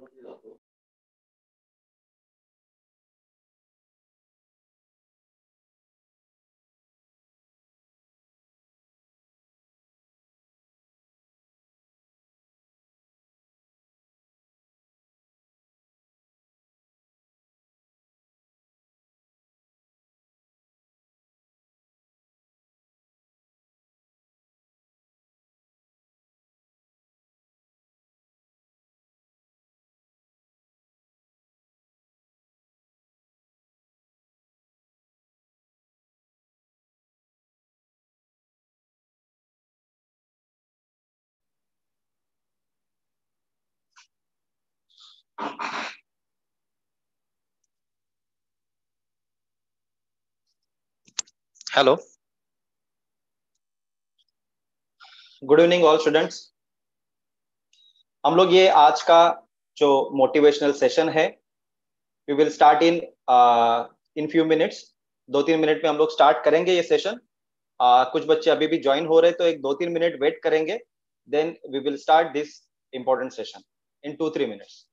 どうぞ。हेलो good evening all students हम लोग ये आज का जो मोटिवेशनल सेशन है we will start in in few minutes दो तीन मिनट में हम लोग स्टार्ट करेंगे ये सेशन uh, कुछ बच्चे अभी भी ज्वाइन हो रहे तो एक दो तीन मिनट वेट करेंगे then we will start this important session in two three minutes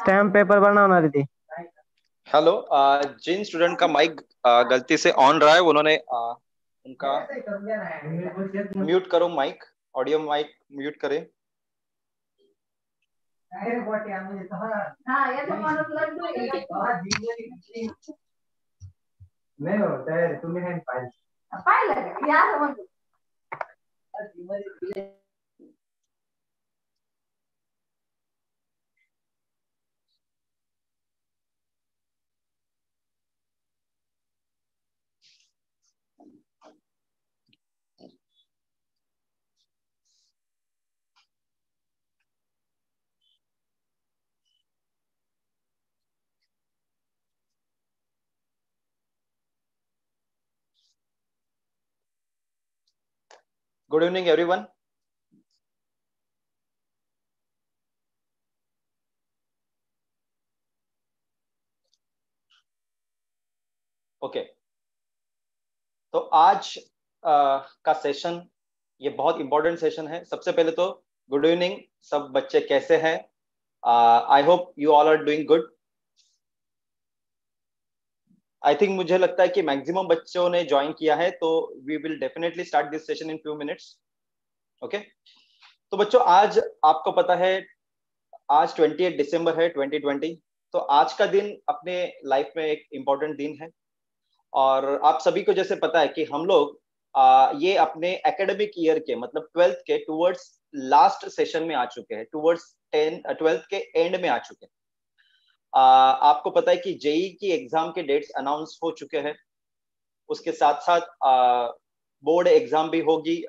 stamp paper बनाना दीदी हेलो जिन स्टूडेंट का माइक गलती से ऑन रहा है उन्होंने उनका म्यूट करो माइक ऑडियो माइक म्यूट करें नहीं हो तुम्हें फाइल फाइल यार good evening everyone okay okay. तो आज uh, का सेशन ये बहुत इंपॉर्टेंट सेशन है सबसे पहले तो गुड इवनिंग सब बच्चे कैसे हैं I hope you all are doing good I think मुझे लगता है कि मैक्सिमम बच्चों ने ज्वाइन किया है तो we will definitely start this session in few minutes okay तो बच्चों आज आपको पता है आज ट्वेंटी एट दिसंबर है ट्वेंटी ट्वेंटी तो आज का दिन अपने लाइफ में एक इम्पॉर्टेंट दिन है और आप सभी को जैसे पता है कि हम लोग आ, ये अपने एकेडमिक ईयर के मतलब ट्वेल्थ के टूवर्ड्स लास्ट सेशन में आ चुके हैं टूवर्ड्स टेन ट्वेल्थ के एंड में आ चुके हैं आपको पता है कि जेई की एग्जाम के डेट्स अनाउंस हो चुके हैं उसके साथ साथ बोर्ड एग्जाम भी होगी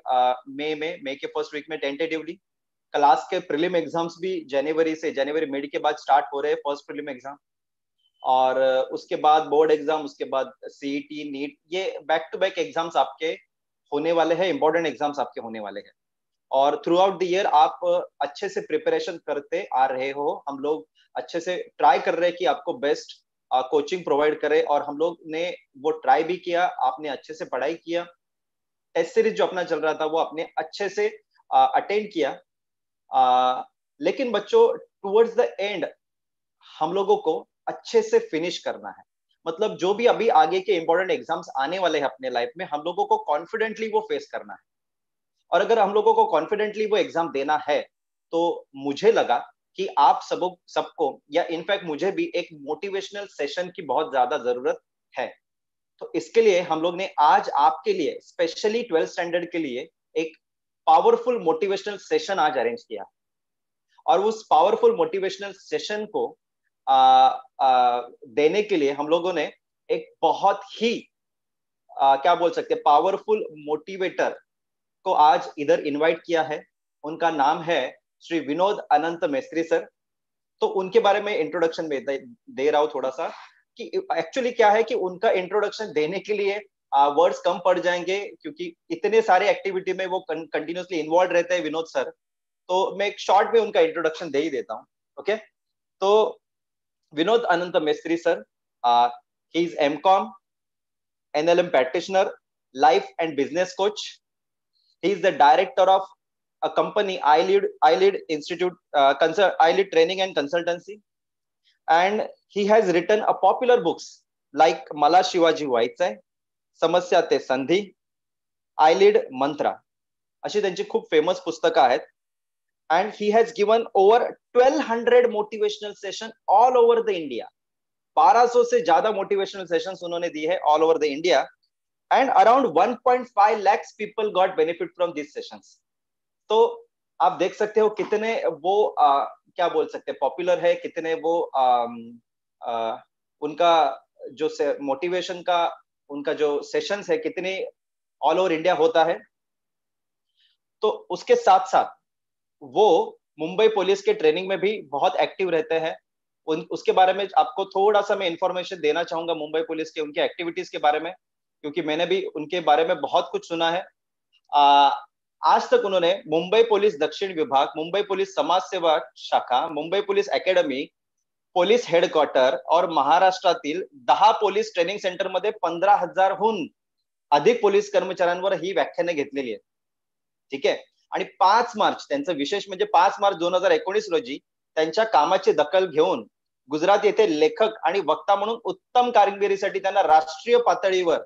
मे में मे के फर्स्ट वीक में टेंटेटिवली क्लास के प्रीलिम एग्जाम्स भी जनवरी से जनवरी मिड के बाद स्टार्ट हो रहे हैं फर्स्ट प्रीलिम एग्जाम और उसके बाद बोर्ड एग्जाम उसके बाद सीईटी नीट e ये बैक टू बैक एग्जाम्स आपके होने वाले हैं इंपॉर्टेंट एग्जाम्स आपके होने वाले हैं और थ्रू आउट द ईयर आप अच्छे से प्रिपरेशन करते आ रहे हो हम लोग अच्छे से ट्राई कर रहे हैं कि आपको बेस्ट कोचिंग प्रोवाइड करे और हम लोग ने वो ट्राई भी किया आपने अच्छे से पढ़ाई किया टेस्ट सीरीज जो अपना चल रहा था वो आपने अच्छे से अटेंड किया आ, लेकिन बच्चों टूवर्ड्स द एंड हम लोगों को अच्छे से फिनिश करना है मतलब जो भी अभी आगे के इंपॉर्टेंट एग्जाम्स आने वाले हैं अपने लाइफ में हम लोगों को कॉन्फिडेंटली वो फेस करना है और अगर हम लोगों को कॉन्फिडेंटली वो एग्जाम देना है तो मुझे लगा कि आप सब सबको या इनफैक्ट मुझे भी एक मोटिवेशनल सेशन की बहुत ज्यादा जरूरत है तो इसके लिए हम लोग ने आज आपके लिए स्पेशली ट्वेल्थ स्टैंडर्ड के लिए एक पावरफुल मोटिवेशनल सेशन आज अरेंज किया और उस पावरफुल मोटिवेशनल सेशन को आ, आ, देने के लिए हम लोगों ने एक बहुत ही आ, क्या बोल सकते पावरफुल मोटिवेटर को आज इधर इनवाइट किया है उनका नाम है श्री विनोद अनंत मेस्त्री सर तो उनके बारे में इंट्रोडक्शन दे, दे रहा हूँ थोड़ा सा कि एक्चुअली क्या है कि उनका इंट्रोडक्शन देने के लिए वर्ड्स कम पड़ जाएंगे क्योंकि इतने सारे एक्टिविटी में वो कंटिन्यूसली इन्वॉल्व रहते हैं विनोद सर तो मैं एक शॉर्ट में उनका इंट्रोडक्शन दे ही देता हूँ ओके तो Vinod Anant Mestri sir he is M Com N L M practitioner life and business coach he is the director of a company eyelid eyelid institute uh, consult eyelid training and consultancy and he has written a popular books like mala shivaji व्हायचंय समस्या ते संधी आयलिड मंत्रा अशी त्यांची खूप famous पुस्तकं आहेत and he has given over twelve hundred motivational session all over the India 1200 से ज्यादा मोटिवेशनल सेशन उन्होंने दी है all over the India and around 1.5 lakh people got benefit from this sessions तो आप देख सकते हो कितने वो आ, क्या बोल सकते हैं पॉपुलर है कितने वो आ, आ, उनका जो मोटिवेशन का उनका जो सेशंस है कितने ऑल ओवर इंडिया होता है तो उसके साथ साथ वो मुंबई पुलिस के ट्रेनिंग में भी बहुत एक्टिव रहते हैं उन उसके बारे में आपको थोड़ा सा मैं इंफॉर्मेशन देना चाहूंगा मुंबई पुलिस के उनके एक्टिविटीज के बारे में क्योंकि मैंने भी उनके बारे में बहुत कुछ सुना है आ, आज तक उन्होंने मुंबई पुलिस दक्षिण विभाग मुंबई पुलिस समाज सेवा शाखा Mumbai police academy police headquarter और महाराष्ट्रातील दहा पोलीस ट्रेनिंग मध्ये पंधरा हजारहून अधिक पोलीस कर्मचाऱ्यांवर ही व्याख्याने घेतलेली आहेत ठीक आहे आणि पाच मार्च त्यांचं विशेष म्हणजे पाच मार्च दोन हजार एकोणीस रोजी त्यांच्या कामाची दखल घेऊन गुजरात येथे लेखक आणि वक्ता म्हणून उत्तम कामगिरीसाठी त्यांना राष्ट्रीय पातळीवर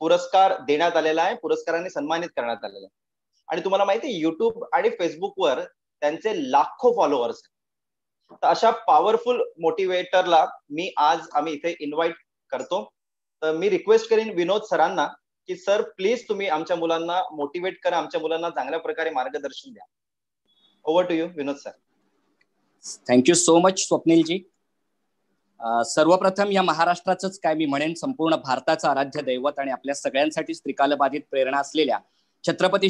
पुरस्कार देण्यात आलेला आहे पुरस्काराने सन्मानित करण्यात आलेला आहे आणि तुम्हाला माहिती आहे युट्यूब आणि फेसबुकवर त्यांचे लाखो फॉलोअर्स तर अशा पॉवरफुल मोटिवेटरला मी आज आम्ही इथे इन्व्हाइट करतो तर मी रिक्वेस्ट करीन विनोद सरांना की सर प्लीज तुम्ही आमच्या मुलांना मोटिवेट करा आमच्या मुलांना चांगल्या प्रकारे मार्गदर्शन द्या over to you Vinod sir thank you so much स्वप्नीलजी सर्वप्रथम या महाराष्ट्राचंच काय मी म्हणेन संपूर्ण भारताचं आराध्य दैवत आणि आपल्या सगळ्यांसाठी त्रिकालबाधित प्रेरणा असलेल्या छत्रपति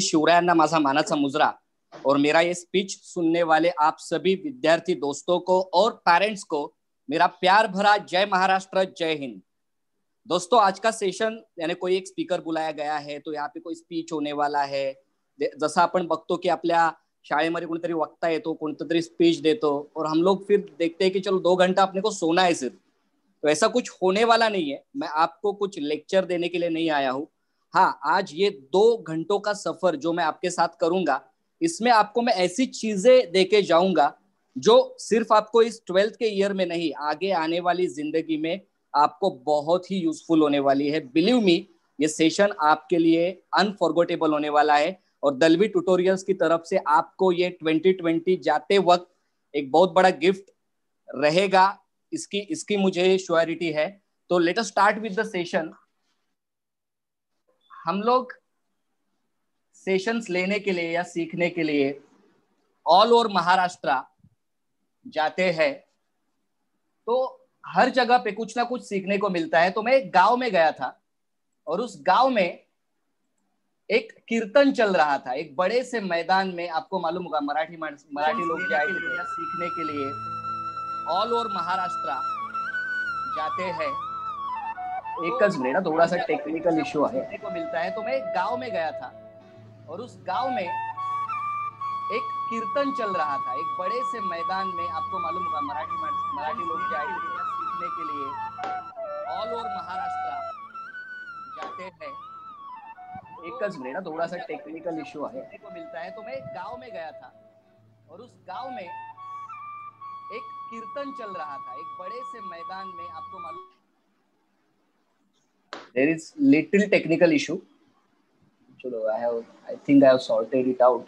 माजा माझा सा मुजरा और मेरा ये स्पीच सुनने वाले आप सभी विद्यार्थी दोस्तों को और पेरेंट्स को मेरा प्यार भरा जय महाराष्ट्र जय हिंद दोस्तों आज का सेशन यानी कोई एक स्पीकर बुलाया गया है तो यहाँ पे कोई स्पीच होने वाला है अपन बगतो कि की आपल्या मे को वक्ता ये कोणतं तरी स्पीच देते और हम लोग फिर देखते हैं कि चलो दो घंटा अपने को सोना है सिर्फ तो ऐसा कुछ होने वाला नहीं है मैं आपको कुछ लेक्चर देने के लिए नहीं आया हूँ हाँ आज ये दो घंटों का सफर जो मैं आपके साथ करूंगा इसमें आपको मैं ऐसी चीजें देके जाऊंगा जो सिर्फ आपको इस ट्वेल्थ के ईयर में नहीं आगे आने वाली जिंदगी में आपको बहुत ही यूजफुल होने वाली है बिलीव मी ये सेशन आपके लिए अनफॉरगोटेबल होने वाला है और दलवी ट्यूटोरियल्स की तरफ से आपको ये 2020 जाते वक्त एक बहुत बड़ा गिफ्ट रहेगा इसकी इसकी मुझे श्योरिटी है तो let us start with the session हम लोग सेशंस लेने के लिए या सीखने के लिए ऑल ओवर महाराष्ट्र जाते हैं तो हर जगह पे कुछ ना कुछ सीखने को मिलता है तो मैं एक गांव में गया था और उस गांव में एक कीर्तन चल रहा था एक बड़े से मैदान में आपको मालूम होगा मराठी मराठी लोग जाए सीखने के लिए ऑल ओवर महाराष्ट्र जाते हैं एक मिनट ना थोड़ा सा टेक्निकल इशू है को मिलता है तो मैं गांव में गया था और उस गांव में एक कीर्तन चल रहा था एक बड़े से मैदान में आपको मालूम होगा मराठी मराठी लोग जाए सीखने के लिए ऑल ओवर महाराष्ट्र जाते हैं एक मिनट ना थोड़ा सा टेक्निकल इशू है को मिलता है तो मैं गाँव में गया था और उस गाँव में एक कीर्तन चल रहा था एक बड़े से मैदान में आपको मालूम there is little technical issue. Chalo, I have I think I have sorted it out.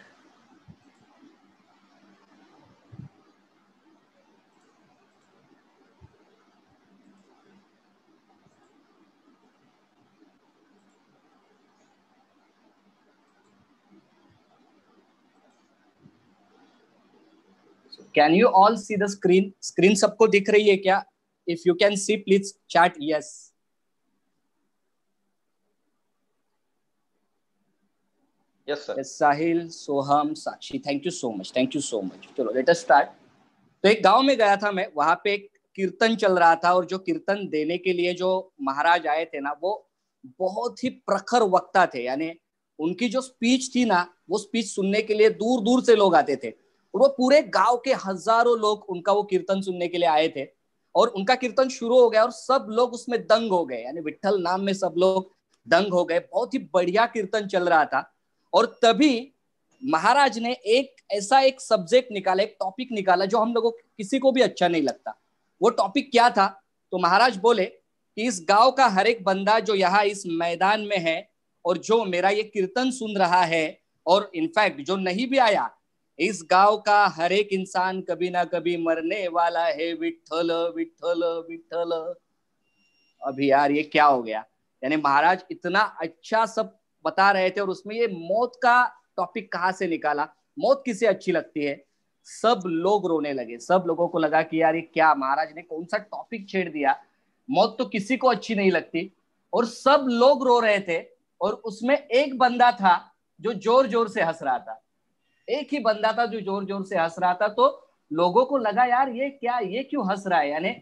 Can you all see the screen screen सबको दिख रही है क्या if you can see please chat yes yes sir yes sahil soham sakshi thank you so much thank you so much चलो तो एक गांव में गया था मैं वहां पे एक कीर्तन चल रहा था और जो कीर्तन देने के लिए जो महाराज आए थे ना वो बहुत ही प्रखर वक्ता थे यानी उनकी जो स्पीच थी ना वो स्पीच सुनने के लिए दूर दूर से लोग आते थे और वो पूरे गांव के हजारों लोग उनका वो कीर्तन सुनने के लिए आए थे और उनका कीर्तन शुरू हो गया और सब लोग उसमें दंग हो गए यानी विठल नाम में सब लोग दंग हो गए बहुत ही बढ़िया कीर्तन चल रहा था और तभी महाराज ने एक ऐसा एक सब्जेक्ट निकाला एक टॉपिक निकाला जो हम लोगों किसी को भी अच्छा नहीं लगता वो टॉपिक क्या था तो महाराज बोले कि इस गांव का हर एक बंदा जो यहाँ इस मैदान में है और जो मेरा ये कीर्तन सुन रहा है और इनफैक्ट जो नहीं भी आया इस गांव का हर एक इंसान कभी ना कभी मरने वाला है विठल विठल विठल अभी यार ये क्या हो गया यानी महाराज इतना अच्छा सब बता रहे थे और उसमें ये मौत का टॉपिक कहाँ से निकाला मौत किसे अच्छी लगती है सब लोग रोने लगे सब लोगों को लगा कि यार ये क्या महाराज ने कौन सा टॉपिक छेड़ दिया मौत तो किसी को अच्छी नहीं लगती और सब लोग रो रहे थे और उसमें एक बंदा था जो जोर जोर से हंस रहा था एक ही बंदा था जो जोर जोर से हंस रहा था तो लोगों को लगा यार ये क्या ये क्यों हंस रहा है यानी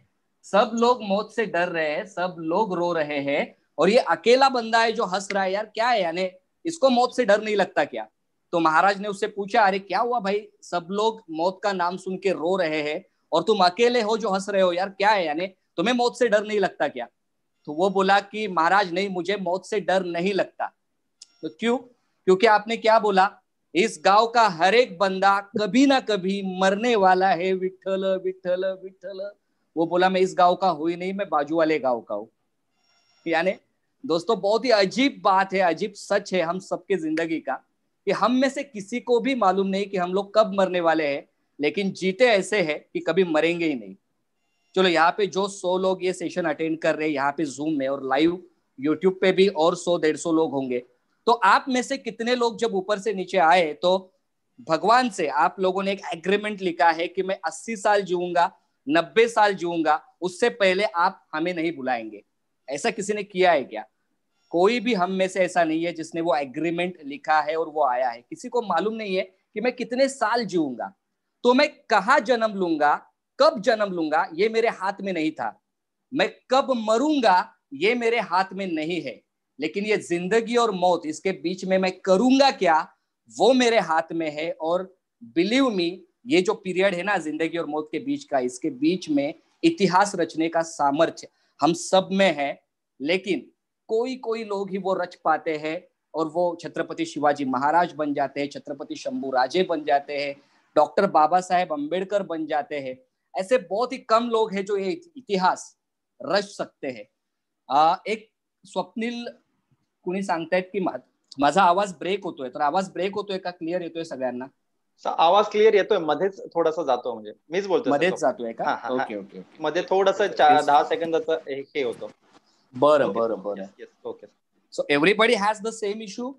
सब लोग मौत से डर रहे हैं सब लोग रो रहे हैं और ये अकेला बंदा है जो हंस रहा है यार क्या है यानी इसको मौत से डर नहीं लगता क्या तो महाराज ने उससे पूछा अरे क्या हुआ भाई सब लोग मौत का नाम सुन के रो रहे हैं और तुम अकेले हो जो हंस रहे हो यार क्या है यानी तुम्हें मौत से डर नहीं लगता क्या तो वो बोला कि महाराज नहीं मुझे मौत से डर नहीं लगता तो क्यों क्योंकि आपने क्या बोला इस गांव का हर एक बंदा कभी ना कभी मरने वाला है विठल विठल विठल वो बोला मैं इस गांव का हुई नहीं मैं बाजू वाले गांव का हूं यानी दोस्तों बहुत ही अजीब बात है अजीब सच है हम सबके जिंदगी का कि हम में से किसी को भी मालूम नहीं कि हम लोग कब मरने वाले हैं लेकिन जीते ऐसे हैं कि कभी मरेंगे ही नहीं चलो यहाँ पे जो सौ लोग ये सेशन अटेंड कर रहे हैं यहाँ पे जूम में और लाइव यूट्यूब पे भी और सौ डेढ़ सौ लोग होंगे तो आप में से कितने लोग जब ऊपर से नीचे आए तो भगवान से आप लोगों ने एक एग्रीमेंट लिखा है कि मैं अस्सी साल जीऊंगा नब्बे साल जीऊंगा उससे पहले आप हमें नहीं बुलाएंगे ऐसा किसी ने किया है क्या कोई भी हम में से ऐसा नहीं है जिसने वो एग्रीमेंट लिखा है और वो आया है किसी को मालूम नहीं है कि मैं कितने साल जीऊंगा तो मैं कहा जन्म लूंगा कब जन्म लूंगा ये मेरे हाथ में नहीं था मैं कब मरूंगा ये मेरे हाथ में नहीं है लेकिन ये जिंदगी और मौत इसके बीच में मैं करूंगा क्या वो मेरे हाथ में है और बिलीव मी ये जो पीरियड है ना जिंदगी और मौत के बीच का इसके बीच में इतिहास रचने का सामर्थ्य हम सब में है लेकिन कोई कोई लोग ही वो रच पाते हैं और वो छत्रपति शिवाजी महाराज बन जाते हैं छत्रपति शंभू राजे बन जाते हैं डॉक्टर बाबा साहेब अम्बेडकर बन जाते हैं ऐसे बहुत ही कम लोग हैं जो ये इतिहास रच सकते हैं एक कुछ संगता है कि मजा आवाज ब्रेक है तो आवाज ब्रेक है का क्लिअर येतोय सगैंक आवाज क्लिअर येतोय मध्येच थोडासा जातो म्हणजे मीच बोलतो मध्येच तो. जातोय का ओके ओके मध्ये थोडस दहा सेकंदाचं हे होतं बरं बरं बरं okay so everybody has the same issue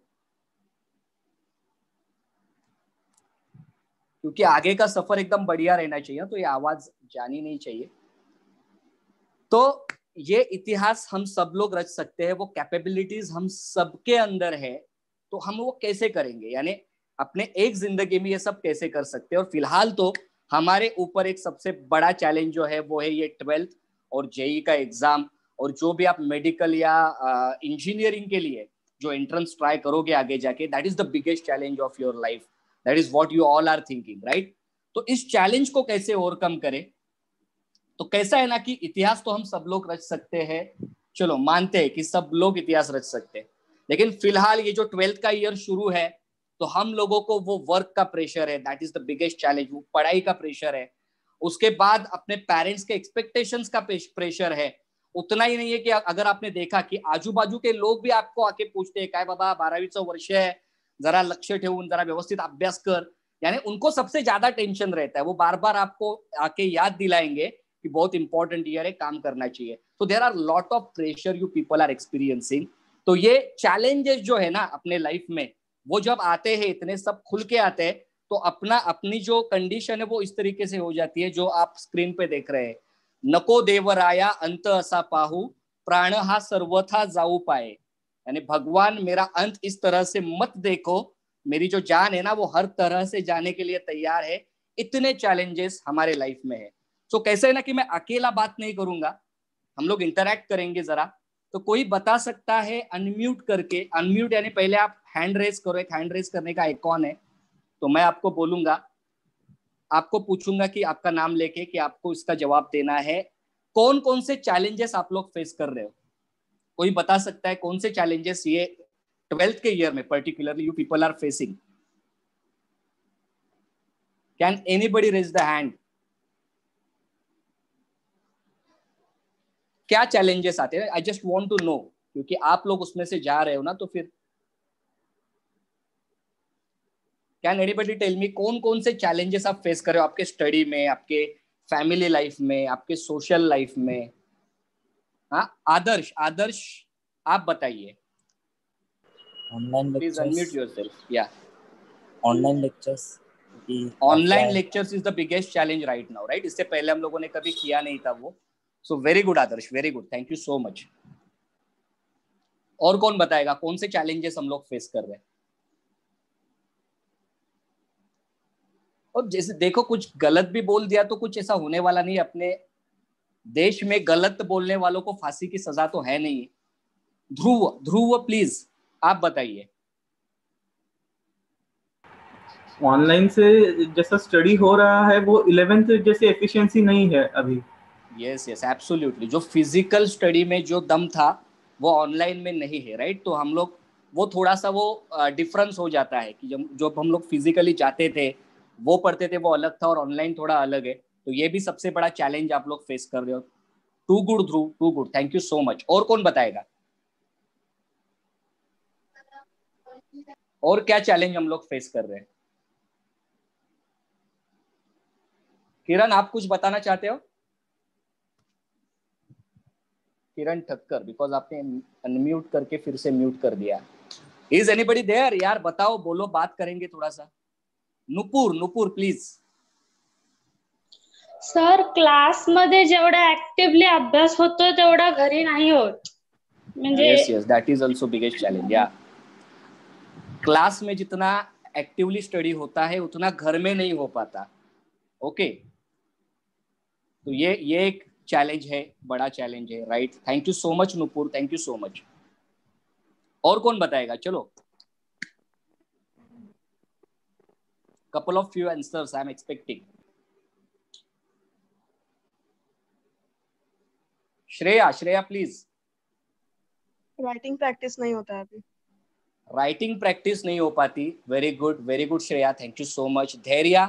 क्योंकि आगे का सफर एकदम बढ़िया रहना चाहिए तो ये आवाज जानी नहीं चाहिए तो ये इतिहास हम सब लोग रच सकते हैं वो कैपेबिलिटीज हम सबके अंदर है तो हम वो कैसे करेंगे यानी अपने एक जिंदगी में ये सब कैसे कर सकते हैं और फिलहाल तो हमारे ऊपर एक सबसे बड़ा चैलेंज जो है वो है ये ट्वेल्थ और जेई का एग्जाम और जो भी आप मेडिकल या इंजीनियरिंग के लिए जो एंट्रेंस ट्राई करोगे आगे जाके that is the biggest challenge of your life that is what you all are thinking right तो इस चैलेंज को कैसे ओवरकम करें तो कैसा है ना कि इतिहास तो हम सब लोग रच सकते हैं चलो मानते हैं कि सब लोग इतिहास रच सकते हैं लेकिन फिलहाल ये जो ट्वेल्थ का ईयर शुरू है तो हम लोगों को वो वर्क का प्रेशर है that is the biggest challenge वो पढ़ाई का प्रेशर है उसके बाद अपने पेरेंट्स के एक्सपेक्टेशन का प्रेशर है उतना ही नहीं है कि अगर आपने देखा कि आजू बाजू के लोग भी आपको आके पूछते हैं काय बाबा बारहवीं सौ वर्ष है जरा लक्ष्य ठेवून जरा व्यवस्थित अभ्यास कर यानी उनको सबसे ज्यादा टेंशन रहता है वो बार बार आपको आके याद दिलाएंगे कि बहुत इंपॉर्टेंट ईयर है काम करना चाहिए तो there are lot of pressure you people are experiencing तो ये चैलेंजेस जो है ना अपने लाइफ में वो जब आते हैं इतने सब खुल के आते हैं तो अपना अपनी जो कंडीशन है वो इस तरीके से हो जाती है जो आप स्क्रीन पे देख रहे हैं नको देवराया अंत असा पाहू प्राण हा सर्वथा जाऊ पाए यानी भगवान मेरा अंत इस तरह से मत देखो मेरी जो जान है ना वो हर तरह से जाने के लिए तैयार है इतने चैलेंजेस हमारे लाइफ में है तो कैसे है ना कि मैं अकेला बात नहीं करूंगा हम लोग इंटरेक्ट करेंगे जरा तो कोई बता सकता है अनम्यूट करके अनम्यूट यानी पहले आप हैंड रेस करो एक हैंड रेस करने का आइकॉन है तो मैं आपको बोलूंगा आपको पूछूंगा कि आपका नाम लेके कि आपको इसका जवाब देना है कौन कौन से चैलेंजेस आप लोग फेस कर रहे हो कोई बता सकता है कौन से चैलेंजेस ये ट्वेल्थ के ईयर में particularly you people are facing can anybody raise the hand क्या चैलेंजेस आते हैं I just want to know क्योंकि आप लोग उसमें से जा रहे हो ना तो फिर कैन एनीबडी टेल मी कौन कौन से चैलेंजेस आप फेस कर रहे हो आपके स्टडी में आपके फैमिली लाइफ में आपके सोशल लाइफ में हाँ आदर्श आदर्श आप बताइए online lectures online lectures is the biggest challenge right now right इससे पहले हम लोगों ने कभी किया नहीं था वो so very good Adarsh very good thank you so much और कौन बताएगा कौन से चैलेंजेस हम लोग फेस कर रहे हैं और जैसे देखो कुछ गलत भी बोल दिया तो कुछ ऐसा होने वाला नहीं अपने देश में गलत बोलने वालों को फांसी की सजा तो है नहीं ध्रुव ध्रुव प्लीज आप बताइए ऑनलाइन से जैसा स्टडी हो रहा है वो इलेवेंथ जैसे एफिशिएंसी नहीं है अभी यस यस एब्सोल्युटली जो फिजिकल स्टडी में जो दम था वो ऑनलाइन में नहीं है राइट तो हम लोग वो थोड़ा सा वो डिफरेंस हो जाता है कि जब जब हम लोग फिजिकली जाते थे वो पढ़ते थे वो अलग था और ऑनलाइन थोड़ा अलग है तो ये भी सबसे बड़ा चैलेंज आप लोग फेस कर रहे हो too good through too good thank you so much और कौन बताएगा और क्या चैलेंज हम लोग फेस कर रहे हैं किरण आप कुछ बताना चाहते हो किरण ठक्कर बिकॉज आपने अनम्यूट करके फिर से म्यूट कर दिया इज एनीबडी देयर यार बताओ बोलो बात करेंगे थोड़ा सा Nupur Nupur please sir class मध्ये जेवढा ऍक्टिव्हली अभ्यास होतो तेवढा घरी नाही होत म्हणजे yes yes that is also biggest challenge या क्लास में जितना एक्टिवली स्टडी होता है उतना घर में नहीं हो पाता ओके okay. तो ये ये एक चैलेंज है बड़ा चैलेंज है right thank you so much Nupur thank you so much और कौन बताएगा चलो couple of few answers am expecting Shreya Shreya please writing practice नहीं होता अभी राइटिंग प्रैक्टिस नहीं हो पाती very good very good Shreya thank you so much Dhairya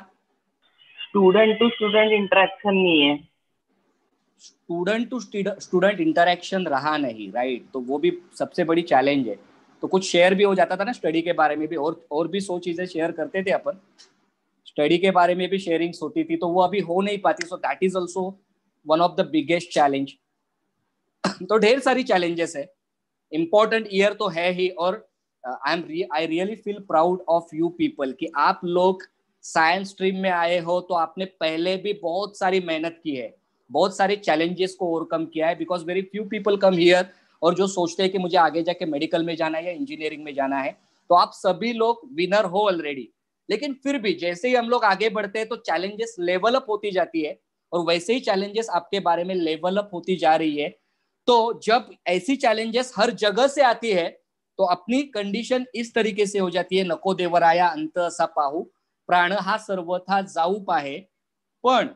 student to student interaction नहीं है स्टूडेंट टू स्टूडेंट इंटरेक्शन रहा नहीं राइट right? तो वो भी सबसे बड़ी चैलेंज है तो कुछ शेयर भी हो जाता था ना स्टडी के बारे में भी और और भी सो चीजें शेयर करते थे अपन स्टडी के बारे में भी शेयरिंग होती थी तो वो अभी हो नहीं पाती so that is also one of the biggest challenge तो ढेर सारी चैलेंजेस है इम्पोर्टेंट ईयर तो है ही और I am I really feel proud of you people कि आप लोग साइंस स्ट्रीम में आए हो तो आपने पहले भी बहुत सारी मेहनत की है बहुत सारे चैलेंजेस को ओवरकम किया है because very few people come here और जो सोचते हैं कि मुझे आगे जाके मेडिकल में जाना है या इंजीनियरिंग में जाना है तो आप सभी लोग विनर हो ऑलरेडी लेकिन फिर भी जैसे ही हम लोग आगे बढ़ते हैं तो चैलेंजेस लेवल अप होती जाती है और वैसे ही चैलेंजेस आपके बारे में लेवल अप होती जा रही है तो जब ऐसी चैलेंजेस हर जगह से आती है तो अपनी कंडीशन इस तरीके से हो जाती है नको देवराया अंत असा पाहू प्राण हा सर्वथा जाऊ पाहे पण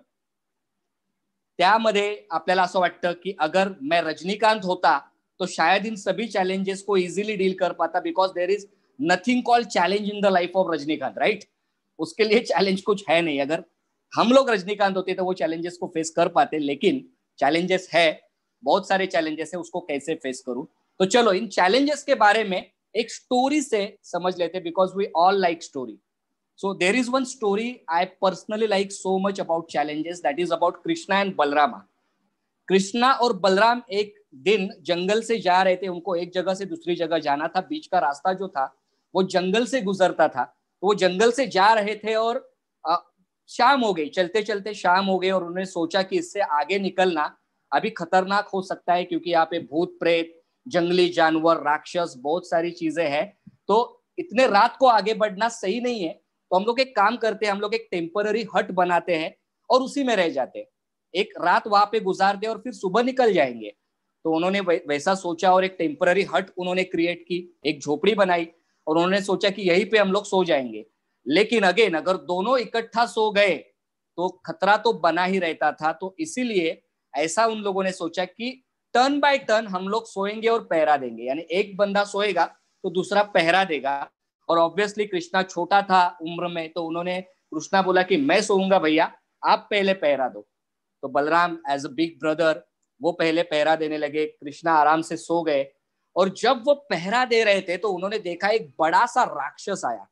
त्यामध्ये आपल्याला असं वाटतं की अगर मैं रजनीकांत होता तो शायद इन सभी चैलेंजेस को इजीली डील कर पाता because there is nothing call challenge in the life of Rajinikanth right उसके लिए चैलेंज कुछ है नहीं अगर हम लोग रजनीकांत होते तो वो चैलेंजेस को फेस कर पाते लेकिन चैलेंजेस है बहुत सारे चैलेंजेस है उसको कैसे फेस करूं तो चलो इन चैलेंजेस के बारे में एक स्टोरी से समझ लेते because we all like story so there is one story I personally like so much about challenges that is about Krishna and Balarama Krishna और बलराम एक दिन जंगल से जा रहे थे उनको एक जगह से दूसरी जगह जाना था बीच का रास्ता जो था वो जंगल से गुजरता था तो वो जंगल से जा रहे थे और शाम हो गई चलते चलते शाम हो गई और उन्होंने सोचा कि इससे आगे निकलना अभी खतरनाक हो सकता है क्योंकि यहाँ पे भूत प्रेत जंगली जानवर राक्षस बहुत सारी चीजें हैं तो इतने रात को आगे बढ़ना सही नहीं है तो हम लोग एक काम करते हैं हम लोग एक टेम्पररी हट बनाते हैं और उसी में रह जाते हैं एक रात वहां पे गुजारते हैं और फिर सुबह निकल जाएंगे तो उन्होंने वैसा सोचा और एक टेम्पररी हट उन्होंने क्रिएट की एक झोपड़ी बनाई और उन्होंने सोचा कि यहीं पे हम लोग सो जाएंगे लेकिन अगेन अगर दोनों इकट्ठा सो गए तो खतरा तो बना ही रहता था तो इसीलिए ऐसा उन लोगों ने सोचा कि टर्न बाय टर्न हम लोग सोएंगे और पहरा देंगे यानी एक बंदा सोएगा तो दूसरा पहरा देगा और ऑब्वियसली कृष्णा छोटा था उम्र में तो उन्होंने कृष्णा बोला कि मैं सोऊंगा भैया आप पहले पहरा दो तो Balram as a big brother वो पहले पहरा देने लगे कृष्णा आराम से सो गए और जब वो पहरा दे रहे थे तो उन्होंने देखा एक बड़ा सा राक्षस आया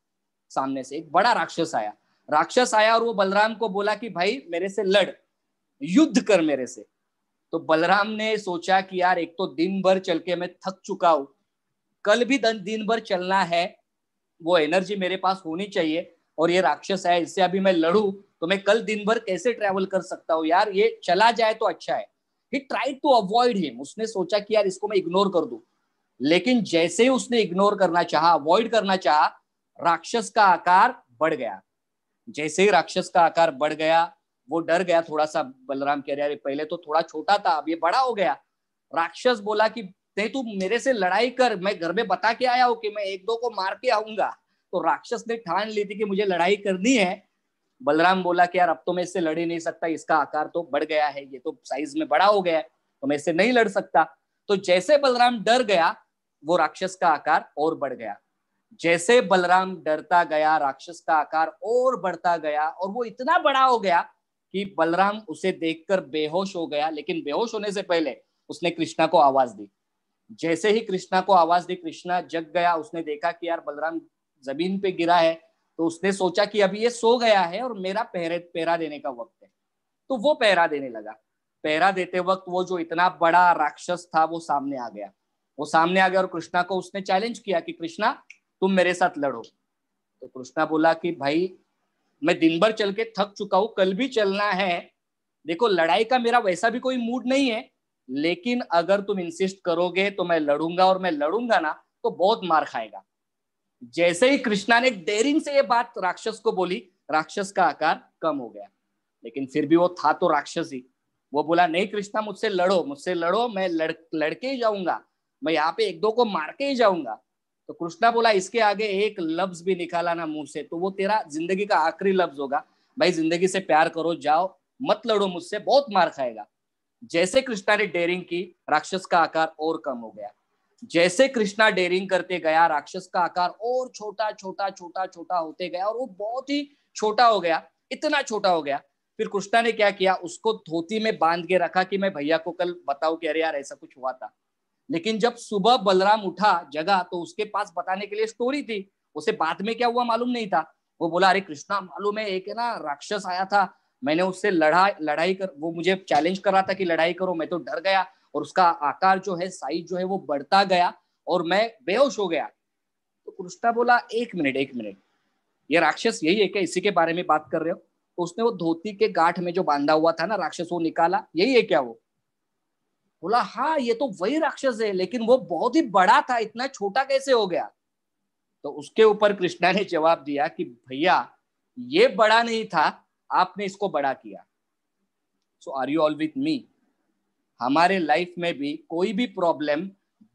सामने से एक बड़ा राक्षस आया राक्षस आया और वो बलराम को बोला कि भाई मेरे से लड़ युद्ध कर मेरे से तो बलराम ने सोचा कि यार एक तो दिन भर चल के मैं थक चुका हूं कल भी दिन भर चलना है वो एनर्जी मेरे पास होनी चाहिए और ये राक्षस है इससे अभी मैं लड़ू तो मैं कल दिन भर कैसे ट्रेवल कर सकता हूँ यार ये चला जाए तो अच्छा है he try to avoid him उसने सोचा कि यार इसको मैं इग्नोर कर दू लेकिन जैसे ही उसने इग्नोर करना चाहा अवॉइड करना चाहा राक्षस का आकार बढ़ गया जैसे ही राक्षस का आकार बढ़ गया वो डर गया थोड़ा सा बलराम कह रहे अरे पहले तो थोड़ा छोटा था अब ये बड़ा हो गया राक्षस बोला कि नहीं तू मेरे से लड़ाई कर मैं घर में बता के आया हूं कि मैं एक दो को मार के आऊंगा तो राक्षस ने ठान ली थी कि मुझे लड़ाई करनी है बलराम बोला कि यार अब तो मैं इससे लड़ ही नहीं सकता इसका आकार तो बढ़ गया है ये तो साइज में बड़ा हो गया है तो मैं इससे नहीं लड़ सकता तो जैसे बलराम डर गया वो राक्षस का आकार और बढ़ गया जैसे बलराम डरता गया राक्षस का आकार और बढ़ता गया और वो इतना बड़ा हो गया कि बलराम उसे देखकर बेहोश हो गया लेकिन बेहोश होने से पहले उसने कृष्णा को आवाज दी जैसे ही कृष्णा को आवाज दी कृष्णा जग गया उसने देखा कि यार बलराम जमीन पे गिरा है तो उसने सोचा कि अभी ये सो गया है और मेरा पहरे पहरा देने का वक्त है तो वो पहरा देने लगा पहरा देते वक्त वो जो इतना बड़ा राक्षस था वो सामने आ गया वो सामने आ गया और कृष्णा को उसने चैलेंज किया कि कृष्णा तुम मेरे साथ लड़ो तो कृष्णा बोला कि भाई मैं दिन भर चल के थक चुका हूं कल भी चलना है देखो लड़ाई का मेरा वैसा भी कोई मूड नहीं है लेकिन अगर तुम इंसिस्ट करोगे तो मैं लड़ूंगा और मैं लड़ूंगा ना तो बहुत मार खाएगा जैसे ही कृष्णा ने डेरिंग से ये बात राक्षस को बोली राक्षस का आकार कम हो गया लेकिन फिर भी वो था तो राक्षस ही वो बोला नहीं कृष्णा मुझसे लड़ो मुझसे लड़ो मैं लड़ लड़के ही जाऊंगा मैं यहाँ पे एक दो को मार के ही जाऊंगा तो कृष्णा बोला इसके आगे एक लफ्ज भी निकाला ना मुंह से तो वो तेरा जिंदगी का आखिरी लफ्ज होगा भाई जिंदगी से प्यार करो जाओ मत लड़ो मुझसे बहुत मार खाएगा जैसे कृष्णा ने डेयरिंग की राक्षस का आकार और कम हो गया जैसे कृष्णा डेरिंग करते गया राक्षस का आकार और छोटा छोटा छोटा छोटा होते गया और वो बहुत ही छोटा हो गया इतना छोटा हो गया फिर कृष्णा ने क्या किया उसको धोती में बांध के रखा कि मैं भैया को कल बताऊ कि अरे यार ऐसा कुछ हुआ था लेकिन जब सुबह बलराम उठा जगा तो उसके पास बताने के लिए स्टोरी थी उसे बाद में क्या हुआ मालूम नहीं था वो बोला अरे कृष्णा मालूम है एक है ना राक्षस आया था मैंने उससे लड़ा लड़ाई कर वो मुझे चैलेंज कर रहा था कि लड़ाई करो मैं तो डर गया और उसका आकार जो है साइज जो है वो बढ़ता गया और मैं बेहोश हो गया तो कृष्णा बोला एक मिनट एक मिनट ये राक्षस यही है क्या इसी के बारे में बात कर रहे हो तो उसने वो धोती के गांठ में जो बांधा हुआ था ना राक्षस वो निकाला यही है क्या वो बोला हाँ ये तो वही राक्षस है लेकिन वो बहुत ही बड़ा था इतना छोटा कैसे हो गया तो उसके ऊपर कृष्णा ने जवाब दिया कि भैया ये बड़ा नहीं था आपने इसको बड़ा किया so are you all with me हमारे लाइफ में भी कोई भी प्रॉब्लम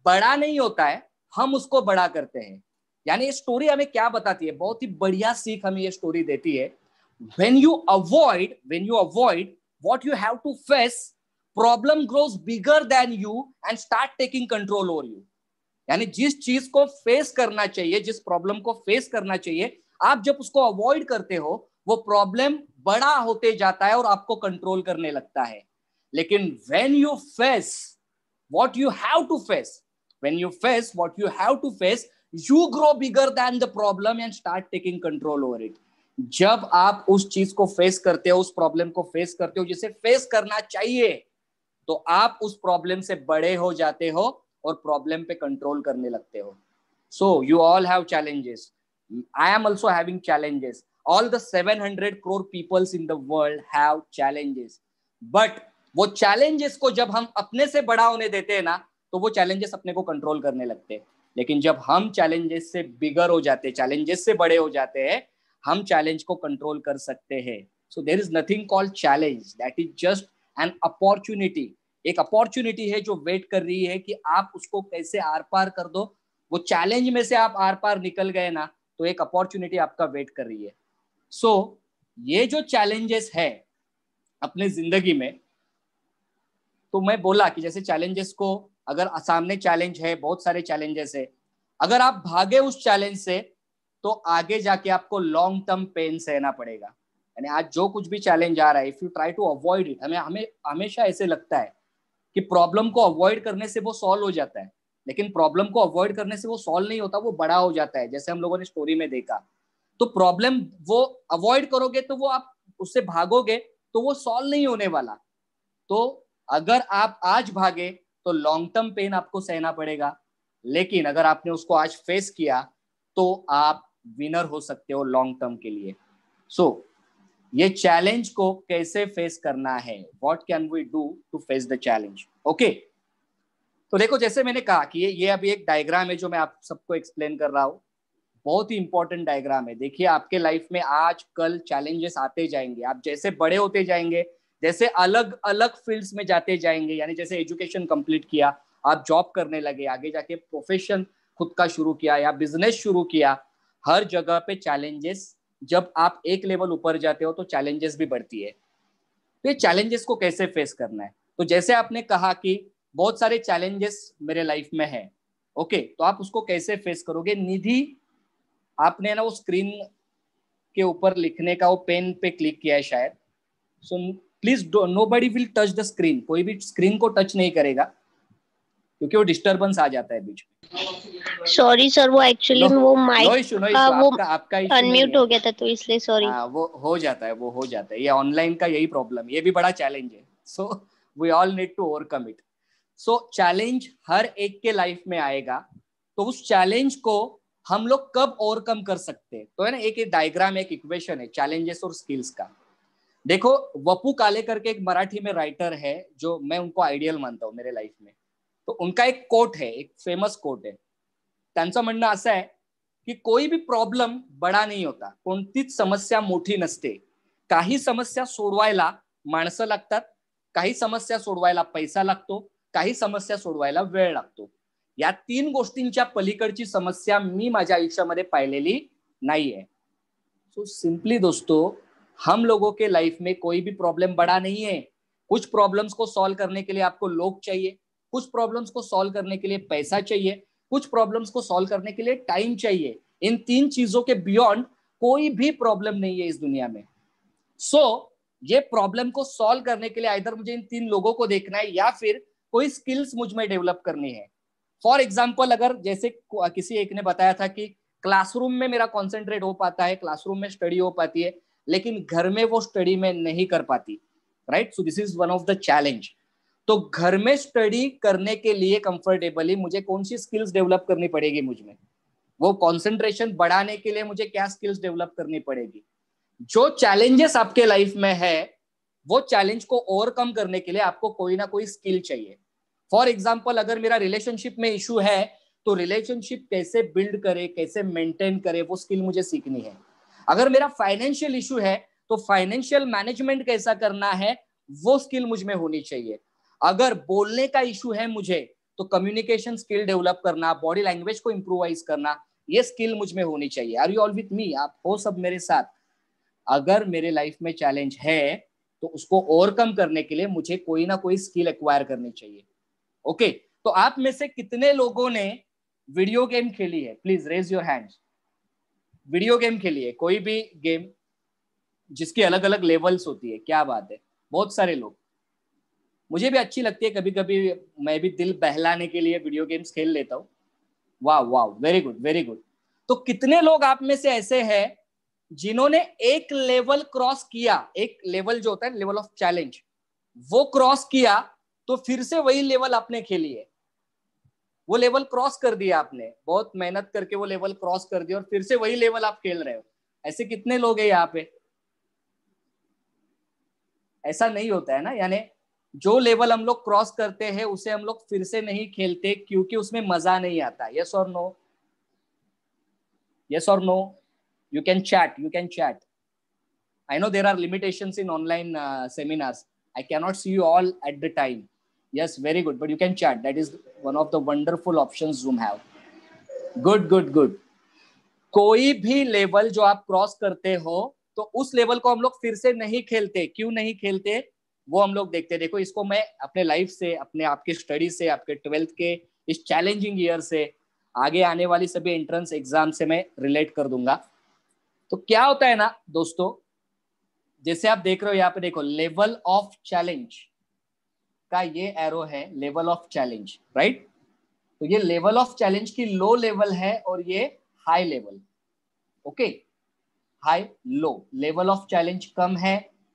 बड़ा नहीं होता है हम उसको बड़ा करते हैं यानी ये स्टोरी हमें क्या बताती है बहुत ही बढ़िया सीख हमें ये स्टोरी देती है when you avoid when you avoid what you have to face problem grows bigger then you and start taking control over you यानी जिस चीज को फेस करना चाहिए जिस प्रॉब्लम को फेस करना चाहिए आप जब उसको अवॉइड करते हो वो प्रॉब्लम बड़ा होते जाता है और आपको कंट्रोल करने लगता है लेकिन when you face what you have to face when you face what you have to face you grow bigger than the problem and start taking control over it जब आप उस चीज को फेस करते हो उस प्रॉब्लम को फेस करते हो जिसे फेस करना चाहिए तो आप उस प्रॉब्लम से बड़े हो जाते हो और प्रॉब्लम पे कंट्रोल करने लगते हो so you all have challenges I am also having challenges the seven hundred crore peoples in the world have challenges but वो चैलेंजेस को जब हम अपने से बड़ा होने देते हैं ना तो वो चैलेंजेस अपने को कंट्रोल करने लगते हैं लेकिन जब हम चैलेंजेस से बिगर हो जाते हैं चैलेंजेस से बड़े हो जाते हैं हम चैलेंज को कंट्रोल कर सकते हैं so there is nothing called challenge that is just an opportunity एक अपॉर्चुनिटी है जो वेट कर रही है कि आप उसको कैसे आर पार कर दो वो चैलेंज में से आप आर पार निकल गए ना तो एक अपॉर्चुनिटी आपका वेट कर रही है सो so, ये जो चैलेंजेस है अपने जिंदगी में तो मैं बोला कि जैसे चैलेंजेस को अगर सामने चैलेंज है बहुत सारे चैलेंजेस है अगर आप भागे उस चैलेंज से तो आगे जाके आपको लॉन्ग टर्म पेन सहना पड़ेगा यानी आज जो कुछ भी चैलेंज आ रहा है if you try to avoid it हमें हमें हमेशा ऐसे लगता है कि प्रॉब्लम को अवॉइड करने से वो सॉल्व हो जाता है लेकिन प्रॉब्लम को अवॉइड करने से वो सॉल्व नहीं होता वो बड़ा हो जाता है जैसे हम लोगों ने स्टोरी में देखा तो प्रॉब्लम वो अवॉइड करोगे तो वो आप उससे भागोगे तो वो सॉल्व नहीं होने वाला तो अगर आप आज भागे तो लॉन्ग टर्म पेन आपको सहना पड़ेगा लेकिन अगर आपने उसको आज फेस किया तो आप विनर हो सकते हो लॉन्ग टर्म के लिए सो so, ये चैलेंज को कैसे फेस करना है what can we do to face the challenge okay तो देखो जैसे मैंने कहा कि ये ये अभी एक डायग्राम है जो मैं आप सबको एक्सप्लेन कर रहा हूं बहुत ही इंपॉर्टेंट डायग्राम है देखिए आपके लाइफ में आज कल चैलेंजेस आते जाएंगे आप जैसे बड़े होते जाएंगे जैसे अलग अलग फील्ड्स में जाते जाएंगे यानी जैसे एजुकेशन कंप्लीट किया आप जॉब करने लगे आगे जाके प्रोफेशन खुद का शुरू किया या बिजनेस शुरू किया हर जगह पे चैलेंजेस जब आप एक लेवल ऊपर जाते हो तो चैलेंजेस भी बढ़ती है तो ये चैलेंजेस को कैसे फेस करना है तो जैसे आपने कहा कि बहुत सारे चैलेंजेस मेरे लाइफ में है ओके तो आप उसको कैसे फेस करोगे निधि आपने ना वो स्क्रीन के ऊपर लिखने का वो पेन पे क्लिक किया है शायद so so, please nobody will touch the screen कोई भी स्क्रीन को टच नहीं करेगा क्योंकि वो डिस्टर्बेंस आ जाता है बीच में सॉरी सर वो एक्चुअली no, वो mic no issue, no issue, आ, वो आपका, आपका अनम्यूट हो गया था तो इसलिए सॉरी हाँ, वो हो जाता है वो हो जाता है ये ऑनलाइन का यही प्रॉब्लम ये भी बड़ा चैलेंज है so we all need to overcome it so challenge हर एक के लाइफ में आएगा तो उस चैलेंज को हम लोग कब ओवरकम कर सकते हैं तो है ना एक डायग्राम एक इक्वेशन है चैलेंजेस और स्किल्स का देखो वपू काले करके एक मराठी में राइटर है जो मैं उनको आइडियल मानता हूँ मेरे लाइफ में तो उनका एक कोट है एक फेमस कोट है त्यांचं म्हणणं असं आहे की कोई भी प्रॉब्लम बडा नाही होता कोणतीच समस्या मोठी नसते काही समस्या सोडवायला माणसं लागतात काही समस्या सोडवायला पैसा लागतो काही समस्या सोडवायला वेळ लागतो या तीन गोष्टींच्या पलीकडची समस्या मी माझ्या आयुष्यामध्ये पाहिलेली नाहीये सो सिंपली दोस्तो हम लोगों के लाइफ में कोई भी प्रॉब्लम बड़ा नहीं है कुछ प्रॉब्लम्स को सॉल्व करने के लिए आपको लोग चाहिए कुछ प्रॉब्लम्स को सॉल्व करने के लिए पैसा चाहिए कुछ प्रॉब्लम्स को सॉल्व करने के लिए टाइम चाहिए इन तीन चीजों के बियॉन्ड कोई भी प्रॉब्लम नहीं है इस दुनिया में सो so, ये प्रॉब्लम को सॉल्व करने के लिए आधर मुझे इन तीन लोगों को देखना है या फिर कोई स्किल्स मुझ में डेवलप करनी है फॉर एग्जाम्पल अगर जैसे किसी एक ने बताया था कि क्लासरूम में मेरा कॉन्सेंट्रेट हो पाता है क्लासरूम में स्टडी हो पाती है लेकिन घर में वो स्टडी में नहीं कर पाती right so this is one of the challenge तो घर में स्टडी करने के लिए कंफर्टेबली मुझे कौन सी स्किल्स डेवलप करनी पड़ेगी मुझ में वो कंसंट्रेशन बढ़ाने के लिए मुझे क्या स्किल्स डेवलप करनी पड़ेगी जो चैलेंजेस आपके लाइफ में है वो चैलेंज को ओवरकम करने के लिए आपको कोई ना कोई स्किल चाहिए फॉर एग्जाम्पल अगर मेरा रिलेशनशिप में इशू है तो रिलेशनशिप कैसे बिल्ड करे कैसे मेंटेन करे वो स्किल मुझे सीखनी है अगर मेरा फाइनेंशियल इशू है तो फाइनेंशियल मैनेजमेंट कैसा करना है वो स्किल मुझ में होनी चाहिए अगर बोलने का इशू है मुझे तो कम्युनिकेशन स्किल डेवलप करना बॉडी लैंग्वेज को इम्प्रूवाइज करना ये स्किल मुझ में होनी चाहिए are you all with me आप हो सब मेरे साथ अगर मेरे लाइफ में चैलेंज है तो उसको ओवरकम करने के लिए मुझे कोई ना कोई स्किल एक्वायर करनी चाहिए ओके okay, तो आप में से कितने लोगों ने वीडियो गेम खेली है please raise your hands video game खेलिए कोई भी गेम जिसकी अलग अलग लेवल्स होती है क्या बात है बहुत सारे लोग मुझे भी अच्छी लगती है कभी कभी मैं भी दिल बहलाने के लिए वीडियो गेम्स खेल लेता हूँ वाह वाह वेरी गुड वेरी गुड तो कितने लोग आप में से ऐसे हैं जिन्होंने एक लेवल क्रॉस किया एक लेवल जो होता है लेवल ऑफ चैलेंज वो क्रॉस किया तो फिर से वही लेवल आपने खेली है वो लेवल क्रॉस कर दिया आपने बहुत मेहनत करके वो लेवल क्रॉस कर दिया और फिर से वही लेवल आप खेल रहे हो ऐसे कितने लोग हैं यहाँ पे ऐसा नहीं होता है ना यानी जो लेवल हम लोग क्रॉस करते हैं उसे हम लोग फिर से नहीं खेलते क्योंकि उसमें मजा नहीं आता यस और नो यस और no you can chat you can chat I know there are limitation in online seminars I cannot see you all at the time Yes, very good. But you can chat. That is one of the wonderful options Zoom have. Good, good, good. कोई भी level जो आप cross करते हो तो उस level को हम लोग फिर से नहीं खेलते क्यों नहीं खेलते वो हम लोग देखते देखो इसको मैं अपने लाइफ से अपने आपके स्टडी से आपके ट्वेल्थ के इस चैलेंजिंग ईयर से आगे आने वाली सभी एंट्रेंस एग्जाम से मैं रिलेट कर दूंगा तो क्या होता है ना दोस्तों जैसे आप देख रहे हो यहाँ पे देखो लेवल ऑफ चैलेंज का ये एरो है लेवल ऑफ चैलेंज राइट तो ये लेवल ऑफ चैलेंज की लो लेवल है और ये high level okay high low level of challenge कम है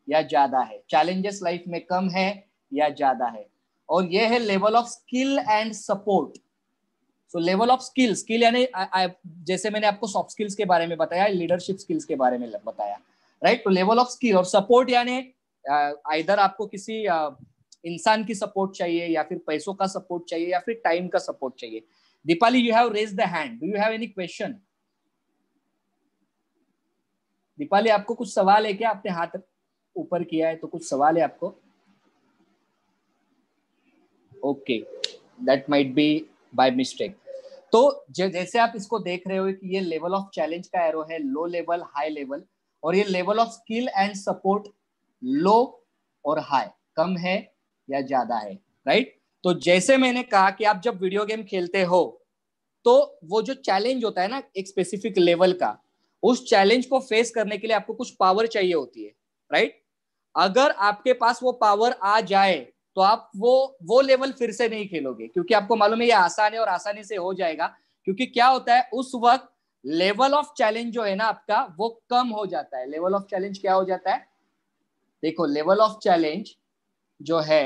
या ज्यादा है चैलेंजेस लाइफ में कम है या ज्यादा है और ये है level of skill and support so level of skill skill यानी जैसे मैंने आपको सॉफ्ट स्किल्स के बारे में बताया लीडरशिप स्किल्स के बारे में बताया राइट तो लेवल ऑफ स्किल और सपोर्ट यानी आइधर आपको किसी uh, इंसान की सपोर्ट चाहिए या फिर पैसों का सपोर्ट चाहिए या फिर टाइम का सपोर्ट चाहिए Deepali you have raise the hand do you have any question Deepali आपको कुछ सवाल है क्या आपने हाथ ऊपर किया है तो कुछ सवाल है आपको okay that might be by mistake तो जैसे आप इसको देख रहे हो कि ये लेवल ऑफ चैलेंज का एरो है लो लेवल हाई लेवल और ये level of skill and support low और हाई कम है या ज्यादा है राइट तो जैसे मैंने कहा कि आप जब वीडियो गेम खेलते हो तो वो जो चैलेंज होता है ना एक स्पेसिफिक लेवल का उस चैलेंज को फेस करने के लिए आपको कुछ पावर चाहिए होती है राइट अगर आपके पास वो पावर आ जाए तो आप वो वो लेवल फिर से नहीं खेलोगे क्योंकि आपको मालूम है ये आसान है और आसानी से हो जाएगा क्योंकि क्या होता है उस वक्त लेवल ऑफ चैलेंज जो है ना आपका वो कम हो जाता है लेवल ऑफ चैलेंज क्या हो जाता है देखो लेवल ऑफ चैलेंज जो है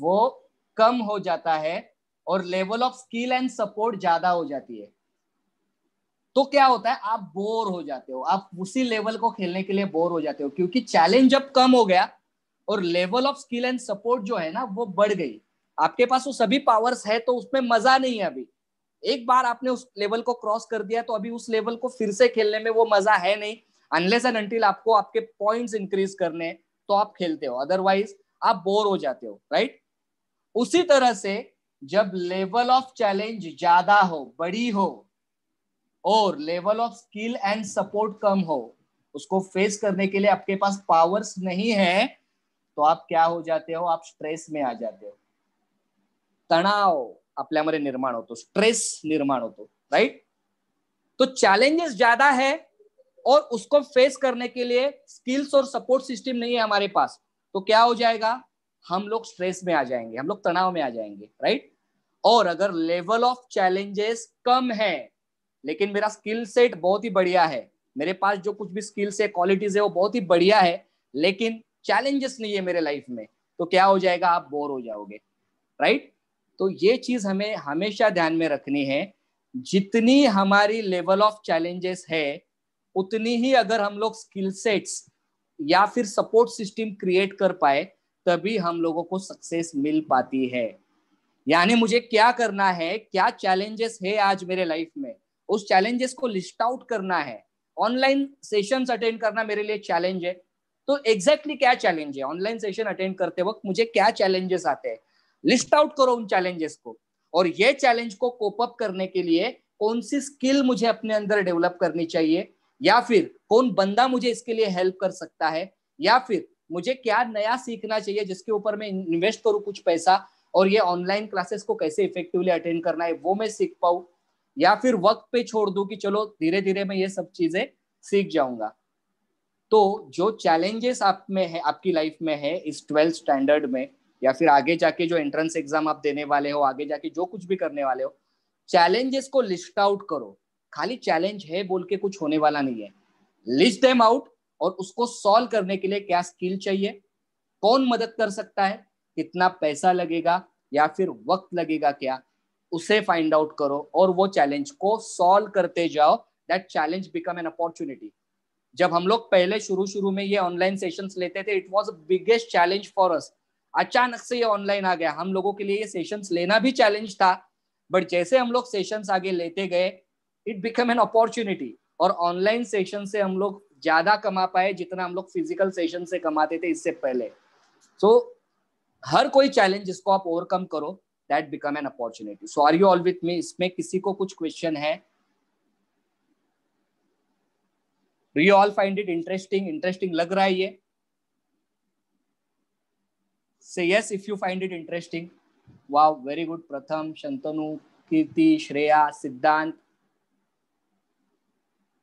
वो कम हो जाता है और level of skill and support ज्यादा हो जाती है तो क्या होता है आप बोर हो जाते हो आप उसी लेवल को खेलने के लिए बोर हो जाते हो क्योंकि चैलेंज जब कम हो गया और level of skill and support जो है ना वो बढ़ गई आपके पास वो सभी पावर्स है तो उसमें मजा नहीं है अभी एक बार आपने उस लेवल को क्रॉस कर दिया तो अभी उस लेवल को फिर से खेलने में वो मजा है नहीं अनलेस एंड अनटिल आपको आपके पॉइंट्स इंक्रीज करने तो आप खेलते हो अदरवाइज आप बोर हो जाते हो राइट उसी तरह से जब लेवल ऑफ चैलेंज ज्यादा हो बड़ी हो और level of skill and support कम हो उसको फेस करने के लिए आपके पास पावर्स नहीं है तो आप क्या हो जाते हो आप स्ट्रेस में आ जाते हो तनाव अपने आपल्यामध्ये निर्माण हो तो स्ट्रेस निर्माण हो तो राइट तो चैलेंजेस ज्यादा है और उसको फेस करने के लिए स्किल्स और सपोर्ट सिस्टम नहीं है हमारे पास तो क्या हो जाएगा हम लोग स्ट्रेस में आ जाएंगे हम लोग तनाव में आ जाएंगे राइट और अगर लेवल ऑफ चैलेंजेस कम है लेकिन मेरा स्किल सेट बहुत ही बढ़िया है मेरे पास जो कुछ भी स्किल्स है क्वालिटीज है वो बहुत ही बढ़िया है लेकिन चैलेंजेस नहीं है मेरे लाइफ में तो क्या हो जाएगा आप बोर हो जाओगे राइट तो ये चीज हमें हमेशा ध्यान में रखनी है जितनी हमारी लेवल ऑफ चैलेंजेस है उतनी ही अगर हम लोग स्किल सेट्स या फिर सपोर्ट सिस्टम क्रिएट कर पाए तभी हम लोगों को सक्सेस मिल पाती है यानी मुझे क्या करना है क्या चैलेंजेस है आज मेरे लाइफ में उस चैलेंजेस को लिस्ट आउट करना है ऑनलाइन सेशन अटेंड करना मेरे लिए चैलेंज है तो एग्जैक्टली exactly क्या चैलेंज है ऑनलाइन सेशन अटेंड करते वक्त मुझे क्या चैलेंजेस आते हैं लिस्ट आउट करो उन चैलेंजेस को और ये चैलेंज को कोप अप करने के लिए कौन सी स्किल मुझे अपने अंदर डेवलप करनी चाहिए या फिर कौन बंदा मुझे इसके लिए हेल्प कर सकता है या फिर मुझे क्या नया सीखना चाहिए जिसके ऊपर मैं इन्वेस्ट करूँ कुछ पैसा और ये ऑनलाइन क्लासेस को कैसे इफेक्टिवली अटेंड करना है वो मैं सीख पाऊँ या फिर वक्त पे छोड़ दू कि चलो धीरे धीरे मैं ये सब चीजें सीख जाऊंगा तो जो चैलेंजेस आप में है आपकी लाइफ में है इस ट्वेल्थ स्टैंडर्ड में या फिर आगे जाके जो एंट्रेंस एग्जाम आप देने वाले हो आगे जाके जो कुछ भी करने वाले हो चैलेंजेस को लिस्ट आउट करो खाली चैलेंज है बोल के कुछ होने वाला नहीं है लिस्ट देम आउट और उसको सॉल्व करने के लिए क्या स्किल चाहिए कौन मदद कर सकता है कितना पैसा लगेगा या फिर वक्त लगेगा क्या उसे फाइंड आउट करो और वो चैलेंज को सॉल्व करते जाओ that challenge become an opportunity जब हम लोग पहले शुरू शुरू में ये ऑनलाइन सेशंस लेते थे it was biggest challenge for us अचानक से ये ऑनलाइन आ गया हम लोगों के लिए ये सेशंस लेना भी चैलेंज था बट जैसे हम लोग सेशंस आगे लेते गए इट बिकम एन अपॉर्चुनिटी और ऑनलाइन सेशन से हम लोग ज्यादा कमा पाए जितना हम लोग फिजिकल सेशन से कमाते थे इससे पहले सो so, हर कोई चैलेंज जिसको आप ओवरकम करो that become an opportunity so are you all with me इसमें किसी को कुछ क्वेश्चन है do you all find it interesting interesting लग रहा है ये से yes if you find it interesting वाह वेरी गुड प्रथम शंतनु कीर्ति श्रेया सिद्धांत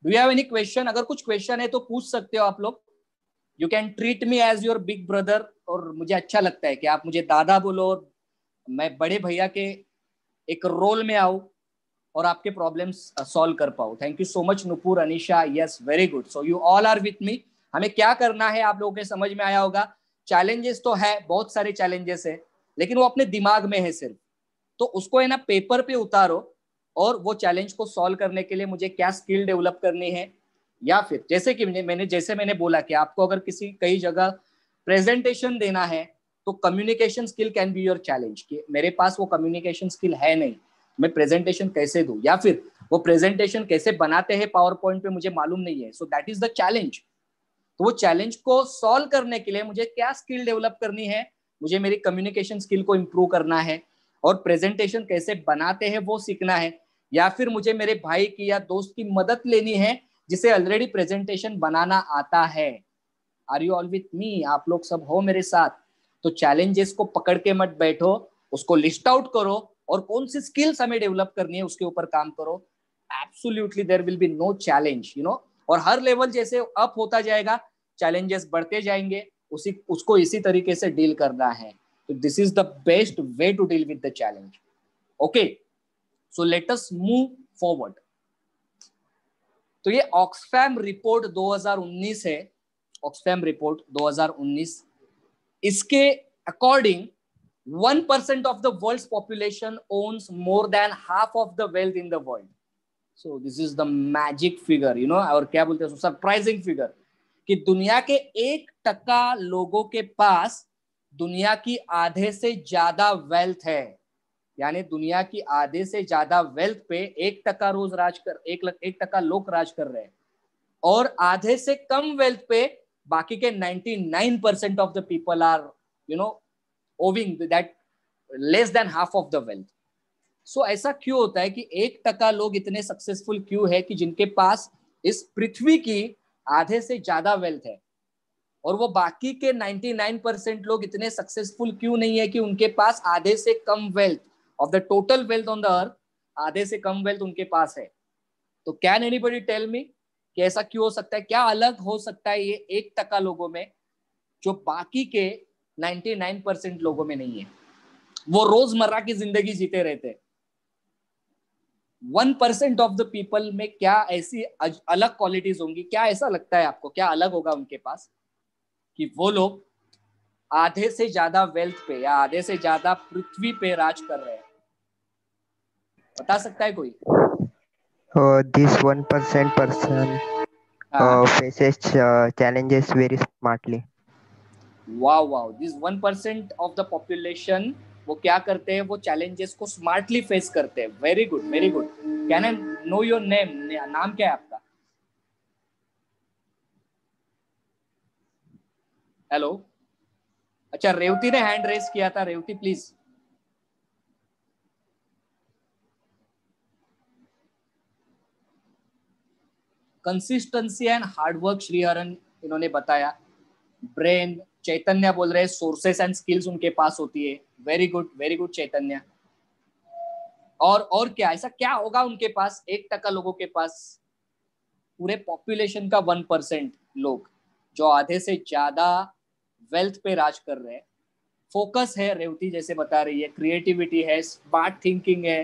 डू हैव एनी क्वेश्चन अगर कुछ क्वेश्चन है तो पूछ सकते हो आप लोग you can treat me as your big brother और मुझे अच्छा लगता है कि आप मुझे दादा बोलो और मैं बड़े भैया के एक रोल में आऊ और आपके प्रॉब्लम्स सॉल्व uh, कर पाऊ thank you so much Nupur Anisha yes very good so you all are with me हमें क्या करना है आप लोगों के समझ में आया होगा चैलेंजेस तो है बहुत सारे चैलेंजेस है लेकिन वो अपने दिमाग में है सिर्फ तो उसको है ना पेपर पे उतारो और वो चैलेंज को सॉल्व करने के लिए मुझे क्या स्किल डेवलप करनी है या फिर जैसे कि मैंने जैसे मैंने बोला कि आपको अगर किसी कई जगह प्रेजेंटेशन देना है तो communication skill can be your challenge कि मेरे पास वो कम्युनिकेशन स्किल है नहीं मैं प्रेजेंटेशन कैसे दू या फिर वो प्रेजेंटेशन कैसे बनाते हैं पावर पॉइंट पे मुझे मालूम नहीं है so that is the challenge तो वो चैलेंज को सॉल्व करने के लिए मुझे क्या स्किल डेवलप करनी है मुझे मेरी कम्युनिकेशन स्किल को इम्प्रूव करना है और प्रेजेंटेशन कैसे बनाते हैं वो सीखना है या फिर मुझे मेरे भाई की या दोस्त की मदद लेनी है जिसे ऑलरेडी प्रेजेंटेशन बनाना आता है are you all with me आप लोग सब हो मेरे साथ तो चैलेंजेस को पकड़ के मत बैठो उसको लिस्ट आउट करो और कौन सी स्किल्स हमें डेवलप करनी है उसके ऊपर काम करो absolutely there will be no challenge you know और हर लेवल जैसे अप होता जाएगा चैलेंजेस बढ़ते जाएंगे उसी उसको इसी तरीके से डील करना है तो this is the best way to deal with the challenge okay so let us move forward तो ये ऑक्सफैम रिपोर्ट 2019 है ऑक्सफैम रिपोर्ट 2019 इसके according one percent of the world population owns more than half of the wealth in the world so this is the magic figure you know और क्या बोलते हैं surprising figure कि दुनिया के एक टक्का लोगों के पास दुनिया की आधे से ज्यादा वेल्थ है यानी दुनिया की आधे से ज्यादा वेल्थ पे एक टका रोज राज कर एक एक टका लोग राज कर रहे हैं और आधे से कम वेल्थ पे बाकी के 99 percent of the people are you know owing that less than half of the wealth so ऐसा क्यों होता है कि एक टका लोग इतने सक्सेसफुल क्यों है कि जिनके पास इस पृथ्वी की आधे से ज्यादा वेल्थ है और वो बाकी के 99 परसेंट लोग इतने सक्सेसफुल क्यों नहीं है कि उनके पास आधे से कम wealth of the total wealth on the earth आधे से कम वेल्थ उनके पास है तो कैन एनीबडी टेल मी कि ऐसा क्यों हो सकता है क्या अलग हो सकता है ये एक टका लोगों में जो बाकी के 99 लोगों में नहीं है वो रोजमर्रा की जिंदगी जीते रहते one percent of the people में क्या ऐसी अलग क्वालिटीज होंगी क्या ऐसा लगता है आपको क्या अलग होगा उनके पास कि वो लोग आधे से ज्यादा वेल्थ पे या आधे से ज्यादा पृथ्वी पे राज कर रहे हैं बता सकता है कोई this one percent person faces challenges very smartly smartly. Wow, this one percent of the population वो क्या करते हैं वो चैलेंजेस को स्मार्टली फेस करते हैं very good very good can I know your name नाम क्या है आपका हेलो अच्छा रेवती ने हैंड रेस किया था Revati please consistency and hard work Shriharan इन्होंने बताया ब्रेन चैतन्य बोल रहे सोर्सेस एंड स्किल्स उनके पास होती है very good very good Chaitanya और और क्या ऐसा क्या होगा उनके पास एक टका लोगों के पास पूरे पॉपुलेशन का वन परसेंट लोग जो आधे से ज्यादा वेल्थ पे राज कर रहे हैं फोकस है रेवती जैसे बता रही है क्रिएटिविटी है स्मार्ट थिंकिंग है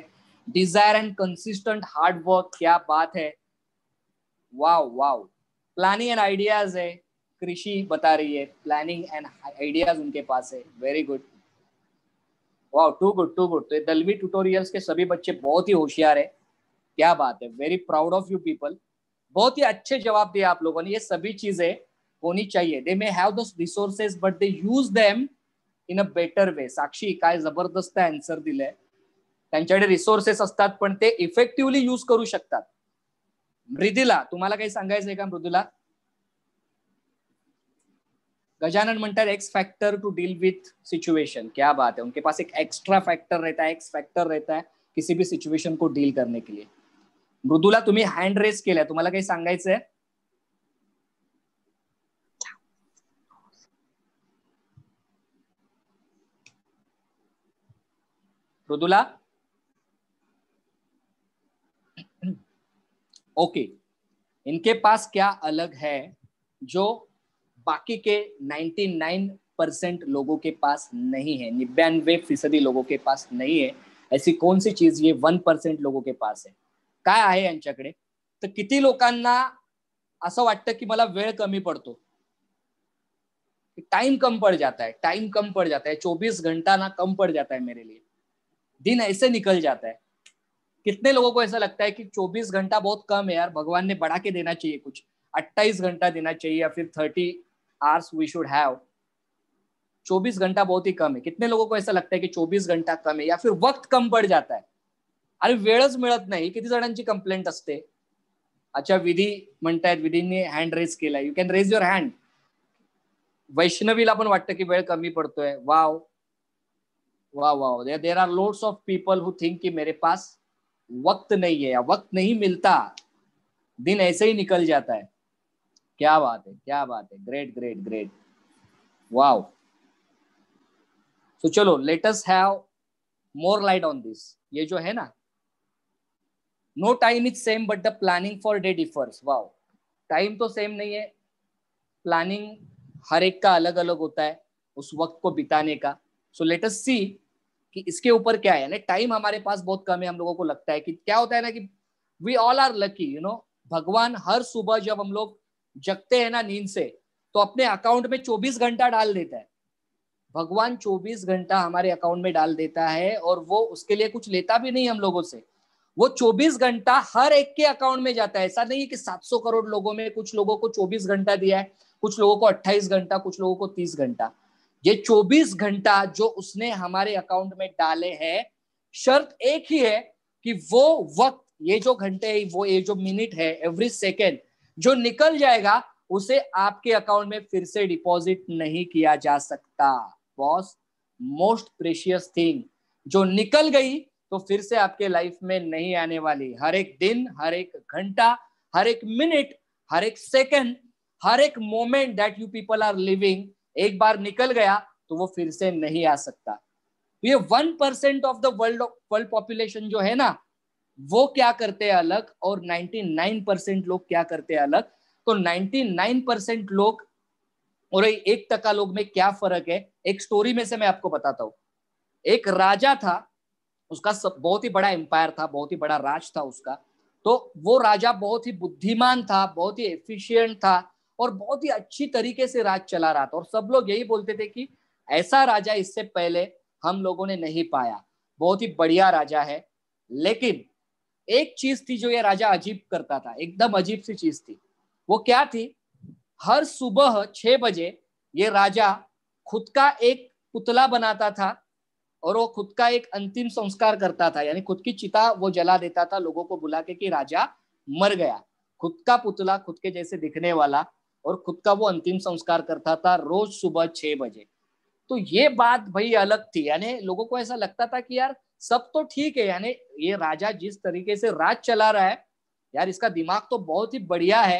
desire and consistent hard work क्या बात है wow wow planning and ideas है कृषि बता रही है प्लानिंग एंड आइडियाज उनके पास है very good wow too good too good तो ये दलवी ट्यूटोरियल्स के सभी बच्चे बहुत ही होशियार है क्या बात है very proud of you people बहुत ही अच्छे जवाब दिए आप लोगों ने ये सभी चीजें होनी चाहिए they may have the resources but they use them in a better way Sakshi काय जबरदस्त अँसर दिले त्यांच्याकडे रिसोर्सेस असतात पण ते इफेक्टिव्हली यूज करू शकतात मृदिला तुम्हाला काही सांगायचंय का मृदुला गजानन म्हणतात X factor to deal with situation क्या बात है उनके पास एक एक्स्ट्रा फॅक्टर रहता है एक्स फॅक्टर रहता है किसी भी सिच्युएशन को डील करने के लिए मृदुला तुम्ही हँड रेस केलाय तुम्हाला काही सांगायचं आहे रुदुला ओके इनके पास क्या अलग है जो बाकी के 99 परसेंट लोगों के पास नहीं है निन्यानवे फीसदी लोगों के पास नहीं है ऐसी कौन सी चीज ये वन परसेंट लोगों के पास है काय आहे यांच्याकडे तर किती लोकांना असं वाटतं की मला वेळ कमी पडतो टाइम कम पड़ जाता है टाइम कम पड़ जाता है चौबीस घंटा ना कम पड़ जाता है मेरे लिए दिन ऐसे निकल जाता है कितने लोगों को ऐसा लगता है कि 24 घंटा बहुत कम है यार भगवान ने बढ़ा के देना चाहिए कुछ 28 घंटा देना चाहिए या फिर 30 आवर्स वी शुड हैव 24 घंटा बहुत ही कम है कितने लोगों को ऐसा लगता है की 24 घंटा कम है या फिर वक्त कम पड जाता है अरे वेळच मिळत नाही किती जणांची कंप्लेंट असते अच्छा विधी म्हणतायत विधीने हँड रेज केलाय you can raise your hand वैष्णवीला पण वाटतं की वेळ कमी पडतोय वाव वाह वाह there are loads of people who think कि मेरे पास वक्त नहीं है या वक्त नहीं मिलता दिन ऐसे ही निकल जाता है क्या बात है क्या बात है ग्रेट ग्रेट ग्रेट वाओ तो चलो let's have more light on this ये जो है ना no time is same but the planning for day differs wow time तो सेम नहीं है प्लानिंग हर एक का अलग अलग होता है उस वक्त को बिताने का सो लेट अस सी कि इसके ऊपर क्या है यानी टाइम हमारे पास बहुत कम है हम लोगों को लगता है कि क्या होता है ना कि we all are lucky you know भगवान हर सुबह जब हम लोग जगते हैं ना नींद से तो अपने अकाउंट में 24 घंटा डाल देता है भगवान 24 घंटा हमारे अकाउंट में डाल देता है और वो उसके लिए कुछ लेता भी नहीं हम लोगों से वो 24 घंटा हर एक के अकाउंट में जाता है ऐसा नहीं है कि 700 करोड़ लोगों में कुछ लोगों को 24 घंटा दिया है कुछ लोगों को 28 घंटा कुछ लोगों को 30 घंटा ये 24 घंटा जो उसने हमारे अकाउंट में डाले हैं शर्त एक ही है कि वो वक्त ये जो घंटे है वो ये जो मिनट है एवरी सेकेंड जो निकल जाएगा उसे आपके अकाउंट में फिर से डिपॉजिट नहीं किया जा सकता बॉस मोस्ट प्रेशियस थिंग जो निकल गई तो फिर से आपके लाइफ में नहीं आने वाली हर एक दिन हर एक घंटा हर एक मिनट हर एक सेकेंड हर एक moment that you people are living एक बार निकल गया तो वो फिर से नहीं आ सकता तो ये one percent of the world world population जो है ना वो क्या करते हैं अलग और 99 परसेंट लोग क्या करते हैं अलग तो 99 परसेंट लोग और एक टका लोग में क्या फर्क है एक स्टोरी में से मैं आपको बताता हूँ एक राजा था उसका सब बहुत ही बड़ा एम्पायर था बहुत ही बड़ा राज था उसका तो वो राजा बहुत ही बुद्धिमान था बहुत ही एफिशियंट था और बहुत ही अच्छी तरीके से राज चला रहा था और सब लोग यही बोलते थे कि ऐसा राजा इससे पहले हम लोगों ने नहीं पाया बहुत ही बढ़िया राजा है लेकिन एक चीज थी जो ये राजा अजीब करता था एकदम अजीब सी चीज थी वो क्या थी हर सुबह छह बजे ये राजा खुद का एक पुतला बनाता था और वो खुद का एक अंतिम संस्कार करता था यानी खुद की चिता वो जला देता था लोगों को बुला के कि राजा मर गया खुद का पुतला खुद के जैसे दिखने वाला और खुद का वो अंतिम संस्कार करता था रोज सुबह छह बजे तो ये बात भाई अलग थी यानी लोगों को ऐसा लगता था कि यार सब तो ठीक है यानी ये राजा जिस तरीके से राज चला रहा है यार इसका दिमाग तो बहुत ही बढ़िया है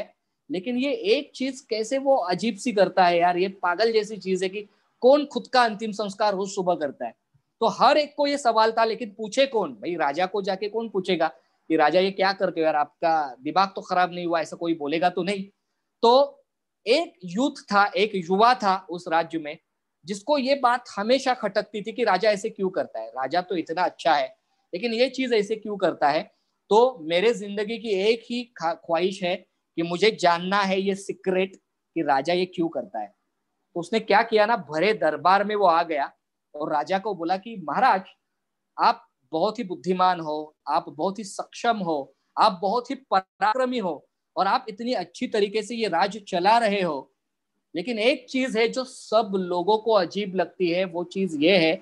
लेकिन ये एक चीज कैसे वो अजीब सी करता है यार ये पागल जैसी चीज है कि कौन खुद का अंतिम संस्कार रोज सुबह करता है तो हर एक को ये सवाल था लेकिन पूछे कौन भाई राजा को जाके कौन पूछेगा कि राजा ये क्या करते हो यार आपका दिमाग तो खराब नहीं हुआ ऐसा कोई बोलेगा तो नहीं तो एक यूथ था एक युवा था उस राज्य में जिसको ये बात हमेशा खटकती थी कि राजा ऐसे क्यों करता है राजा तो इतना अच्छा है लेकिन ये चीज ऐसे क्यों करता है तो मेरे जिंदगी की एक ही ख्वाहिश है कि मुझे जानना है ये सीक्रेट कि राजा ये क्यों करता है तो उसने क्या किया ना भरे दरबार में वो आ गया और राजा को बोला कि महाराज आप बहुत ही बुद्धिमान हो आप बहुत ही सक्षम हो आप बहुत ही पराक्रमी हो और आप इतनी अच्छी तरीके से ये राज्य चला रहे हो लेकिन एक चीज है जो सब लोगों को अजीब लगती है वो चीज ये है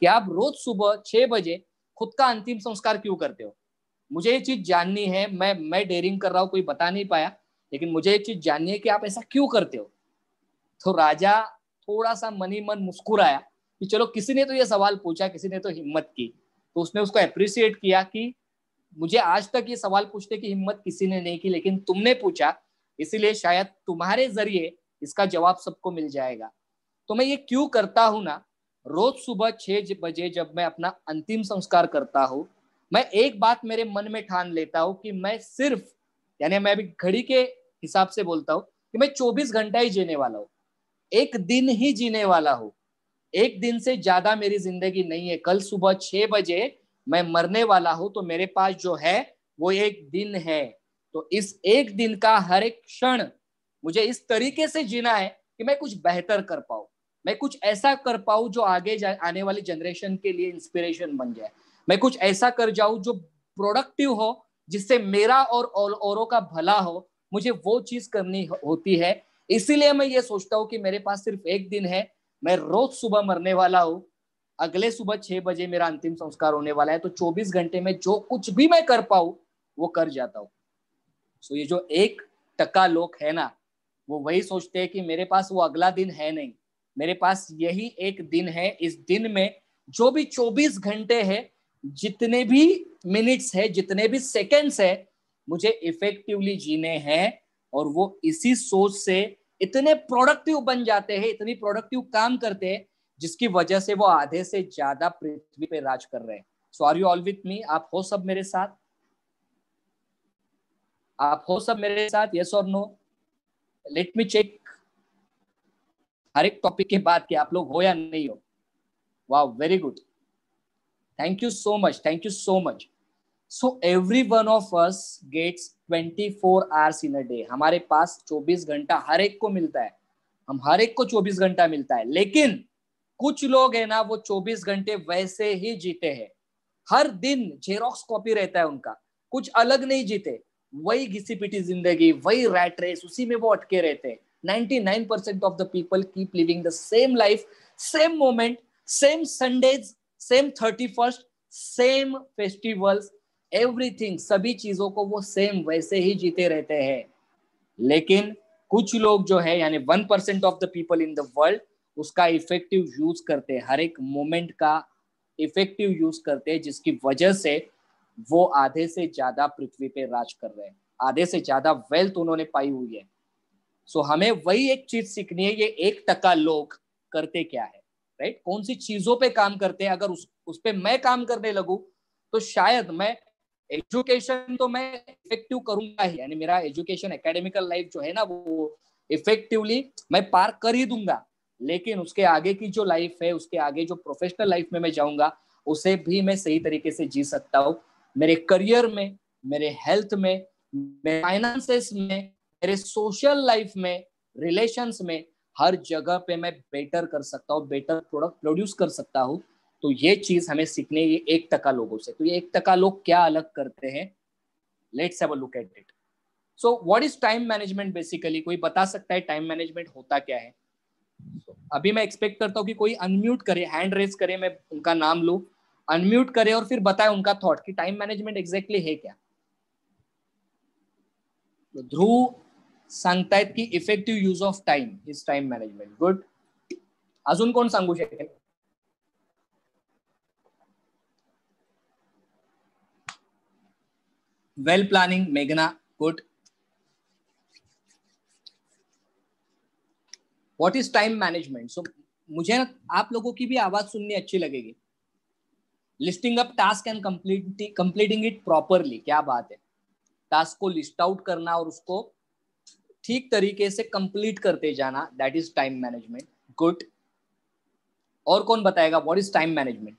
कि आप रोज सुबह छह बजे खुद का अंतिम संस्कार क्यों करते हो मुझे ये चीज जाननी है मैं मैं डेयरिंग कर रहा हूँ कोई बता नहीं पाया लेकिन मुझे ये चीज जाननी है कि आप ऐसा क्यों करते हो तो राजा थोड़ा सा मनी मन मुस्कुराया कि चलो किसी ने तो ये सवाल पूछा किसी ने तो हिम्मत की तो उसने उसको अप्रिसिएट किया कि मुझे आज तक ये सवाल पूछने की हिम्मत किसी ने नहीं की लेकिन तुमने पूछा इसीलिए शायद तुम्हारे जरिए इसका जवाब सबको मिल जाएगा तो मैं ये क्यों करता हूँ ना रोज सुबह छह बजे जब मैं अपना अंतिम संस्कार करता हूँ मैं एक बात मेरे मन में ठान लेता हूँ कि मैं सिर्फ यानी मैं अभी घड़ी के हिसाब से बोलता हूँ कि मैं 24 घंटा ही जीने वाला हूँ एक दिन ही जीने वाला हूँ एक दिन से ज्यादा मेरी जिंदगी नहीं है कल सुबह छह बजे मैं मरने वाला हूं तो मेरे पास जो है वो एक दिन है तो इस एक दिन का हर एक क्षण मुझे इस तरीके से जीना है कि मैं कुछ बेहतर कर पाऊ मैं कुछ ऐसा कर पाऊ जो आगे आने वाली जनरेशन के लिए इंस्पिरेशन बन जाए मैं कुछ ऐसा कर जाऊं जो प्रोडक्टिव हो जिससे मेरा और औरों का भला हो मुझे वो चीज करनी होती है इसीलिए मैं ये सोचता हूँ कि मेरे पास सिर्फ एक दिन है मैं रोज सुबह मरने वाला हूँ अगले सुबह छह बजे मेरा अंतिम संस्कार होने वाला है तो चौबीस घंटे में जो कुछ भी मैं कर पाऊ वो कर जाता हूँ सो ये जो एक टका लोग है ना वो वही सोचते हैं कि मेरे पास वो अगला दिन है नहीं मेरे पास यही एक दिन है इस दिन में जो भी 24 घंटे है जितने भी मिनट्स है जितने भी सेकेंड्स है मुझे इफेक्टिवली जीने हैं और वो इसी सोच से इतने प्रोडक्टिव बन जाते हैं इतनी प्रोडक्टिव काम करते हैं जिसकी वजह से वो आधे से ज्यादा पृथ्वी पे राज कर रहे हैं so are you all with me आप हो सब मेरे साथ आप हो सब मेरे साथ यस और नो लेट मी चेक हर एक टॉपिक के बाद कि आप लोग हो या नहीं हो वाह very good thank you so much thank you so much so every one of us gets 24 four hours in a day हमारे पास 24 घंटा हर एक को मिलता है हम हर एक को 24 घंटा मिलता है लेकिन कुछ लोग है ना वो 24 घंटे वैसे ही जीते हैं हर दिन जेरोक्स कॉपी रहता है उनका कुछ अलग नहीं जीते वही घिसी पिटी जिंदगी वही रैट रेस उसी में वो अटके रहते हैं ninety percent of the people keep living the same life same moment same Sundays same thirty first same festivals everything सभी चीजों को वो सेम वैसे ही जीते रहते हैं लेकिन कुछ लोग जो है यानी one percent of the people in the world उसका इफेक्टिव यूज करते हैं हर एक मोमेंट का इफेक्टिव यूज करते हैं जिसकी वजह से वो आधे से ज्यादा पृथ्वी पे राज कर रहे हैं आधे से ज्यादा वेल्थ उन्होंने पाई हुई है सो so, हमें वही एक चीज सीखनी है ये एक टका लोग करते क्या है राइट कौन सी चीजों पे काम करते हैं अगर उस उस पर मैं काम करने लगू तो शायद मैं एजुकेशन तो मैं इफेक्टिव करूंगा ही यानी मेरा एजुकेशन एकेडमिकल लाइफ जो है ना वो इफेक्टिवली मैं पार कर ही दूंगा लेकिन उसके आगे की जो लाइफ है उसके आगे जो प्रोफेशनल लाइफ में मैं जाऊंगा उसे भी मैं सही तरीके से जी सकता हूँ मेरे करियर में मेरे हेल्थ में मेरे फाइनेंसेस में मेरे सोशल लाइफ में रिलेशंस में हर जगह पे मैं बेटर कर सकता हूँ बेटर प्रोडक्ट प्रोड्यूस कर सकता हूँ तो ये चीज हमें सीखने ये एक टका लोगों से तो ये एक टका लोग क्या अलग करते हैं let's have a look at it so what is time management basically कोई बता सकता है टाइम मैनेजमेंट होता क्या है अभी मैं एक्सपेक्ट करता हूँ कि कोई अनम्यूट करे हैंड रेस करे मैं उनका नाम लू अनम्यूट करे और फिर बताए उनका थॉट कि टाइम मैनेजमेंट एग्जैक्टली है क्या तो ध्रुव है कि effective use of time is time management good अजुन को वेल प्लानिंग मेघना good what is time management so मुझे ना आप लोगों की भी आवाज सुननी अच्छी लगेगी listing up task and completing it properly क्या बात है टास्क को लिस्ट आउट करना और उसको ठीक तरीके से कंप्लीट करते जाना that is time management good और कौन बताएगा व्हाट इज टाइम मैनेजमेंट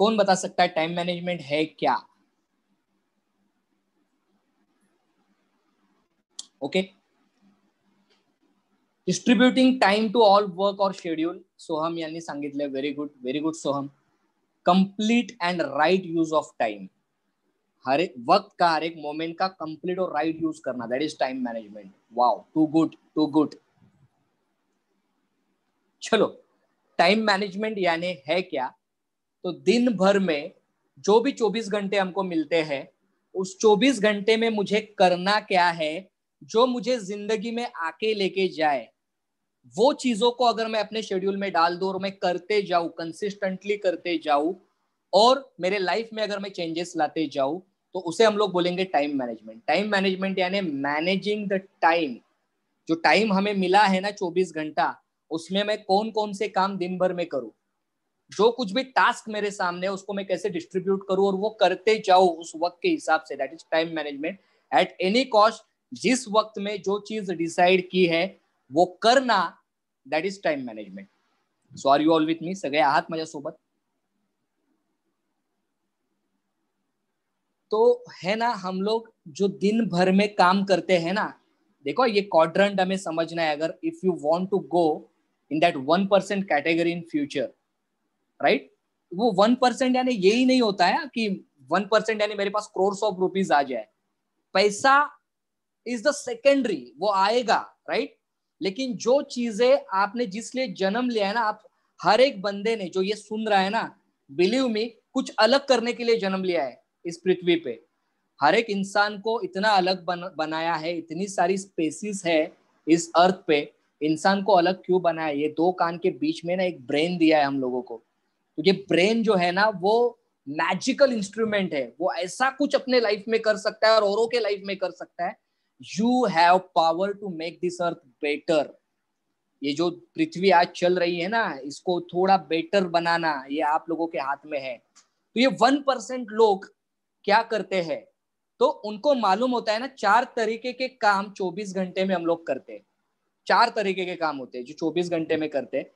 कौन बता सकता है टाइम मैनेजमेंट है क्या okay distributing time to all work और शेड्यूल सोहम यांनी सांगितलं very good very good Soham complete and right use of time हर एक वक्त का हर एक मोमेंट का कंप्लीट और राइट यूज करना that is time management wow too good too good चलो टाइम मैनेजमेंट यानी है क्या तो दिन भर में जो भी 24 घंटे हमको मिलते हैं उस 24 घंटे में मुझे करना क्या है जो मुझे जिंदगी में आके लेके जाए वो चीजों को अगर मैं अपने शेड्यूल में डाल दू और मैं करते जाऊं कंसिस्टेंटली करते जाऊं और मेरे लाइफ में अगर मैं चेंजेस लाते जाऊं तो उसे हम लोग बोलेंगे टाइम मैनेजमेंट टाइम मैनेजमेंट यानी मैनेजिंग द टाइम जो टाइम हमें मिला है ना 24 घंटा उसमें मैं कौन कौन से काम दिन भर में करूं जो कुछ भी टास्क मेरे सामने है उसको मैं कैसे डिस्ट्रीब्यूट करूं और वो करते जाऊं उस वक्त के हिसाब से that is time management at any cost जिस वक्त में जो चीज डिसाइड की है वो करना that is time management so are you all with me सगळे आहात सोबत तो है ना हम लोग जो दिन भर में काम करते हैं ना देखो ये क्वाड्रेंट हमें समझना है अगर if you want to go in that one percent category in future right वो वन परसेंट यानी यही नहीं होता है कि वन परसेंट यानी मेरे पास क्रोर्स ऑफ रुपीज आ जाए पैसा इज द सेकेंडरी वो आएगा राइट right? लेकिन जो चीजें आपने जिसलिए जन्म लिया है ना आप हर एक बंदे ने जो ये सुन रहा है ना बिलीव मी कुछ अलग करने के लिए जन्म लिया है इस पृथ्वी पे हर एक इंसान को इतना अलग बन, बनाया है इतनी सारी स्पेसिस है इस अर्थ पे इंसान को अलग क्यों बनाया ये दो कान के बीच में ना एक ब्रेन दिया है हम लोगों को तो ये ब्रेन जो है ना वो मैजिकल इंस्ट्रूमेंट है वो ऐसा कुछ अपने लाइफ में कर सकता है और औरों के लाइफ में कर सकता है you have power to make this earth better ये जो पृथ्वी आज चल रही है ना इसको थोड़ा बेटर बनाना ये आप लोगों के हाथ में है तो ये वन परसेंट लोग क्या करते हैं तो उनको मालूम होता है ना चार तरीके के काम 24 घंटे में हम लोग करते हैं चार तरीके के काम होते हैं जो 24 घंटे में करते हैं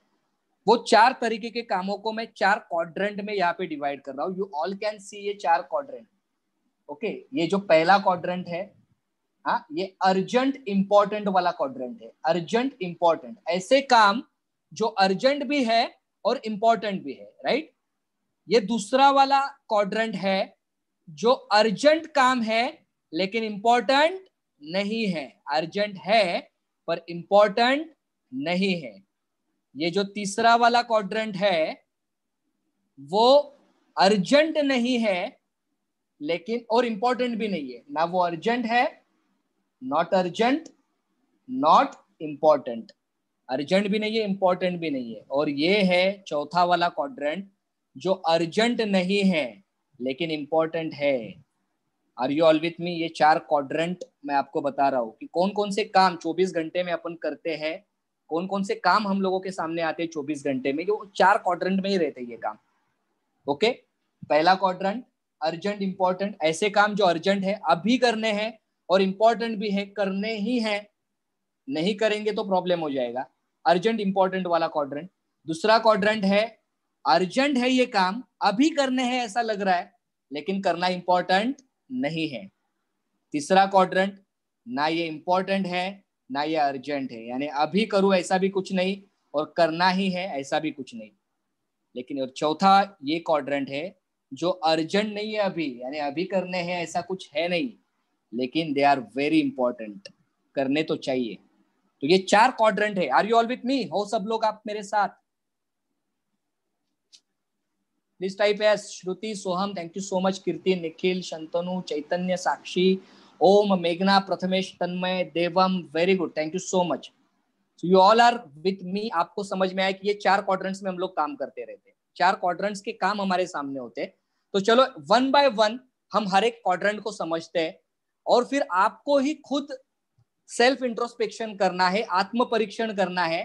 वो चार तरीके के कामों को मैं चार क्वाड्रेंट में यहाँ पे डिवाइड कर रहा हूँ यू ऑल कैन सी ये चार क्वाड्रेंट ओके ये जो पहला क्वाड्रेंट है हाँ ये अर्जेंट इंपॉर्टेंट वाला क्वाड्रेंट है अर्जेंट इंपॉर्टेंट ऐसे काम जो अर्जेंट भी है और इंपॉर्टेंट भी है राइट ये दूसरा वाला क्वाड्रेंट है जो अर्जेंट काम है लेकिन इंपॉर्टेंट नहीं है अर्जेंट है पर इंपॉर्टेंट नहीं है ये जो तीसरा वाला क्वाड्रेंट है वो अर्जेंट नहीं है लेकिन और इंपॉर्टेंट भी नहीं है ना वो अर्जेंट है not urgent not important urgent भी नहीं है इम्पॉर्टेंट भी नहीं है और ये है चौथा वाला क्वाड्रेंट जो अर्जेंट नहीं है लेकिन इम्पॉर्टेंट है are you all with me ये चार क्वाड्रेंट मैं आपको बता रहा हूँ कि कौन कौन से काम 24 घंटे में अपन करते हैं कौन कौन से काम हम लोगों के सामने आते हैं 24 घंटे में जो चार क्वाड्रेंट में ही रहते हैं ये काम ओके okay? पहला क्वाड्रेंट अर्जेंट इंपॉर्टेंट ऐसे काम जो अर्जेंट है अभी करने हैं और इम्पॉर्टेंट भी है करने ही हैं नहीं करेंगे तो प्रॉब्लम हो जाएगा अर्जेंट इंपॉर्टेंट वाला क्वाड्रेंट दूसरा क्वाड्रेंट है अर्जेंट है ये काम अभी करने हैं ऐसा लग रहा है लेकिन करना इंपॉर्टेंट नहीं है तीसरा क्वाड्रेंट ना ये इंपॉर्टेंट है ना ये अर्जेंट है यानी अभी करूँ ऐसा भी कुछ नहीं और करना ही है ऐसा भी कुछ नहीं लेकिन और चौथा ये क्वाड्रेंट है जो अर्जेंट नहीं है अभी यानी अभी करने हैं ऐसा कुछ है नहीं लेकिन दे आर वेरी इंपॉर्टेंट करने तो चाहिए तो ये चार क्वाड्रेंट है are you all with me हो सब लोग आप मेरे साथ प्लीज टाइप है Shruti Soham thank you so much Kirti Nikhil Shantanu Chaitanya Sakshi Om मेघना Prathamesh Tanmay Devam very good thank you so much so you all are with me आपको समझ में आया कि ये चार क्वाड्रेंट्स में हम लोग काम करते रहते हैं चार क्वाड्रेंट्स के काम हमारे सामने होते हैं तो चलो वन बाय वन हम हर एक क्वाड्रेंट को समझते हैं और फिर आपको ही खुद सेल्फ इंट्रोस्पेक्शन करना है आत्म परीक्षण करना है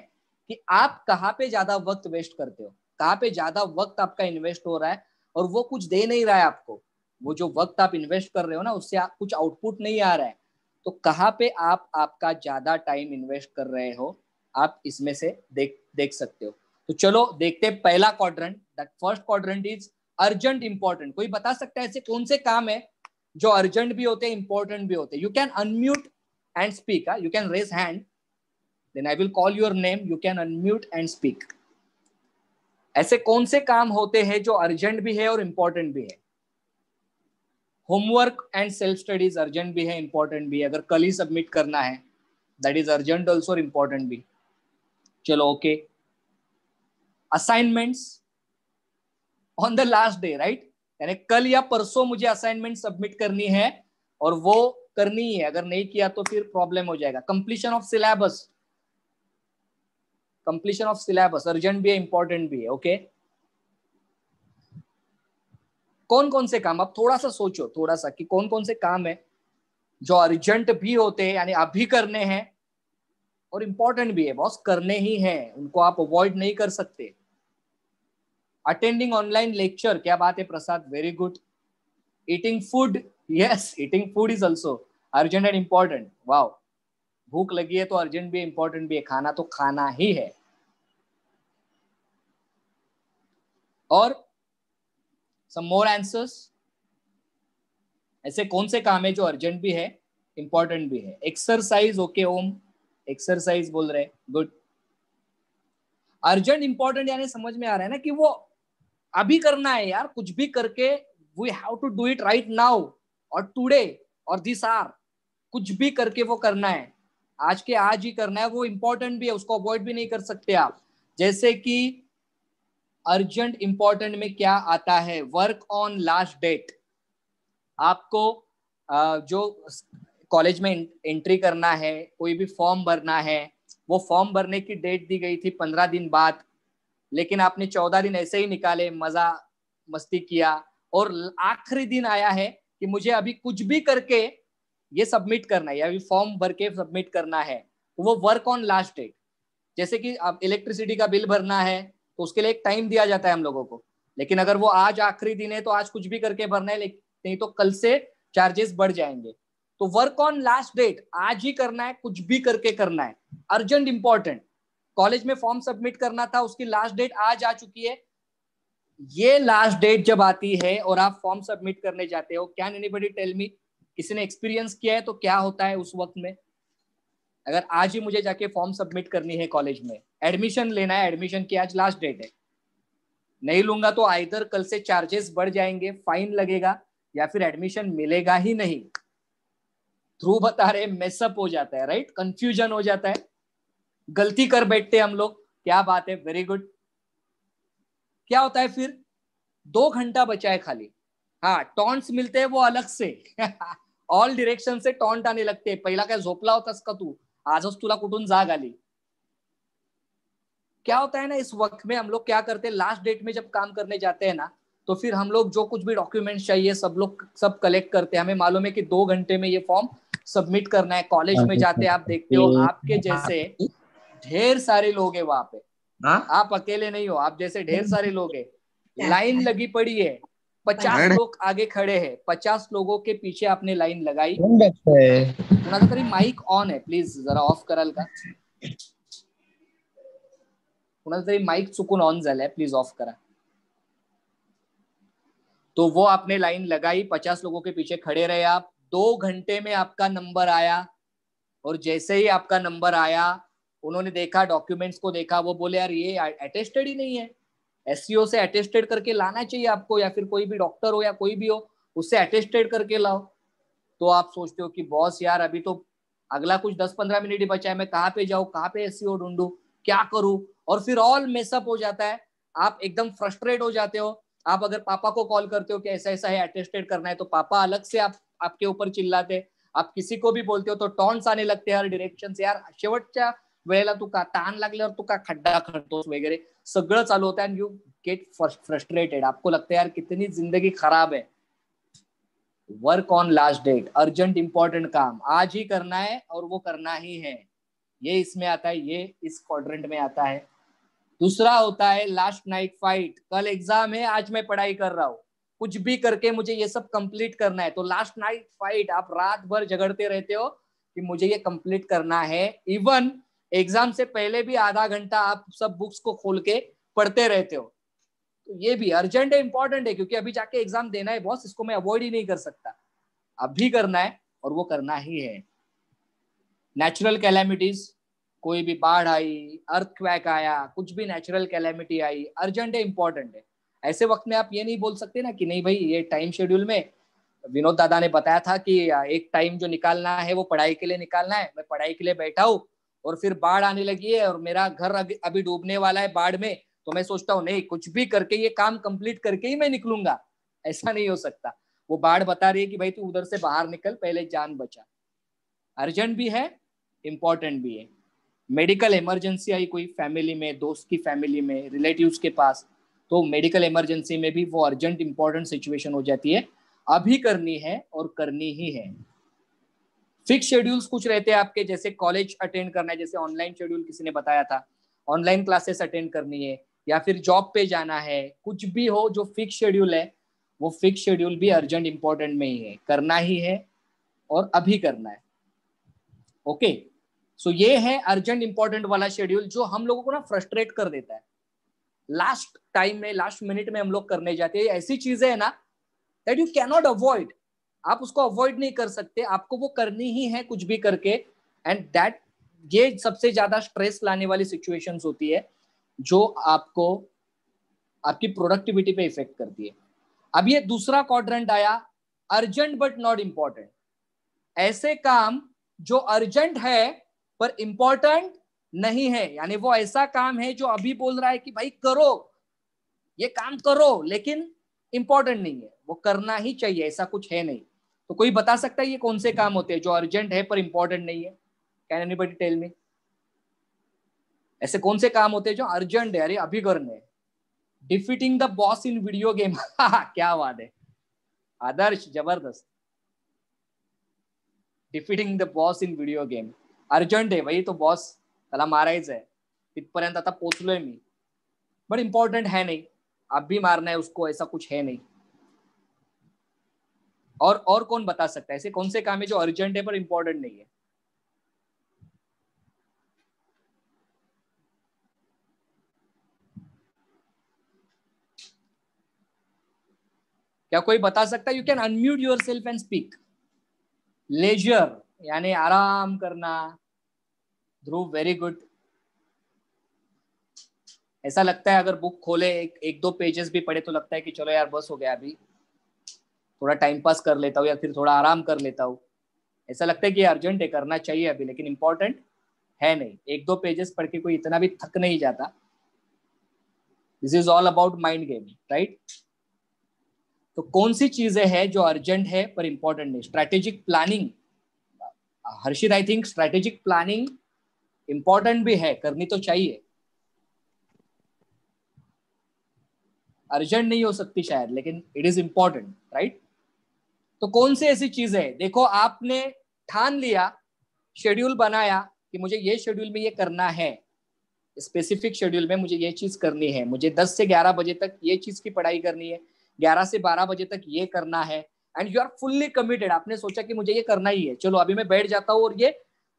कि आप कहाँ पे ज्यादा वक्त वेस्ट करते हो कहाँ पे ज्यादा वक्त आपका इन्वेस्ट हो रहा है और वो कुछ दे नहीं रहा है आपको वो जो वक्त आप इन्वेस्ट कर रहे हो ना उससे आप कुछ आउटपुट नहीं आ रहा है तो कहाँ पे आप आपका ज्यादा टाइम इन्वेस्ट कर रहे हो आप इसमें से देख देख सकते हो तो चलो देखते पहला quadrant that first quadrant is urgent important कोई बता सकता है ऐसे कौन से काम है जो अर्जेंट भी होते हैं इंपॉर्टेंट भी होते हैं you can unmute and speak you can raise hand then I will call your name you can unmute and speak ऐसे कौन से काम होते हैं जो अर्जेंट भी है और इंपॉर्टेंट भी है homework and self studies urgent भी है इंपॉर्टेंट भी है अगर कल ही सबमिट करना है that is urgent also important भी चलो okay assignments on the last day right यानी कल या परसों मुझे असाइनमेंट सबमिट करनी है और वो करनी है अगर नहीं किया तो फिर प्रॉब्लम हो जाएगा completion of syllabus completion of syllabus urgent भी है इंपॉर्टेंट भी है ओके कौन कौन से काम आप थोड़ा सा सोचो थोड़ा सा कि कौन कौन से काम है जो अर्जेंट भी होते हैं यानी अभी करने हैं और इम्पोर्टेंट भी है बॉस करने ही हैं उनको आप अवॉइड नहीं कर सकते अटेंडिंग ऑनलाइन लेक्चर क्या बात है Prasad very good eating food yes eating food is also urgent and important wow भूख लगी है तो अर्जेंट भी इम्पोर्टेंट भी है खाना तो खाना ही है और सम मोर आंसर्स ऐसे कौन से काम है जो अर्जेंट भी है इंपॉर्टेंट भी है एक्सरसाइज ओके ओम एक्सरसाइज बोल रहे गुड अर्जेंट इंपॉर्टेंट यानी समझ में आ रहा है ना कि वो अभी करना है यार कुछ भी करके we have to do it right now और टूडे और दिस आर कुछ भी करके वो करना है आज के आज ही करना है वो इम्पोर्टेंट भी है उसको अवॉइड भी नहीं कर सकते आप जैसे कि अर्जेंट इम्पोर्टेंट में क्या आता है वर्क ऑन लास्ट डेट आपको जो कॉलेज में एंट्री करना है कोई भी फॉर्म भरना है वो फॉर्म भरने की डेट दी गई थी पंद्रह दिन बाद लेकिन आपने चौदह दिन ऐसे ही निकाले मजा मस्ती किया और आखिरी दिन आया है कि मुझे अभी कुछ भी करके ये सबमिट करना है अभी फॉर्म भर के सबमिट करना है तो वो वर्क ऑन लास्ट डेट जैसे कि आप इलेक्ट्रिसिटी का बिल भरना है तो उसके लिए एक टाइम दिया जाता है हम लोगों को लेकिन अगर वो आज आखिरी दिन है तो आज कुछ भी करके भरना है नहीं तो कल से चार्जेस बढ़ जाएंगे तो वर्क ऑन लास्ट डेट आज ही करना है कुछ भी करके करना है अर्जेंट इंपॉर्टेंट कॉलेज में फॉर्म सबमिट करना था उसकी लास्ट डेट आज आ चुकी है ये लास्ट डेट जब आती है और आप फॉर्म सबमिट करने जाते हो कैन एनीबडी टेल मी किसी ने एक्सपीरियंस किया है तो क्या होता है उस वक्त में अगर आज ही मुझे जाके फॉर्म सबमिट करनी है कॉलेज में एडमिशन लेना है एडमिशन की आज लास्ट डेट है नहीं लूंगा तो आइधर कल से चार्जेस बढ़ जाएंगे फाइन लगेगा या फिर एडमिशन मिलेगा ही नहीं थ्रू बता रहे मेसअप हो जाता है राइट कंफ्यूजन हो जाता है गलती कर बैठते हम लोग क्या बात है वेरी गुड क्या होता है फिर दो घंटा बचा है खाली हाँ टॉन्ट्स मिलते हैं वो अलग से ऑल डिरेक्शन से टॉन्ट आने लगते पहला क्या झोपला होता का तू आज तुला कुठून जाग आली क्या होता है ना इस वक्त में हम लोग क्या करते हैं लास्ट डेट में जब काम करने जाते हैं ना तो फिर हम लोग जो कुछ भी डॉक्यूमेंट चाहिए सब लोग सब कलेक्ट करते हैं हमें मालूम है कि दो घंटे में ये फॉर्म सबमिट करना है कॉलेज में हाँ, जाते हैं आप देखते हो आपके जैसे ढेर सारे लोग है वहां पे आ? हाँ? आप अकेले नहीं हो आप जैसे ढेर हम्म। सारे लोग है लाइन लगी पड़ी है पचास लोग आगे खड़े हैं पचास लोगों के पीछे आपने लाइन लगाई करी माइक ऑन है प्लीज जरा ऑफ कराल का तरी माईक चुकून ऑन प्लीज ऑफ करा तो वो आपने लाइन लगाई पचास लोगों के पीछे खड़े रहे आप दो घंटे में आपका नंबर आया और जैसे ही आपका नंबर आया उन्होंने देखा डॉक्यूमेंट्स को देखा वो बोले यार ये अटेस्टेड ही नहीं है एस से अटेस्टेड करके लाना चाहिए आपको या फिर कोई भी डॉक्टर हो या कोई भी हो उससे अटेस्टेड करके लाओ तो आप सोचते हो कि बॉस यार अभी तो अगला कुछ दस पंद्रह मिनट ही बचा है मैं कहाँ पे जाऊँ कहाँ पे एस ढूंढू क्या करूँ और फिर ऑल मेसअप हो जाता है आप एकदम फ्रस्ट्रेट हो जाते हो आप अगर पापा को कॉल करते हो कि ऐसा ऐसा है अटेस्टेड करना है तो पापा अलग से आप आपके ऊपर चिल्लाते आप किसी को भी बोलते हो तो टॉन्स आने लगते हैं हर डिरेक्शन से यार शेवटच्या वेळेला तुका ताण लागल्यावर तुका खड्डा खडतोस वगैरे सगळं चालू होतं अँड यू गेट फ्रस्ट्रेटेड आपको लगता है यार कितनी जिंदगी खराब है work on last date urgent important काम आज ही करना है और वो करना ही है ये इसमें आता है ये इस क्वाड्रेंट में आता है दूसरा होता है लास्ट नाइट फाइट कल एग्जाम है आज मैं पढ़ाई कर रहा हूँ कुछ भी करके मुझे ये सब कंप्लीट करना है तो लास्ट नाइट फाइट आप रात भर झगड़ते रहते हो कि मुझे ये कंप्लीट करना है इवन एग्जाम से पहले भी आधा घंटा आप सब बुक्स को खोल के पढ़ते रहते हो तो ये भी अर्जेंट है इंपॉर्टेंट है क्योंकि अभी जाके एग्जाम देना है बॉस इसको मैं अवॉइड ही नहीं कर सकता अब भी करना है और वो करना ही है नेचुरल कैलेमिटीज कोई भी बाढ़ आई अर्थ आया कुछ भी नेचुरल कैलेमिटी आई अर्जेंट है इंपॉर्टेंट है ऐसे वक्त में आप ये नहीं बोल सकते ना कि नहीं भाई ये टाइम शेड्यूल में विनोद दादा ने बताया था कि एक टाइम जो निकालना है वो पढ़ाई के लिए निकालना है मैं पढ़ाई के लिए बैठा हूँ और फिर बाढ़ आने लगी है और मेरा घर अभी डूबने वाला है बाढ़ में तो मैं सोचता हूँ नहीं कुछ भी करके ये काम कंप्लीट करके ही मैं निकलूंगा ऐसा नहीं हो सकता वो बाढ़ बता रही है कि भाई तू उधर से बाहर निकल पहले जान बचा अर्जेंट भी है इम्पोर्टेंट भी है मेडिकल इमरजेंसी आई कोई फैमिली में दोस्त की फैमिली में रिलेटिव के पास तो मेडिकल इमरजेंसी में भी वो अर्जेंट इम्पोर्टेंट सिचुएशन हो जाती है अभी करनी है और करनी ही है फिक्स शेड्यूल्स कुछ रहते हैं आपके जैसे कॉलेज अटेंड करना है जैसे ऑनलाइन शेड्यूल किसी ने बताया था ऑनलाइन क्लासेस अटेंड करनी है या फिर जॉब पे जाना है कुछ भी हो जो फिक्स शेड्यूल है वो फिक्स शेड्यूल भी अर्जेंट इंपॉर्टेंट में ही है करना ही है और अभी करना है ओके सो ये है अर्जेंट इंपॉर्टेंट वाला शेड्यूल जो हम लोगों को ना फ्रस्ट्रेट कर देता है लास्ट टाइम में लास्ट मिनट में हम लोग करने जाते हैं ऐसी चीजें है ना दैट यू कैनॉट अवॉइड आप उसको अवॉइड नहीं कर सकते आपको वो करनी ही है कुछ भी करके एंड दैट ये सबसे ज्यादा स्ट्रेस लाने वाली सिचुएशंस होती है जो आपको आपकी प्रोडक्टिविटी पे इफेक्ट करती है अब ये दूसरा क्वाड्रेंट आया अर्जेंट बट नॉट इम्पॉर्टेंट ऐसे काम जो अर्जेंट है पर इम्पॉर्टेंट नहीं है यानी वो ऐसा काम है जो अभी बोल रहा है कि भाई करो ये काम करो लेकिन इंपॉर्टेंट नहीं है वो करना ही चाहिए ऐसा कुछ है नहीं तो कोई बता सकता है ये कौन से काम होते हैं जो अर्जेंट है पर इंपॉर्टेंट नहीं है कैन बडी टेल मी ऐसे कौन से काम होते हैं जो अर्जेंट है अरे अभी करने defeating the boss in video game क्या बात है आदर्श जबरदस्त defeating the boss in video game urgent है वही तो बॉस त्याला मारायचा आहे तिथपर्यंत आता पोचलोय मी बट इम्पॉर्टंट है नहीं अब भी मारना है उसको ऐसा कुछ है नहीं और और कौन बता सकता है ऐसे कौन से काम है जो अर्जेंट है पर इम्पोर्टेंट नहीं है क्या कोई बता सकता है you can unmute yourself and speak leisure यानी आराम करना ध्रुव वेरी गुड ऐसा लगता है अगर बुक खोले एक, एक दो पेजेस भी पढ़े तो लगता है कि चलो यार बस हो गया अभी थोड़ा टाइम पास कर लेता हूँ या फिर थोड़ा आराम कर लेता हूँ ऐसा लगता है कि अर्जेंट है करना चाहिए अभी लेकिन इम्पोर्टेंट है नहीं एक दो पेजेस पढ़ के कोई इतना भी थक नहीं जाता this is all about mind game right तो कौन सी चीजें हैं जो अर्जेंट है पर इम्पोर्टेंट नहीं strategic planning Harshit I think strategic planning important भी है करनी तो चाहिए अर्जेंट नहीं हो सकती शायद लेकिन इट इज इम्पोर्टेंट राइट तो कौन सी ऐसी चीज है देखो आपने ठान लिया शेड्यूल बनाया कि मुझे ये शेड्यूल में ये करना है स्पेसिफिक शेड्यूल में मुझे ये चीज करनी है मुझे 10 से 11 बजे तक ये चीज की पढ़ाई करनी है 11 से 12 बजे तक ये करना है and you are fully committed आपने सोचा कि मुझे ये करना ही है चलो अभी मैं बैठ जाता हूँ और ये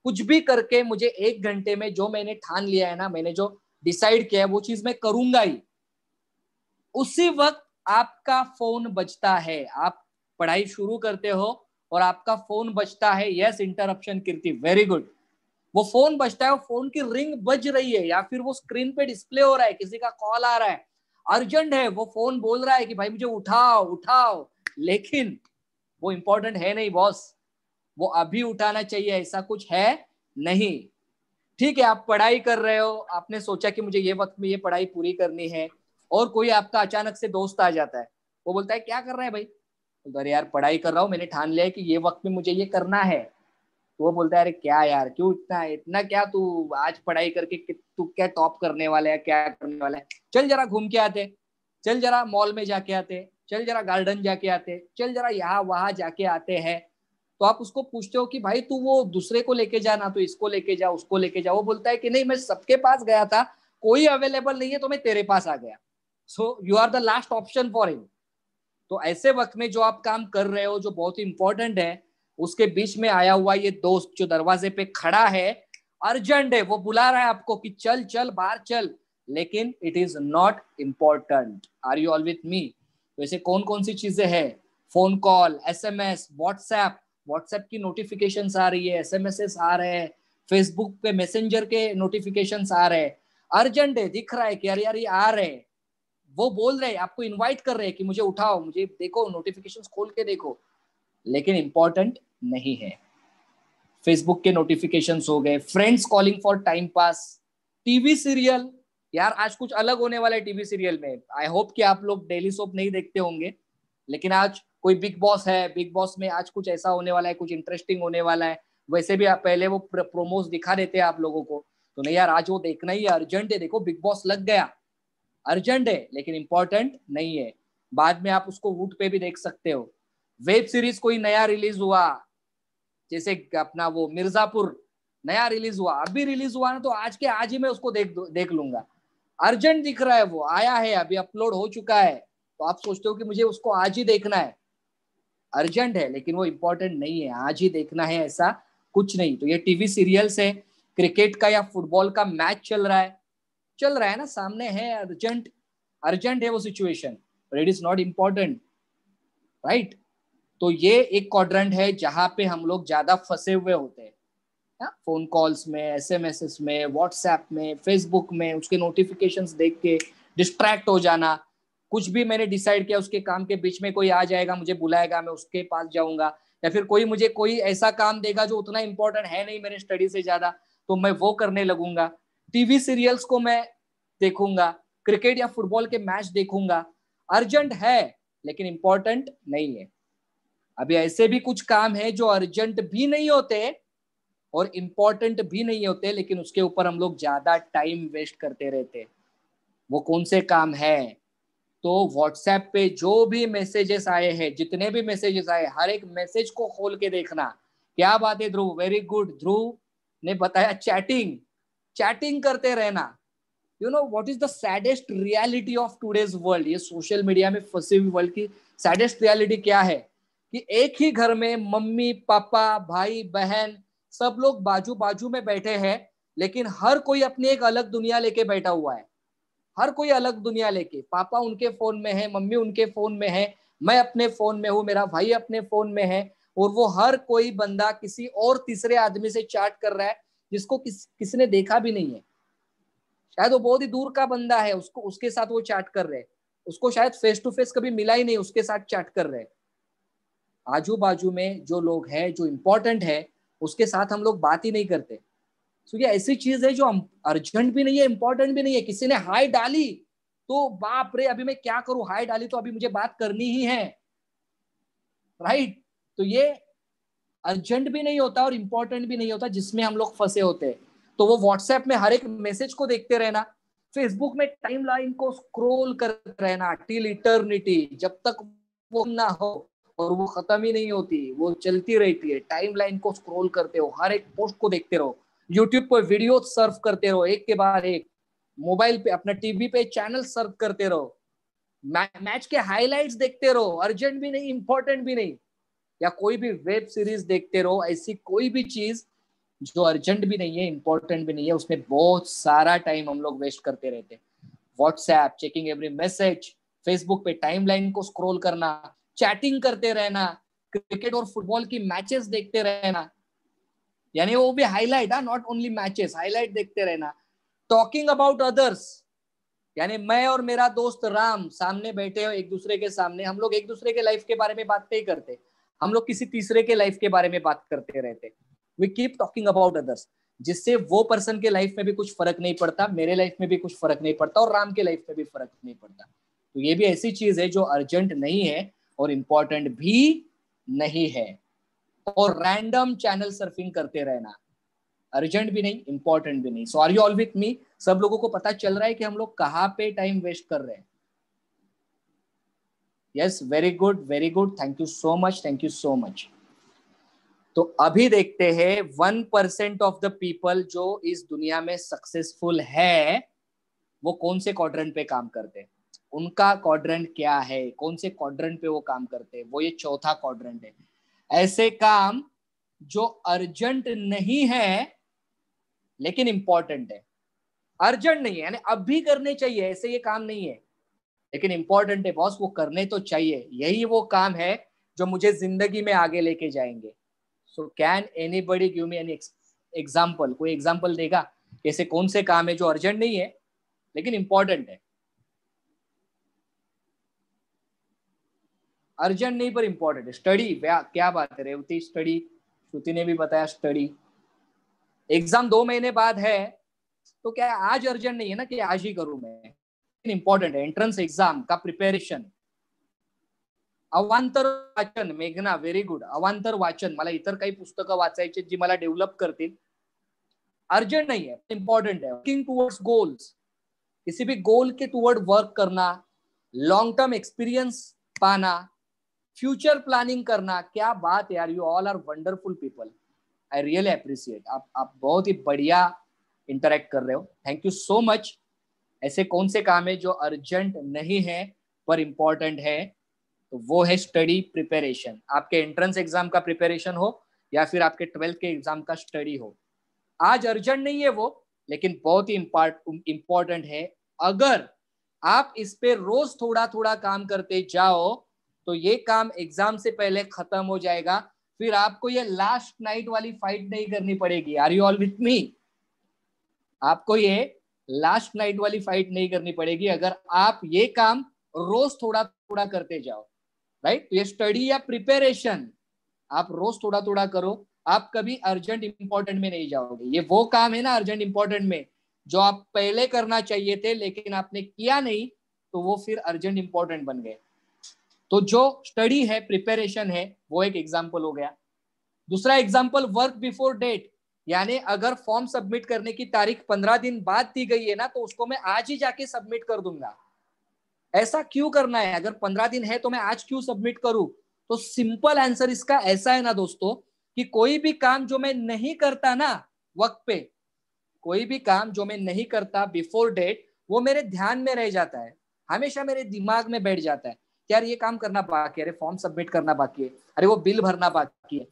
कुछ भी करके मुझे एक घंटे में जो मैंने ठान लिया है ना मैंने जो डिसाइड किया है वो चीज मैं करूंगा ही उसी वक्त आपका फोन बजता है आप पढ़ाई शुरू करते हो और आपका फोन बजता है yes interruption Kirti very good वो फोन बजता है फोन की रिंग बज रही है या फिर वो स्क्रीन पे डिस्प्ले हो रहा है किसी का कॉल आ रहा है अर्जेंट है वो फोन बोल रहा है कि भाई मुझे उठाओ उठाओ लेकिन वो इंपॉर्टेंट है नहीं बॉस वो अभी उठाना चाहिए ऐसा कुछ है नहीं ठीक है आप पढ़ाई कर रहे हो आपने सोचा कि मुझे ये वक्त में ये पढ़ाई पूरी करनी है और कोई आपका अचानक से दोस्त आ जाता है वो बोलता है क्या कर रहा है भाई बोलता अरे यार पढ़ाई कर रहा हूँ मैंने ठान लिया है कि ये वक्त में मुझे ये करना है तो वो बोलता है अरे क्या यार क्यों इतना इतना क्या तू आज पढ़ाई करके तू क्या टॉप करने वाला है क्या करने वाला है चल जरा घूम के आते चल जरा मॉल में जाके आते चल जरा गार्डन जाके आते चल जरा यहाँ वहाँ जाके आते हैं तो आप उसको पूछते हो कि भाई तू वो दूसरे को लेके जा ना तो इसको लेके जा उसको लेके जा वो बोलता है कि नहीं मैं सबके पास गया था कोई अवेलेबल नहीं है तो मैं तेरे पास आ गया so you are the last option for him तो ऐसे वक्त में जो आप काम कर रहे हो जो बहुत ही इंपॉर्टेंट है उसके बीच में आया हुआ ये दोस्त जो दरवाजे पे खड़ा है अर्जेंट है वो बुला रहा है आपको कि चल चल बाहर चल लेकिन it is not important are you all with me तो ऐसे कौन कौन सी चीजें हैं phone call S M S WhatsApp WhatsApp की नोटिफिकेशन आ रही है एस एम एस एस आ रहे हैं फेसबुक पे मैसेंजर के नोटिफिकेशन आ रहे हैं अर्जेंट है दिख रहा है कि अरे यार ये आ रहे हैं वो बोल रहे हैं आपको इनवाइट कर रहे हैं कि मुझे उठाओ मुझे देखो नोटिफिकेशन खोल के देखो लेकिन इंपॉर्टेंट नहीं है फेसबुक के नोटिफिकेशन हो गए friends calling for time pass TV serial यार आज कुछ अलग होने वाला है टीवी सीरियल में आई होप कि आप लोग डेली सोप नहीं देखते होंगे लेकिन आज कोई बिग बॉस है बिग बॉस में आज कुछ ऐसा होने वाला है कुछ इंटरेस्टिंग होने वाला है वैसे भी आप पहले वो प्रोमोस दिखा देते हैं आप लोगों को तो नहीं यार आज वो देखना ही अर्जेंट है देखो बिग बॉस लग गया अर्जेंट है लेकिन इंपॉर्टेंट नहीं है बाद में आप उसको वूट पे भी देख सकते हो वेब सीरीज कोई नया रिलीज हुआ जैसे अपना वो मिर्जापुर नया रिलीज हुआ अभी रिलीज हुआ ना तो आज के आज ही मैं उसको देख देख लूंगा अर्जेंट दिख रहा है वो आया है अभी अपलोड हो चुका है तो आप सोचते हो कि मुझे उसको आज ही देखना है अर्जेंट है लेकिन वो इम्पोर्टेंट नहीं है आज ही देखना है ऐसा कुछ नहीं तो ये टीवी सीरियल्स है क्रिकेट का या फुटबॉल का मैच चल रहा है चल रहा है ना सामने है अर्जेंट अर्जेंट है वो situation it is not important right तो ये एक क्वाड्रेंट है जहां पे हम लोग ज्यादा फंसे हुए होते हैं फोन कॉल्स में एस में व्हाट्सएप में फेसबुक में उसके नोटिफिकेशन देख के डिस्ट्रैक्ट हो जाना कुछ भी मैंने डिसाइड किया उसके काम के बीच में कोई आ जाएगा मुझे बुलाएगा मैं उसके पास जाऊंगा या फिर कोई मुझे कोई ऐसा काम देगा जो उतना इम्पोर्टेंट है नहीं मेरे स्टडी से ज्यादा तो मैं वो करने लगूंगा टीवी सीरियल्स को मैं देखूंगा क्रिकेट या फुटबॉल के मैच देखूंगा अर्जेंट है लेकिन इंपॉर्टेंट नहीं है अभी ऐसे भी कुछ काम है जो अर्जेंट भी नहीं होते और इम्पोर्टेंट भी नहीं होते लेकिन उसके ऊपर हम लोग ज्यादा टाइम वेस्ट करते रहते वो कौन से काम है तो व्हाट्सएप पे जो भी मैसेजेस आए हैं जितने भी मैसेजेस आए हर एक मैसेज को खोल के देखना क्या बात है ध्रुव वेरी गुड ध्रुव ने बताया चैटिंग चैटिंग करते रहना you know what is the saddest reality of today's world ये सोशल मीडिया में फंसे हुई वर्ल्ड की सैडेस्ट रियालिटी क्या है कि एक ही घर में मम्मी पापा भाई बहन सब लोग बाजू बाजू में बैठे हैं लेकिन हर कोई अपनी एक अलग दुनिया लेके बैठा हुआ है हर कोई अलग दुनिया लेके पापा उनके फोन में है मम्मी उनके फोन में है मैं अपने फोन में हूँ मेरा भाई अपने फोन में है और वो हर कोई बंदा किसी और तीसरे आदमी से चैट कर रहा है जिसको किस किसने देखा भी नहीं है शायद वो बहुत ही दूर का बंदा है उसको उसके साथ वो चैट कर रहे उसको शायद फेस टू फेस कभी मिला ही नहीं उसके साथ चैट कर रहे आजू बाजू में जो लोग हैं जो इंपॉर्टेंट है उसके साथ हम लोग बात ही नहीं करते सो ये ऐसी चीज है जो अर्जेंट भी नहीं है इंपॉर्टेंट भी नहीं है किसी ने हाई डाली तो बाप रे अभी मैं क्या करूं हाई डाली तो अभी मुझे बात करनी ही है राइट right? तो ये अर्जेंट भी नहीं होता और इम्पोर्टेंट भी नहीं होता जिसमें हम लोग फंसे होते हैं तो वो व्हाट्सएप में हर एक मैसेज को देखते रहना फेसबुक में टाइम लाइन को स्क्रोल कर रहना टिल इटर्निटी जब तक वो ना हो और वो खत्म ही नहीं होती वो चलती रहती है टाइम लाइन को स्क्रोल करते हो हर एक पोस्ट को देखते रहो यूट्यूब पर वीडियो सर्व करते रहो एक के बाद एक मोबाइल पे अपना टीवी पे चैनल सर्व करते रहो मैच के हाइलाइट्स देखते रहो अर्जेंट भी नहीं इंपॉर्टेंट भी नहीं या कोई भी वेब सीरीज देखते रहो ऐसी कोई भी चीज जो अर्जेंट भी नहीं है इंपॉर्टेंट भी नहीं है उसमें बहुत सारा टाइम हम लोग वेस्ट करते रहते हैं WhatsApp checking every message Facebook पे टाइमलाइन को स्क्रॉल करना चैटिंग करते रहना क्रिकेट और फुटबॉल की मैचेस देखते रहना यानी वो भी हाईलाइट है नॉट ओनली मैचेस हाईलाइट देखते रहना टॉकिंग अबाउट अदर्स यानी मैं और मेरा दोस्त राम सामने बैठे हो एक दूसरे के सामने हम लोग एक दूसरे के लाइफ के बारे में बात नहीं करते हम लोग किसी तीसरे के लाइफ के बारे में बात करते रहते we keep talking about others जिससे वो पर्सन के लाइफ में भी कुछ फर्क नहीं पड़ता मेरे लाइफ में भी कुछ फर्क नहीं पड़ता और राम के लाइफ में भी फर्क नहीं पड़ता तो ये भी ऐसी चीज है जो अर्जेंट नहीं है और इम्पोर्टेंट भी नहीं है और रैंडम चैनल सर्फिंग करते रहना अर्जेंट भी नहीं इंपॉर्टेंट भी नहीं so are you all with me सब लोगों को पता चल रहा है कि हम लोग कहाँ पे टाइम वेस्ट कर रहे हैं yes very good very good thank you so much thank you so much तो अभी देखते हैं one percent of the people जो इस दुनिया में सक्सेसफुल है वो कौन से क्वाड्रेंट पे काम करते हैं उनका क्वाड्रेंट क्या है कौन से क्वाड्रेंट पे वो काम करते हैं वो ये चौथा क्वाड्रेंट है ऐसे काम जो अर्जेंट नहीं है लेकिन इंपॉर्टेंट है अर्जेंट नहीं है यानी अब भी करने चाहिए ऐसे ये काम नहीं है लेकिन इम्पोर्टेंट है बॉस वो करने तो चाहिए यही वो काम है जो मुझे जिंदगी में आगे लेके जाएंगे so can anybody give me any example कोई एग्जाम्पल देगा ऐसे कौन से काम है जो अर्जेंट नहीं है लेकिन इंपॉर्टेंट है अर्जेंट नहीं पर इंपॉर्टेंट है स्टडी क्या बात है रेवती स्टडी श्रुति ने भी बताया स्टडी एग्जाम दो महीने बाद है तो क्या आज अर्जेंट नहीं है ना कि आज ही करूं मैं इम्पॉर्टेंट है एंट्रेंस एग्जाम का प्रिपेरेशन अवान्तर वाचन मेघना वेरी गुड अवान्तर वाचन मला इतर काही पुस्तक वाचायचे जी मला डेव्हलप करतील अर्जेंट नहीं है इंपॉर्टेंट आहे वर्किंग टुवर्ड्स गोल्स किसी भी गोल के टुवर्ड वर्क करना लॉन्ग टर्म एक्सपीरियंस पाना फ्यूचर प्लानिंग करना क्या बात यार you all are wonderful people I really appreciate आप आप बहुत ही बढ़िया इंटरेक्ट कर रहे हो थैंक यू सो मच ऐसे कौन से काम है जो अर्जेंट नहीं है पर इम्पोर्टेंट है तो वो है स्टडी प्रिपरेशन आपके एंट्रेंस एग्जाम का प्रिपरेशन हो या फिर आपके ट्वेल्थ के एग्जाम का स्टडी हो आज अर्जेंट नहीं है वो लेकिन बहुत ही इम्पोर्टेंट है अगर आप इस पे रोज थोड़ा थोड़ा काम करते जाओ तो ये काम एग्जाम से पहले खत्म हो जाएगा फिर आपको ये लास्ट नाइट वाली फाइट नहीं करनी पड़ेगी are you all with me आपको ये लास्ट नाइट वाली फाइट नहीं करनी पड़ेगी अगर आप ये काम रोज थोड़ा थोड़ा करते जाओ राइट तो ये स्टडी या प्रिपेरेशन आप रोज थोड़ा थोड़ा करो आप कभी अर्जेंट इंपॉर्टेंट में नहीं जाओगे ये वो काम है ना अर्जेंट इंपॉर्टेंट में जो आप पहले करना चाहिए थे लेकिन आपने किया नहीं तो वो फिर अर्जेंट इंपॉर्टेंट बन गए तो जो स्टडी है प्रिपेरेशन है वो एक एग्जाम्पल हो गया दूसरा एग्जाम्पल वर्क बिफोर डेट यानी अगर फॉर्म सबमिट करने की तारीख पंद्रह दिन बाद दी गई है ना तो उसको मैं आज ही जाके सबमिट कर दूंगा ऐसा क्यों करना है अगर पंद्रह दिन है तो मैं आज क्यों सबमिट करूं तो सिंपल आंसर इसका ऐसा है ना दोस्तों कि कोई भी काम जो मैं नहीं करता ना वक्त पे कोई भी काम जो मैं नहीं करता बिफोर डेट वो मेरे ध्यान में रह जाता है हमेशा मेरे दिमाग में बैठ जाता है यार ये काम करना बाकी है अरे फॉर्म सबमिट करना बाकी है अरे वो बिल भरना बाकी है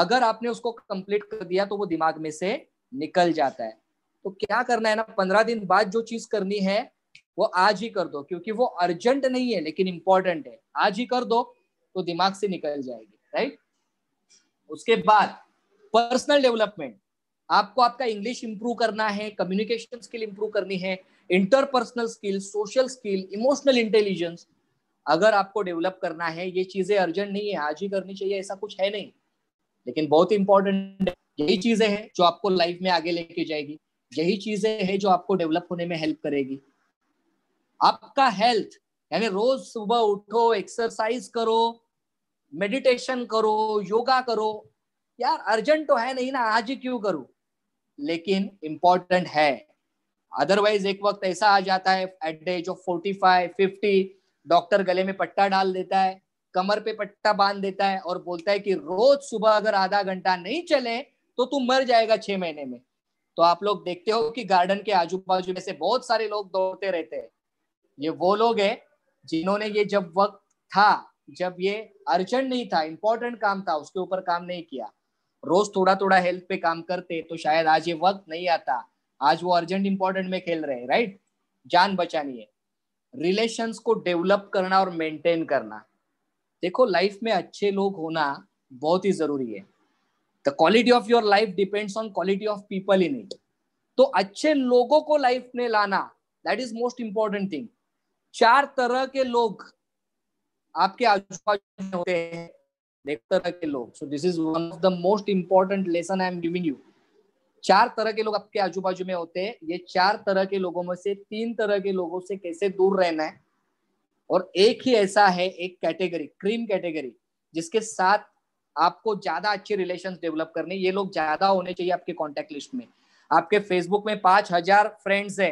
अगर आपने उसको कंप्लीट कर दिया तो वो दिमाग में से निकल जाता है तो क्या करना है ना पंद्रह दिन बाद जो चीज करनी है वो आज ही कर दो क्योंकि वो अर्जेंट नहीं है लेकिन इंपॉर्टेंट है आज ही कर दो तो दिमाग से निकल जाएगी राइट उसके बाद पर्सनल डेवलपमेंट आपको आपका इंग्लिश इंप्रूव करना है कम्युनिकेशन स्किल इंप्रूव करनी है interpersonal skill social skill emotional intelligence अगर आपको डेवलप करना है ये चीजें अर्जेंट नहीं है आज ही करनी चाहिए ऐसा कुछ है नहीं लेकिन बहुत इंपॉर्टेंट यही चीजें हैं जो आपको लाइफ में आगे लेके जाएगी यही चीजें हैं जो आपको डेवलप होने में हेल्प करेगी आपका हेल्थ यानी रोज सुबह उठो एक्सरसाइज करो मेडिटेशन करो योगा करो यार अर्जेंट तो है नहीं ना आज ही क्यों करूं लेकिन इम्पोर्टेंट है अदरवाइज एक वक्त ऐसा आ जाता है at the age of forty five fifty doctor गले में पट्टा डाल देता है कमर पे पट्टा बांध देता है और बोलता है कि रोज सुबह अगर आधा घंटा नहीं चले तो तू मर जाएगा छह महीने में तो आप लोग देखते हो कि गार्डन के आजू बाजू में से बहुत सारे लोग दौड़ते रहते हैं ये वो लोग हैं जिन्होंने ये जब वक्त था जब ये अर्जेंट नहीं था इंपॉर्टेंट काम था उसके ऊपर काम नहीं किया रोज थोड़ा थोड़ा हेल्थ पे काम करते तो शायद आज ये वक्त नहीं आता आज वो अर्जेंट इंपॉर्टेंट में खेल रहे हैं राइट जान बचानी है रिलेशंस को डेवलप करना और मेंटेन करना देखो लाइफ में अच्छे लोग होना बहुत ही जरूरी है the quality of your life depends on quality of people in it तो अच्छे लोगों को लाइफ में लाना that is most important thing चार तरह के लोग आपके आजूबाजू में होते हैं एक तरह के लोग so this is one of the most important lesson I am giving you चार तरह के लोग आपके आजू बाजू में होते हैं ये चार तरह के लोगों में से तीन तरह के लोगों से कैसे दूर रहना है और एक ही ऐसा है एक कैटेगरी क्रीम कैटेगरी जिसके साथ आपको ज्यादा अच्छे रिलेशन डेवलप करने ये लोग ज्यादा होने चाहिए आपके कॉन्टेक्ट लिस्ट में आपके फेसबुक में पांच हजार फ्रेंड्स है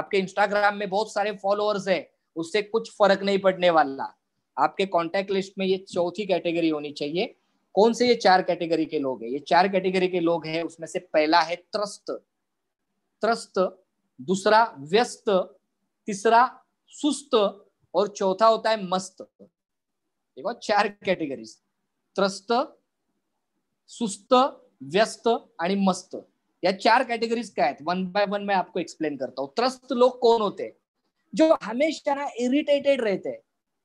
आपके इंस्टाग्राम में बहुत सारे फॉलोअर्स है उससे कुछ फर्क नहीं पड़ने वाला आपके कॉन्टेक्ट लिस्ट में ये चौथी कैटेगरी होनी चाहिए कौन से ये चार कैटेगरी के लोग है ये चार कैटेगरी के लोग हैं उसमें से पहला है त्रस्त त्रस्त दूसरा व्यस्त तीसरा सुस्त और चौथा होता है मस्त देखो चार कैटेगरीज त्रस्त सुस्त व्यस्त मस्त या चार कैटेगरीज क्या है वन बाय वन मैं आपको एक्सप्लेन करता हूँ त्रस्त लोग कौन होते जो हमेशा ना इरिटेटेड रहते हैं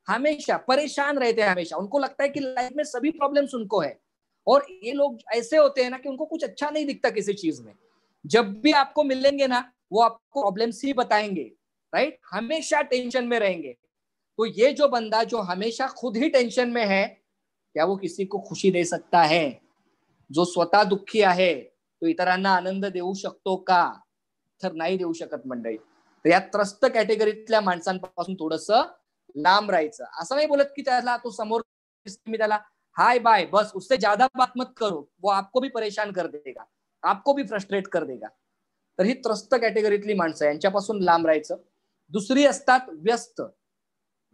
हमेशा परेशान रहते हैं हमेशा उनको लगता है कि लाइफ में सभी प्रॉब्लम्स उनको है और ये लोग ऐसे होते हैं ना कि उनको कुछ अच्छा नहीं दिखता किसी चीज में जब भी आपको मिलेंगे ना वो आपको प्रॉब्लम्स ही बताएंगे राइट हमेशा टेंशन में रहेंगे तो ये जो बंदा जो हमेशा खुद ही टेंशन में है क्या वो किसी को खुशी दे सकता है जो स्वतः दुःखी आहे तो इतरांना आनंद देऊ शकतो का तर नाही देऊ शकत मंडळी तर या त्रस्त कॅटेगरीतल्या माणसांपासून थोडस लांब राहायचं असं नाही बोलत की त्याला तो समोर मी त्याला हाय बाय बस उससे ज्यादा बात मत करो वो आपको भी परेशान कर देगा आपको भी फ्रस्ट्रेट कर देगा तर ही त्रस्त कॅटेगरीतली माणसं यांच्यापासून लांब राहायचं दुसरी असतात व्यस्त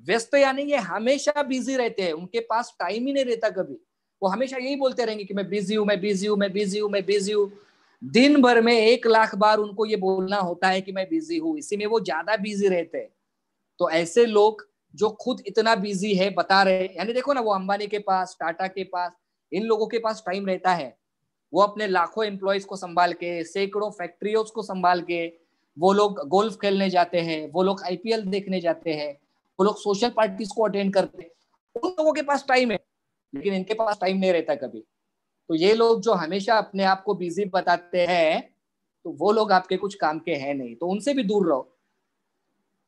व्यस्त यानी ये हमेशा बिजी रहते हैं उनके पास टाइम ही नहीं रहता कभी वो हमेशा यही बोलते रहेंगे कि मैं बिजी हूँ मैं बिजी हूँ मैं बिजी हूँ मैं बिजी हूँ दिन भर में एक लाख बार उनको ये बोलना होता है कि मैं बिजी हूँ इसी में वो ज्यादा बिजी रहते हैं तो ऐसे लोग जो खुद इतना बिजी है बता रहे यानी देखो ना वो अंबानी के पास टाटा के पास इन लोगों के पास टाइम रहता है वो अपने लाखों एम्प्लॉयज को संभाल के सैकड़ों फैक्ट्रियों को संभाल के वो लोग गोल्फ खेलने जाते हैं वो लोग आईपीएल देखने जाते हैं वो लोग सोशल पार्टीज को अटेंड करते हैं उन लोगों के पास टाइम है लेकिन इनके पास टाइम नहीं रहता कभी तो ये लोग जो हमेशा अपने आप को बिजी बताते हैं तो वो लोग आपके कुछ काम के हैं नहीं तो उनसे भी दूर रहो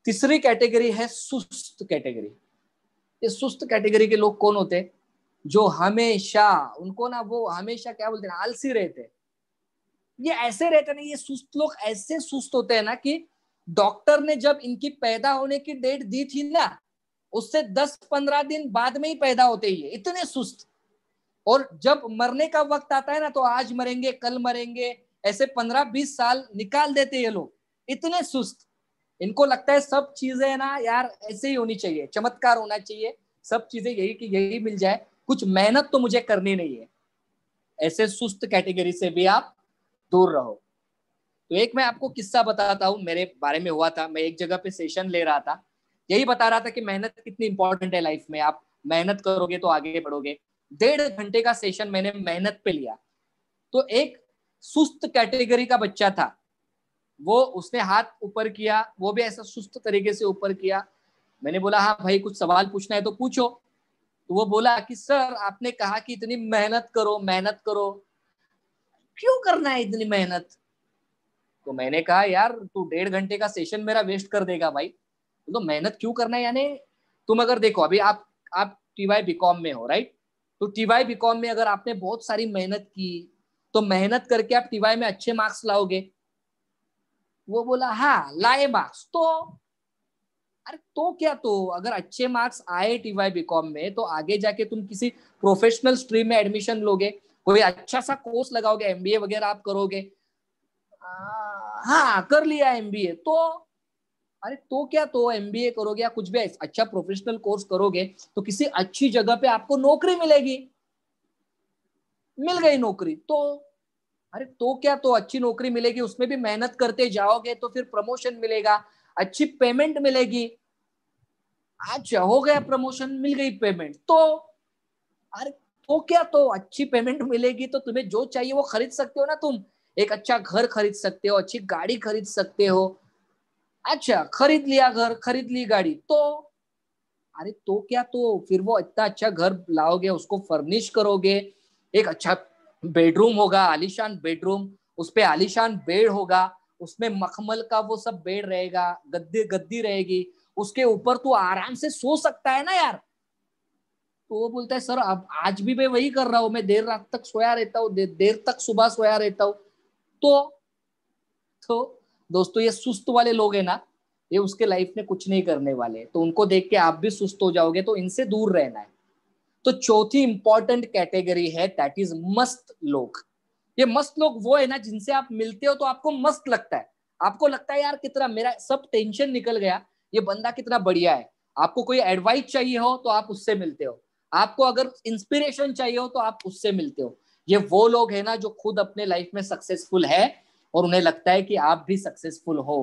तीसरी कैटेगरी है सुस्त कैटेगरी ये सुस्त कैटेगरी के लोग कौन होते जो हमेशा उनको ना वो हमेशा क्या बोलते हैं आलसी रहते ये ऐसे रहते ना ये सुस्त लोग ऐसे सुस्त होते हैं ना कि डॉक्टर ने जब इनकी पैदा होने की डेट दी थी ना उससे दस पंद्रह दिन बाद में ही पैदा होते ही है इतने सुस्त और जब मरने का वक्त आता है ना तो आज मरेंगे कल मरेंगे ऐसे पंद्रह बीस साल निकाल देते ये लोग इतने सुस्त इनको लगता है सब चीजें ना यार ऐसे ही होनी चाहिए चमत्कार होना चाहिए सब चीजें यही कि यही मिल जाए कुछ मेहनत तो मुझे करनी नहीं है ऐसे सुस्त कैटेगरी से भी आप दूर रहो तो एक मैं आपको किस्सा बताता हूँ मेरे बारे में हुआ था मैं एक जगह पे सेशन ले रहा था यही बता रहा था कि मेहनत कितनी इंपॉर्टेंट है लाइफ में आप मेहनत करोगे तो आगे बढ़ोगे डेढ़ घंटे का सेशन मैंने मेहनत पे लिया तो एक सुस्त कैटेगरी का बच्चा था वो उसने हाथ ऊपर किया वो भी ऐसा सुस्त तरीके से ऊपर किया मैंने बोला हाँ भाई कुछ सवाल पूछना है तो पूछो तो वो बोला कि सर आपने कहा कि इतनी मेहनत करो मेहनत करो क्यों करना है इतनी मेहनत तो मैंने कहा यार तू डेढ़ घंटे का सेशन मेरा वेस्ट कर देगा भाई तो मेहनत क्यों करना है यानी तुम अगर देखो अभी आप आप टीवाई बीकॉम में हो राइट तो टीवाई बीकॉम में अगर आपने बहुत सारी मेहनत की तो मेहनत करके आप टीवाई में अच्छे मार्क्स लाओगे वो बोला हाँ लाए मार्क्स तो अरे तो क्या तो अगर अच्छे मार्क्स आए टीवाई बीकॉम में तो आगे जाके तुम किसी प्रोफेशनल स्ट्रीम में एडमिशन लोगे कोई अच्छा सा कोर्स लगाओगे एमबीए वगैरह आप करोगे हाँ कर लिया एमबीए तो अरे तो क्या तो एमबीए करोगे या कुछ भी अच्छा प्रोफेशनल कोर्स करोगे तो किसी अच्छी जगह पे आपको नौकरी मिलेगी मिल गई नौकरी तो अरे तो क्या तो अच्छी नौकरी मिलेगी उसमें भी मेहनत करते जाओगे तो फिर प्रमोशन मिलेगा अच्छी पेमेंट मिलेगी अच्छा हो गया प्रमोशन मिल गई पेमेंट तो अरे तो क्या तो अच्छी पेमेंट मिलेगी तो तुम्हें जो चाहिए वो खरीद सकते हो ना तुम एक अच्छा घर खरीद सकते हो अच्छी गाड़ी खरीद सकते हो अच्छा खरीद लिया घर खरीद ली गाड़ी तो अरे तो क्या तो फिर वो इतना अच्छा घर लाओगे उसको फर्निश करोगे एक अच्छा बेडरूम होगा आलिशान बेडरूम उस पर आलिशान बेड होगा उसमें मखमल का वो सब बेड रहेगा गद्दे गद्दी रहेगी उसके ऊपर तू आराम से सो सकता है ना यार तो वो बोलता है सर अब आज भी मैं वही कर रहा हूँ मैं देर रात तक सोया रहता हूँ दे, देर तक सुबह सोया रहता हूँ तो तो दोस्तों ये सुस्त वाले लोग हैं ना ये उसके लाइफ में कुछ नहीं करने वाले तो उनको देख के आप भी सुस्त हो जाओगे तो इनसे दूर रहना है तो चौथी इंपॉर्टेंट कैटेगरी है दैट इज मस्त लोग ये मस्त लोग वो है ना जिनसे आप मिलते हो तो आपको मस्त लगता है आपको लगता है यार कितना मेरा सब टेंशन निकल गया ये बंदा कितना बढ़िया है आपको कोई एडवाइस चाहिए हो तो आप उससे मिलते हो आपको अगर इंस्पिरेशन चाहिए हो तो आप उससे मिलते हो ये वो लोग है ना जो खुद अपने लाइफ में सक्सेसफुल है और उन्हें लगता है कि आप भी सक्सेसफुल हो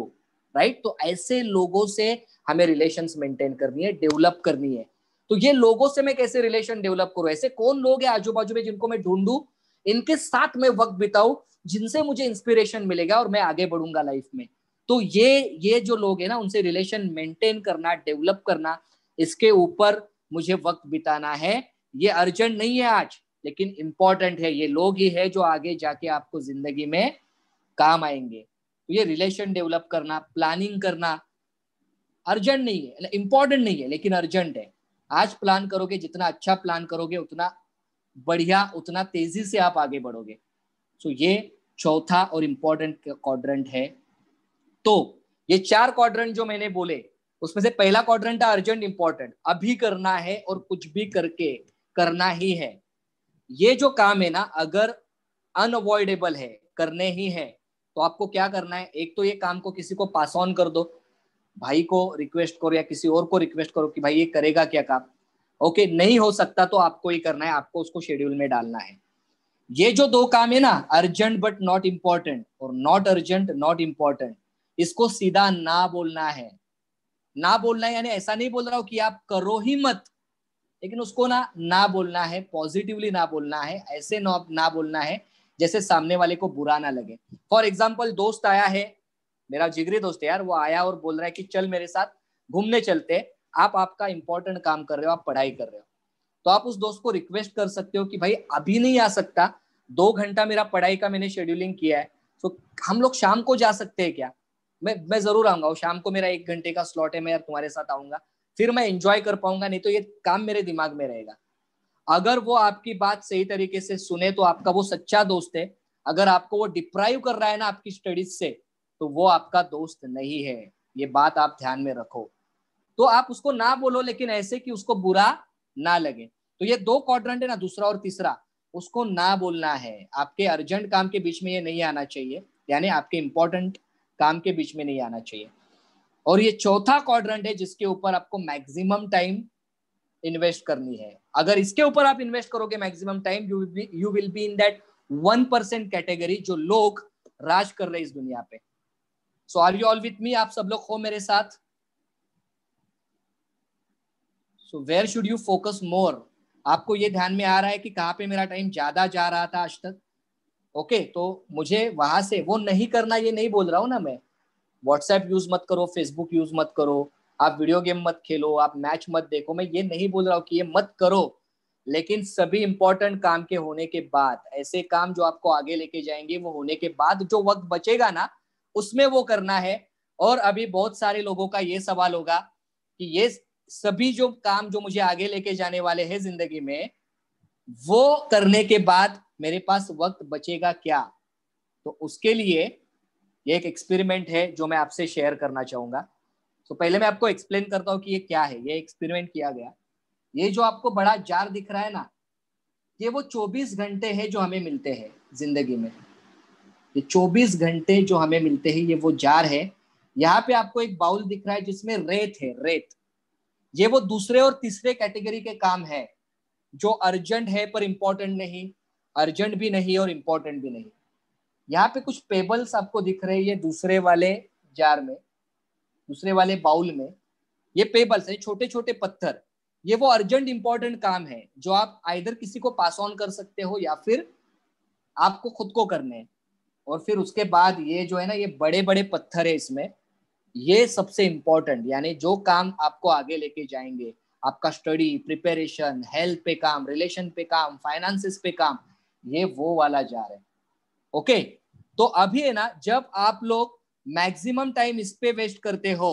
राइट तो ऐसे लोगों से हमें रिलेशन मेंटेन करनी है डेवलप करनी है तो ये लोगों से मैं कैसे रिलेशन डेवलप करूं ऐसे कौन लोग हैं आजू बाजू में जिनको मैं ढूंढू इनके साथ में वक्त बिताऊ जिनसे मुझे इंस्पिरेशन मिलेगा और मैं आगे बढ़ूंगा लाइफ में तो ये ये जो लोग है ना उनसे रिलेशन मेंटेन करना डेवलप करना इसके ऊपर मुझे वक्त बिताना है ये अर्जेंट नहीं है आज लेकिन इम्पॉर्टेंट है ये लोग ही है जो आगे जाके आपको जिंदगी में काम आएंगे तो ये रिलेशन डेवलप करना प्लानिंग करना अर्जेंट नहीं है इम्पोर्टेंट नहीं है लेकिन अर्जेंट है आज प्लान करोगे जितना अच्छा प्लान करोगे उतना बढ़िया उतना तेजी से आप आगे बढ़ोगे सो ये चौथा और इम्पोर्टेंट क्वाड्रेंट है तो ये चार क्वाड्रेंट जो मैंने बोले उसमें से पहला क्वाड्रेंट था अर्जेंट इंपॉर्टेंट अभी करना है और कुछ भी करके करना ही है ये जो काम है ना अगर अनअवॉइडेबल है करने ही है तो आपको क्या करना है एक तो ये काम को किसी को पास ऑन कर दो भाई को रिक्वेस्ट करो या किसी और को रिक्वेस्ट करो कि भाई ये करेगा क्या काम ओके नहीं हो सकता तो आपको ही करना है आपको उसको शेड्यूल में डालना है ये जो दो काम है ना अर्जेंट बट नॉट इम्पॉर्टेंट और नॉट अर्जेंट नॉट इम्पॉर्टेंट इसको सीधा ना बोलना है ना बोलना है यानी ऐसा नहीं बोल रहा हूं कि आप करो ही मत लेकिन उसको ना ना बोलना है पॉजिटिवली ना बोलना है ऐसे ना ना बोलना है जैसे सामने वाले को बुरा ना लगे फॉर एग्जाम्पल दोस्त आया है मेरा जिगरी दोस्त है यार वो आया और बोल रहा है कि चल मेरे साथ घूमने चलते आप आपका इंपॉर्टेंट काम कर रहे हो आप पढ़ाई कर रहे हो तो आप उस दोस्त को रिक्वेस्ट कर सकते हो कि भाई अभी नहीं आ सकता दो घंटा मेरा पढ़ाई का मैंने शेड्यूलिंग किया है तो हम लोग शाम को जा सकते हैं क्या मैं मैं जरूर आऊंगा शाम को मेरा एक घंटे का स्लॉट है मैं यार तुम्हारे साथ आऊंगा फिर मैं इंजॉय कर पाऊंगा नहीं तो ये काम मेरे दिमाग में रहेगा अगर वो आपकी बात सही तरीके से सुने तो आपका वो सच्चा दोस्त है अगर आपको वो डिप्राइव कर रहा है ना आपकी स्टडीज से तो वो आपका दोस्त नहीं है ये बात आप ध्यान में रखो तो आप उसको ना बोलो लेकिन ऐसे कि उसको बुरा ना लगे तो ये दो क्वाड्रेंट है ना दूसरा और तीसरा उसको ना बोलना है आपके अर्जेंट काम के बीच में ये नहीं आना चाहिए यानी आपके इंपॉर्टेंट काम के बीच में नहीं आना चाहिए और ये चौथा क्वाड्रेंट है जिसके ऊपर आपको मैक्सिमम टाइम इन्वेस्ट करनी है अगर इसके ऊपर आप इन्वेस्ट करोगे maximum time you will be in that one percent category जो लोग राज कर रहे इस दुनिया पे so are you all with me आप सब लोग हो मेरे साथ so where should you focus more आपको ये ध्यान में आ रहा है कि कहाँ पे मेरा टाइम ज्यादा जा रहा था आज तक ओके okay, तो मुझे वहां से वो नहीं करना ये नहीं बोल रहा हूं ना मैं व्हाट्सएप यूज मत करो फेसबुक यूज मत करो आप वीडियो गेम मत खेलो आप मैच मत देखो मैं ये नहीं बोल रहा हूँ कि ये मत करो लेकिन सभी इंपॉर्टेंट काम के होने के बाद ऐसे काम जो आपको आगे लेके जाएंगे वो होने के बाद जो वक्त बचेगा ना उसमें वो करना है और अभी बहुत सारे लोगों का ये सवाल होगा कि ये सभी जो काम जो मुझे आगे लेके जाने वाले हैं जिंदगी में वो करने के बाद मेरे पास वक्त बचेगा क्या तो उसके लिए ये एक एक्सपेरिमेंट है जो मैं आपसे शेयर करना चाहूंगा तो पहले मैं आपको एक्सप्लेन करता हूँ कि ये क्या है ये एक्सपेरिमेंट किया गया ये जो आपको बड़ा जार दिख रहा है ना ये वो 24 घंटे हैं जो हमें मिलते हैं जिंदगी में ये 24 घंटे जो हमें मिलते हैं ये वो जार है यहाँ पे आपको एक बाउल दिख रहा है जिसमें रेत है रेत ये वो दूसरे और तीसरे कैटेगरी के काम है जो अर्जेंट है पर इम्पोर्टेंट नहीं अर्जेंट भी नहीं और इम्पोर्टेंट भी नहीं यहाँ पे कुछ पेबल्स आपको दिख रहे हैं ये दूसरे वाले जार में दूसरे वाले बाउल में ये पेबल्स है छोटे छोटे पत्थर ये वो अर्जेंट इंपॉर्टेंट काम है जो आप आइधर किसी को पास ऑन कर सकते हो या फिर आपको खुद को करने है और फिर उसके बाद ये जो है ना ये बड़े बड़े पत्थर है इसमें ये सबसे इंपॉर्टेंट यानी जो काम आपको आगे लेके जाएंगे आपका स्टडी प्रिपेरेशन हेल्थ पे काम रिलेशन पे काम फाइनेंसिस पे काम ये वो वाला जा रहा है ओके तो अभी है ना जब आप लोग मैक्सिमम टाइम इस पे वेस्ट करते हो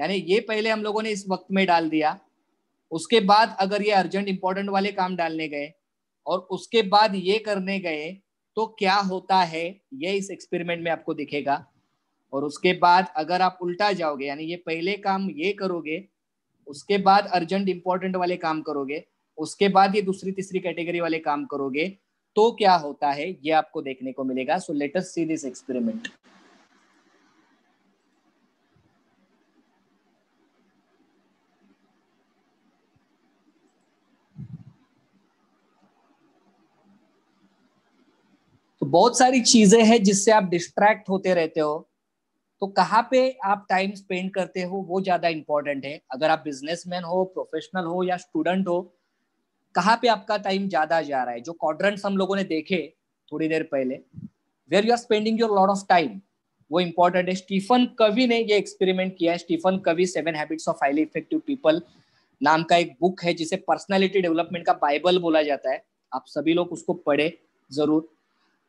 यानी ये पहले हम लोगों ने इस वक्त में डाल दिया उसके बाद अगर ये अर्जेंट इंपॉर्टेंट वाले काम डालने गए और उसके बाद ये करने गए तो क्या होता है ये इस एक्सपेरिमेंट में आपको दिखेगा और उसके बाद अगर आप उल्टा जाओगे यानी ये पहले काम ये करोगे उसके बाद अर्जेंट इंपॉर्टेंट वाले काम करोगे उसके बाद ये दूसरी तीसरी कैटेगरी वाले काम करोगे तो क्या होता है ये आपको देखने को मिलेगा so let us see this experiment तो बहुत सारी चीजें हैं जिससे आप डिस्ट्रैक्ट होते रहते हो तो कहाँ पे आप टाइम स्पेंड करते हो वो ज्यादा इंपॉर्टेंट है अगर आप बिजनेसमैन हो प्रोफेशनल हो या स्टूडेंट हो कहाँ पे आपका टाइम ज्यादा जा रहा है जो क्वाड्रेंट्स हम लोगों ने देखे थोड़ी देर पहले where you are spending your lot of time वो इम्पोर्टेंट है स्टीफन कवि ने ये एक्सपेरिमेंट किया है Stephen Covey seven habits of highly effective people नाम का एक बुक है जिसे पर्सनालिटी डेवलपमेंट का बाइबल बोला जाता है आप सभी लोग उसको पढ़े जरूर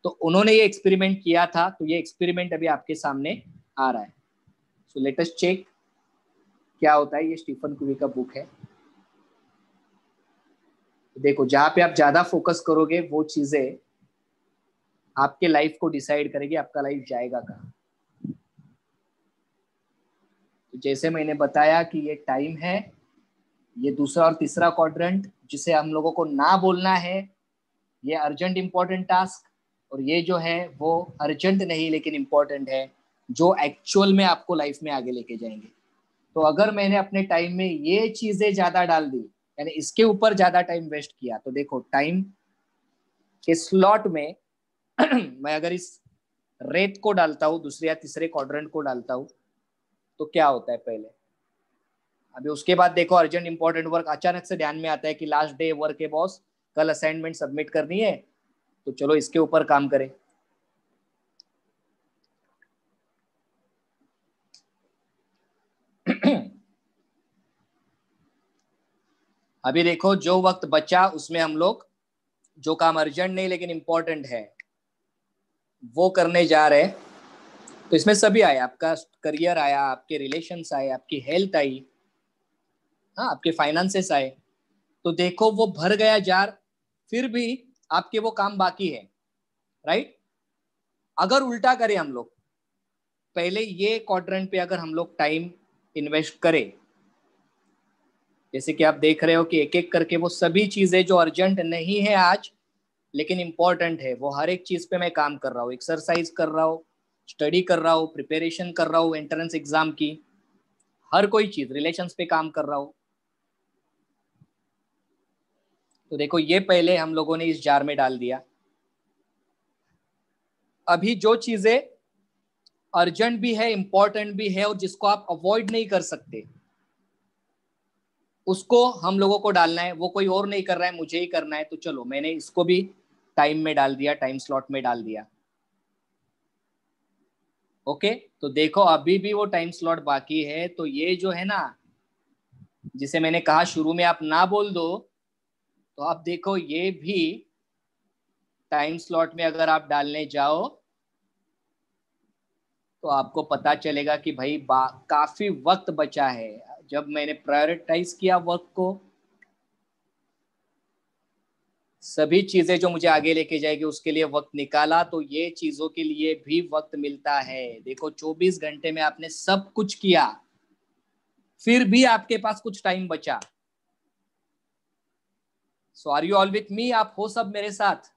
तो उन्होंने ये एक्सपेरिमेंट किया था तो ये एक्सपेरिमेंट अभी आपके सामने आ रहा है सो लेटेस्ट चेक क्या होता है ये स्टीफन कुवी का बुक है देखो जहां पे आप ज्यादा फोकस करोगे वो चीजें आपके लाइफ को डिसाइड करेगी आपका लाइफ जाएगा कहा तो जैसे मैंने बताया कि ये टाइम है ये दूसरा और तीसरा क्वाड्रेंट जिसे हम लोगों को ना बोलना है ये अर्जेंट इंपॉर्टेंट टास्क और ये जो है वो अर्जेंट नहीं लेकिन इंपॉर्टेंट है जो एक्चुअल में आपको लाइफ में आगे लेके जाएंगे तो अगर मैंने अपने टाइम में ये चीज़ें ज़्यादा डाल दी यानी इसके ऊपर ज्यादा टाइम वेस्ट किया तो देखो टाइम के स्लॉट में मैं अगर इस रेत को डालता हूं दूसरे या तीसरे क्वाड्रेंट को डालता हूं तो क्या होता है पहले अभी उसके बाद देखो अर्जेंट इंपॉर्टेंट वर्क अचानक से ध्यान में आता है कि लास्ट डे वर्क है बॉस कल असाइनमेंट सबमिट करनी है तो चलो इसके ऊपर काम करें अभी देखो जो वक्त बचा उसमें हम लोग जो काम अर्जेंट नहीं लेकिन इम्पोर्टेंट है वो करने जा रहे तो इसमें सभी आए आपका करियर आया आपके रिलेशन आए आपकी हेल्थ आई हाँ आपके फाइनेंसेस आए तो देखो वो भर गया जार फिर भी आपके वो काम बाकी है राइट अगर उल्टा करें हम लोग पहले ये क्वाड्रेंट पे अगर हम लोग टाइम इन्वेस्ट करें जैसे कि आप देख रहे हो कि एक एक करके वो सभी चीज़ें जो अर्जेंट नहीं है आज लेकिन इम्पॉर्टेंट है वो हर एक चीज़ पे मैं काम कर रहा हूँ एक्सरसाइज कर रहा हूँ स्टडी कर रहा हूँ प्रिपेरेशन कर रहा हूँ एंट्रेंस एग्जाम की हर कोई चीज़ रिलेशन पे काम कर रहा हूँ तो देखो ये पहले हम लोगों ने इस जार में डाल दिया अभी जो चीज़ें अर्जेंट भी है इंपॉर्टेंट भी है और जिसको आप अवॉइड नहीं कर सकते उसको हम लोगों को डालना है वो कोई और नहीं कर रहा है मुझे ही करना है तो चलो मैंने इसको भी टाइम में डाल दिया टाइम स्लॉट में डाल दिया ओके तो देखो अभी भी वो टाइम स्लॉट बाकी है तो ये जो है ना जिसे मैंने कहा शुरू में आप ना बोल दो तो आप देखो ये भी टाइम स्लॉट में अगर आप डालने जाओ तो आपको पता चलेगा कि भाई काफी वक्त बचा है जब मैंने प्रायोरिटाइज किया वर्क को सभी चीजें जो मुझे आगे लेके जाएगी उसके लिए वक्त निकाला तो ये चीजों के लिए भी वक्त मिलता है देखो 24 घंटे में आपने सब कुछ किया फिर भी आपके पास कुछ टाइम बचा so are you all with me आप हो सब मेरे साथ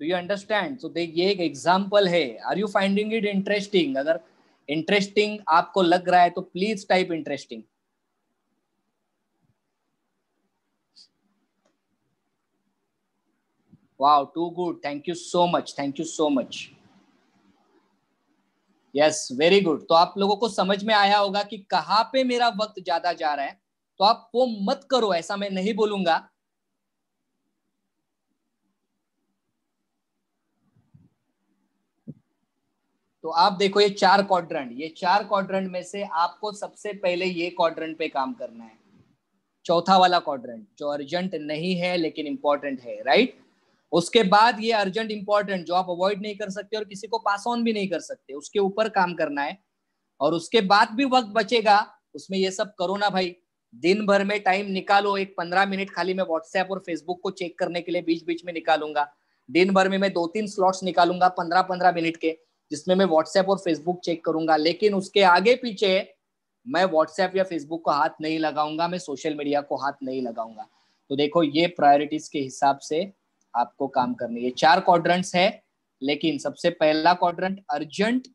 डू यू अंडरस्टैंड तो देख ये एक एग्जाम्पल है are you finding it interesting अगर इंटरेस्टिंग आपको लग रहा है तो please type interesting wow too good thank you so much thank you so much yes very good तो आप लोगों को समझ में आया होगा कि कहां पे मेरा वक्त ज्यादा जा रहा है तो आप वो मत करो ऐसा मैं नहीं बोलूंगा तो आप देखो ये चार क्वाड्रेंट ये चार क्वाड्रेंट में से आपको सबसे पहले ये क्वाड्रेंट पे काम करना है चौथा वाला क्वाड्रेंट जो अर्जेंट नहीं है लेकिन इंपॉर्टेंट है राइट उसके बाद ये अर्जेंट इंपॉर्टेंट जो आप अवॉइड नहीं कर सकते और किसी को पास ऑन भी नहीं कर सकते उसके ऊपर काम करना है और उसके बाद भी वक्त बचेगा उसमें ये सब करो ना भाई दिन भर में टाइम निकालो एक पंद्रह मिनट खाली मैं व्हाट्सएप और फेसबुक को चेक करने के लिए बीच बीच में निकालूंगा दिन भर में मैं दो तीन स्लॉट्स निकालूंगा पंद्रह पंद्रह मिनट के जिसमें मैं व्हाट्सएप और फेसबुक चेक करूंगा लेकिन उसके आगे पीछे मैं व्हाट्सएप या फेसबुक को हाथ नहीं लगाऊंगा मैं सोशल मीडिया को हाथ नहीं लगाऊंगा तो देखो ये प्रायोरिटीज के हिसाब से आपको काम करनी है चार क्वाड्रंट्स है लेकिन सबसे पहला quadrant urgent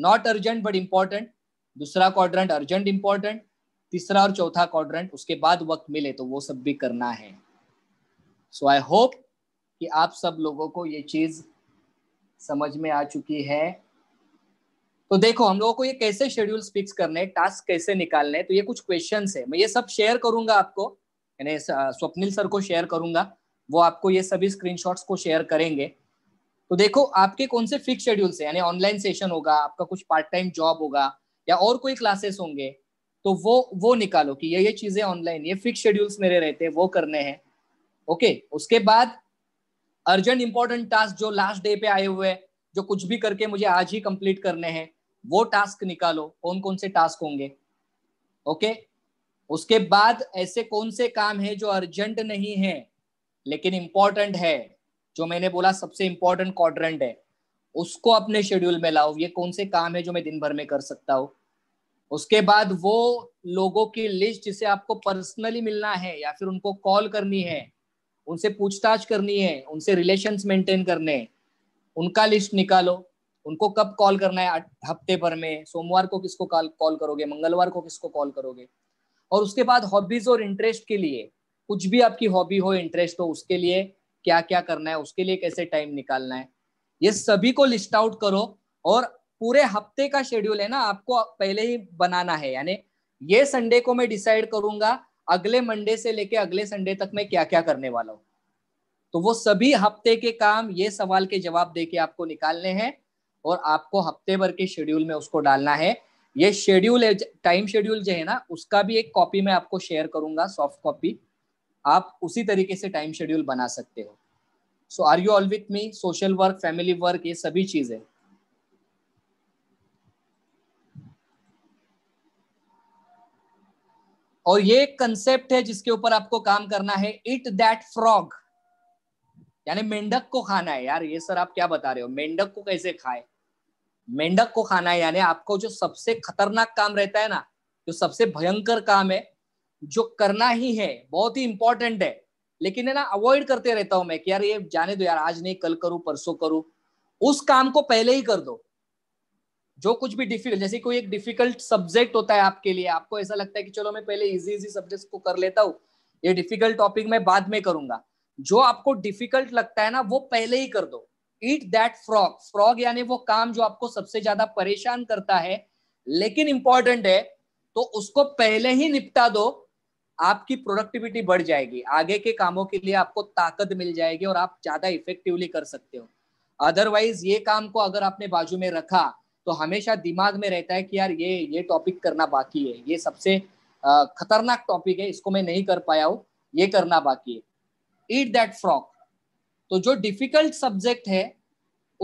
not urgent but important दूसरा क्वाड्रंट अर्जेंट इम्पॉर्टेंट तीसरा और चौथा क्वाड्रंट उसके बाद वक्त मिले तो वो सब भी करना है सो आई होप कि आप सब लोगों को ये चीज़ समझ में आ चुकी है तो देखो हम लोगों को ये कैसे शेड्यूल्स फिक्स करने टास्क कैसे निकालने तो ये कुछ क्वेश्चन है मैं ये सब शेयर करूंगा आपको यानी स्वप्निल सर को शेयर करूंगा वो आपको ये सभी स्क्रीनशॉट्स को शेयर करेंगे तो देखो आपके कौन से फिक्स शेड्यूल्स है यानी ऑनलाइन सेशन होगा आपका कुछ पार्ट टाइम जॉब होगा या और कोई क्लासेस होंगे तो वो वो निकालो कि ये ये चीजें ऑनलाइन ये फिक्स शेड्यूल्स मेरे रहते हैं वो करने हैं ओके उसके बाद अर्जेंट इंपॉर्टेंट टास्क जो लास्ट डे पे आए हुए हैं जो कुछ भी करके मुझे आज ही कंप्लीट करने हैं वो टास्क निकालो कौन कौन से टास्क होंगे ओके उसके बाद ऐसे कौन से काम है जो अर्जेंट नहीं है लेकिन इम्पोर्टेंट है जो मैंने बोला सबसे इंपॉर्टेंट क्वाड्रेंट है उसको अपने शेड्यूल में लाओ ये कौन से काम है जो मैं दिन भर में कर सकता हूँ उसके बाद वो लोगों की लिस्ट जिसे आपको पर्सनली मिलना है या फिर उनको कॉल करनी है उनसे पूछताछ करनी है उनसे रिलेशन मेंटेन करने हैं उनका लिस्ट निकालो उनको कब कॉल करना है हफ्ते भर में सोमवार को किसको कॉल कॉल करोगे मंगलवार को किसको कॉल करोगे और उसके बाद हॉबीज और इंटरेस्ट के लिए कुछ भी आपकी हॉबी हो इंटरेस्ट हो उसके लिए क्या क्या करना है उसके लिए कैसे टाइम निकालना है ये सभी को लिस्ट आउट करो और पूरे हफ्ते का शेड्यूल है ना आपको पहले ही बनाना है यानी ये संडे को मैं डिसाइड करूंगा अगले मंडे से लेके अगले संडे तक मैं क्या क्या करने वाला हूँ तो वो सभी हफ्ते के काम ये सवाल के जवाब देके आपको निकालने हैं और आपको हफ्ते भर के शेड्यूल में उसको डालना है ये शेड्यूल टाइम शेड्यूल जो है ना उसका भी एक कॉपी मैं आपको शेयर करूंगा सॉफ्ट कॉपी आप उसी तरीके से टाइम शेड्यूल बना सकते हो so are you all with me social work family work ये सभी चीजें और ये एक कंसेप्ट है जिसके ऊपर आपको काम करना है इट दैट फ्रॉग यानी मेंढक को खाना है यार ये सर आप क्या बता रहे हो मेंढक को कैसे खाए मेंढक को खाना है यानी आपको जो सबसे खतरनाक काम रहता है ना जो सबसे भयंकर काम है जो करना ही है बहुत ही इंपॉर्टेंट है लेकिन है ना अवॉइड करते रहता हूं मैं कि यार ये जाने दो यार आज नहीं कल करूं परसों करूं उस काम को पहले ही कर दो जो कुछ भी डिफिकल्ट जैसे कोई एक डिफिकल्ट सब्जेक्ट होता है आपके लिए आपको ऐसा लगता है कि चलो मैं पहले इजी इजी सब्जेक्ट को कर लेता हूँ ये डिफिकल्ट टॉपिक मैं बाद में करूंगा जो आपको डिफिकल्ट लगता है ना वो पहले ही कर दो ईट दैट फ्रॉग फ्रॉग यानी वो काम जो आपको सबसे ज्यादा परेशान करता है लेकिन इंपॉर्टेंट है तो उसको पहले ही निपटा दो आपकी प्रोडक्टिविटी बढ़ जाएगी आगे के कामों के लिए आपको ताकत मिल जाएगी और आप ज्यादा इफेक्टिवली कर सकते हो अदरवाइज ये काम को अगर आपने बाजू में रखा तो हमेशा दिमाग में रहता है कि यार ये ये टॉपिक करना बाकी है ये सबसे खतरनाक टॉपिक है इसको मैं नहीं कर पाया हूँ ये करना बाकी है ईट दैट फ्रॉक तो जो डिफिकल्ट सब्जेक्ट है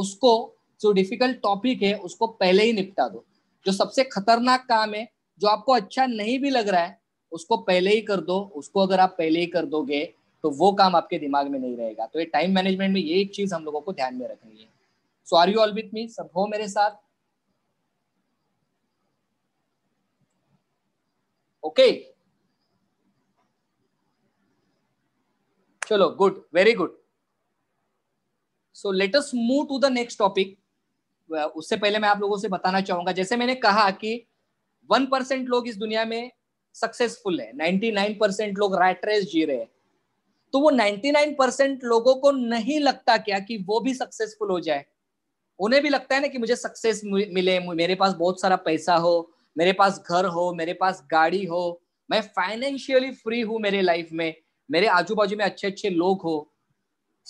उसको जो डिफिकल्ट टॉपिक है उसको पहले ही निपटा दो जो सबसे खतरनाक काम है जो आपको अच्छा नहीं भी लग रहा है उसको पहले ही कर दो उसको अगर आप पहले ही कर दोगे तो वो काम आपके दिमाग में नहीं रहेगा तो ये टाइम मैनेजमेंट में ये एक चीज हम लोगों को ध्यान में रखनी है so are you all with me सब हो मेरे साथ ओके चलो good very good so let's move to the next topic उससे पहले मैं आप लोगों से बताना चाहूंगा जैसे मैंने कहा कि वन परसेंट लोग इस दुनिया में सक्सेसफुल है नाइन्टी नाइन परसेंट लोग राइटरेस जी रहे हैं तो वो नाइन्टी नाइन परसेंट लोगों को नहीं लगता क्या कि वो भी सक्सेसफुल हो जाए उन्हें भी लगता है ना कि मुझे सक्सेस मिले मेरे पास बहुत सारा पैसा हो मेरे पास घर हो मेरे पास गाड़ी हो मैं फाइनेंशियली फ्री हूँ मेरे लाइफ में मेरे आजू बाजू में अच्छे अच्छे लोग हो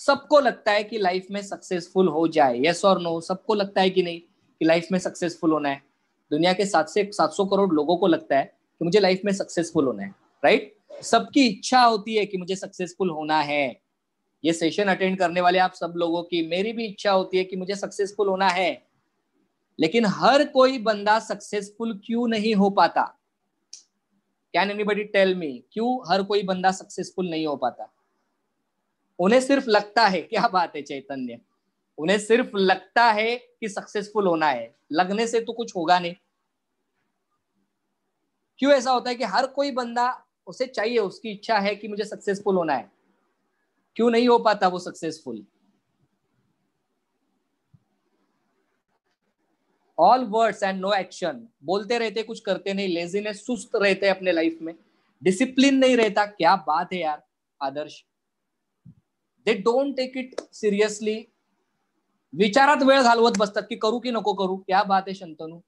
सबको लगता है कि लाइफ में सक्सेसफुल हो जाए यस और नो सबको लगता है कि नहीं कि लाइफ में सक्सेसफुल होना है दुनिया के सात से सात सौ करोड़ लोगों को लगता है कि मुझे लाइफ में सक्सेसफुल होना है राइट सबकी इच्छा होती है कि मुझे सक्सेसफुल होना है ये सेशन अटेंड करने वाले आप सब लोगों की मेरी भी इच्छा होती है कि मुझे सक्सेसफुल होना है लेकिन हर कोई बंदा सक्सेसफुल क्यों नहीं हो पाता कैन एनीबडी टेल मी क्यों हर कोई बंदा सक्सेसफुल नहीं हो पाता उन्हें सिर्फ लगता है क्या बात है चैतन्य उन्हें सिर्फ लगता है कि सक्सेसफुल होना है लगने से तो कुछ होगा नहीं क्यों ऐसा होता है कि हर कोई बंदा उसे चाहिए उसकी इच्छा है कि मुझे सक्सेसफुल होना है क्यों नहीं हो पाता वो successful all words and no action बोलते रहते कुछ करते नहीं लेजीनेस सुस्त रहते अपने लाइफ में डिसिप्लिन नहीं रहता क्या बात है यार Adarsh they don't take it seriously विचारात वेळ घालवत बसतात की करू की नको करू क्या बात है Shantanu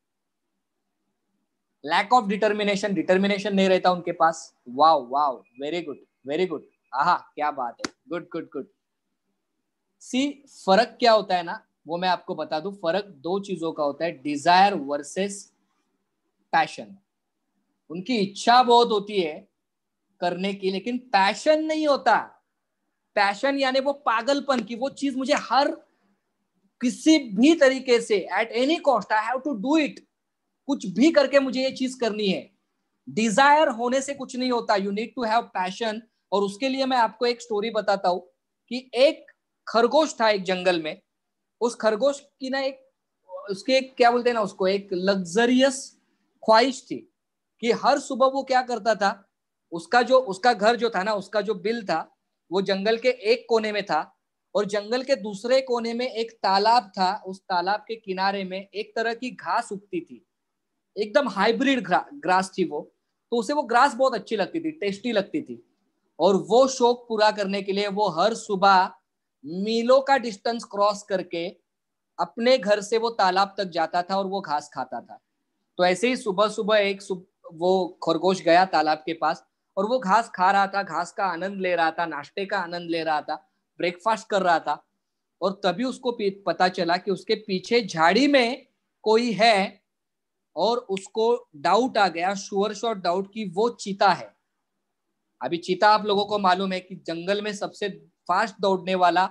lack of determination determination नहीं रहता उनके पास wow wow very good very good आहा क्या बात है गुड गुड गुड सी फर्क क्या होता है ना वो मैं आपको बता दू फर्क दो चीजों का होता है डिजायर वर्सेस पैशन उनकी इच्छा बहुत होती है करने की लेकिन पैशन नहीं होता पैशन यानी वो पागलपन की वो चीज मुझे हर किसी भी तरीके से at any cost I have to do it कुछ भी करके मुझे ये चीज करनी है डिजायर होने से कुछ नहीं होता you need to have passion और उसके लिए मैं आपको एक स्टोरी बताता हूं कि एक खरगोश था एक जंगल में उस खरगोश की ना एक उसकी एक क्या बोलते हैं ना उसको एक लग्जरियस ख्वाहिश थी कि हर सुबह वो क्या करता था उसका जो उसका घर जो था ना उसका जो बिल था वो जंगल के एक कोने में था और जंगल के दूसरे कोने में एक तालाब था उस तालाब के किनारे में एक तरह की घास उगती थी एकदम हाइब्रिड ग्रास थी वो तो उसे वो ग्रास बहुत अच्छी लगती थी टेस्टी लगती थी और वो शौक पूरा करने के लिए वो हर सुबह मीलों का डिस्टेंस क्रॉस करके अपने घर से वो तालाब तक जाता था और वो घास खाता था तो ऐसे ही सुबह सुबह एक सुब, वो खरगोश गया तालाब के पास और वो घास खा रहा था घास का आनंद ले रहा था नाश्ते का आनंद ले रहा था ब्रेकफास्ट कर रहा था और तभी उसको पता चला कि उसके पीछे झाड़ी में कोई है और उसको डाउट आ गया श्योर श्योर डाउट कि वो चीता है अभी चीता आप लोगों को मालूम है कि जंगल में सबसे फास्ट दौड़ने वाला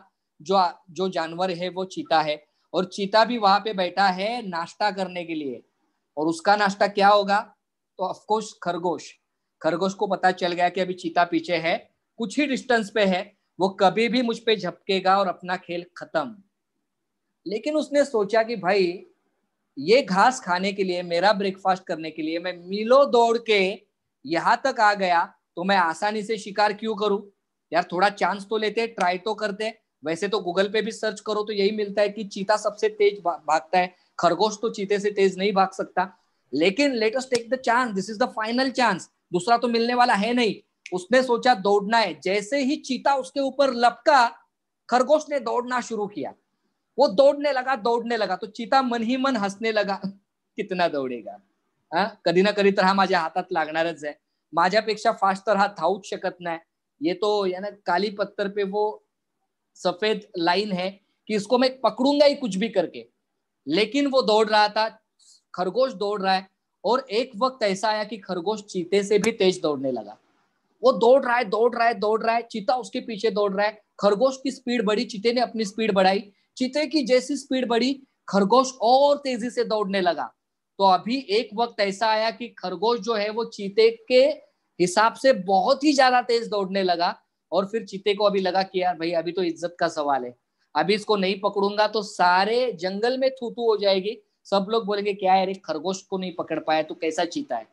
जो जो जानवर है वो चीता है और चीता भी वहां पे बैठा है नाश्ता करने के लिए और उसका नाश्ता क्या होगा तो ऑफकोर्स खरगोश खरगोश को पता चल गया कि अभी चीता पीछे है कुछ ही डिस्टेंस पे है वो कभी भी मुझ पर झपकेगा और अपना खेल खत्म लेकिन उसने सोचा कि भाई ये घास खाने के लिए मेरा ब्रेकफास्ट करने के लिए मैं मिलो दौड़ के यहाँ तक आ गया तो मैं आसानी से शिकार क्यों करूं यार थोड़ा चांस तो लेते हैं ट्राई तो करते वैसे तो गूगल पे भी सर्च करो तो यही मिलता है कि चीता सबसे तेज भागता है खरगोश तो चीते से तेज नहीं भाग सकता लेकिन latest take the chance this is the final chance दूसरा तो मिलने वाला है नहीं उसने सोचा दौड़ना है जैसे ही चीता उसके ऊपर लपका खरगोश ने दौड़ना शुरू किया वो दौड़ने लगा दौड़ने लगा तो चीता मन ही मन हंसने लगा कितना दौडेगा हा कधी ना कधी तर तो हा माझ्या हातात लागणारच आहे माझ्यापेक्षा फास्ट तर हा धावूच शकत नाही ये तो यानी काली पत्थर पे वो सफेद लाइन है कि इसको मैं पकड़ूंगा ही कुछ भी करके लेकिन वो दौड़ रहा था खरगोश दौड़ रहा है और एक वक्त ऐसा आया कि खरगोश चीते से भी तेज दौड़ने लगा वो दौड़ रहा है दौड़ रहा है दौड़ रहा है चीता उसके पीछे दौड़ रहा है खरगोश की स्पीड बढ़ी चीते ने अपनी स्पीड बढ़ाई चीते की जैसी स्पीड बढ़ी खरगोश और तेजी से दौड़ने लगा तो अभी एक वक्त ऐसा आया कि खरगोश जो है वो चीते के हिसाब से बहुत ही ज्यादा तेज दौड़ने लगा और फिर चीते को अभी लगा कि यार भाई अभी तो इज्जत का सवाल है अभी इसको नहीं पकड़ूंगा तो सारे जंगल में थूथू हो जाएगी सब लोग बोलेंगे क्या यार खरगोश को नहीं पकड़ पाया तो कैसा चीता है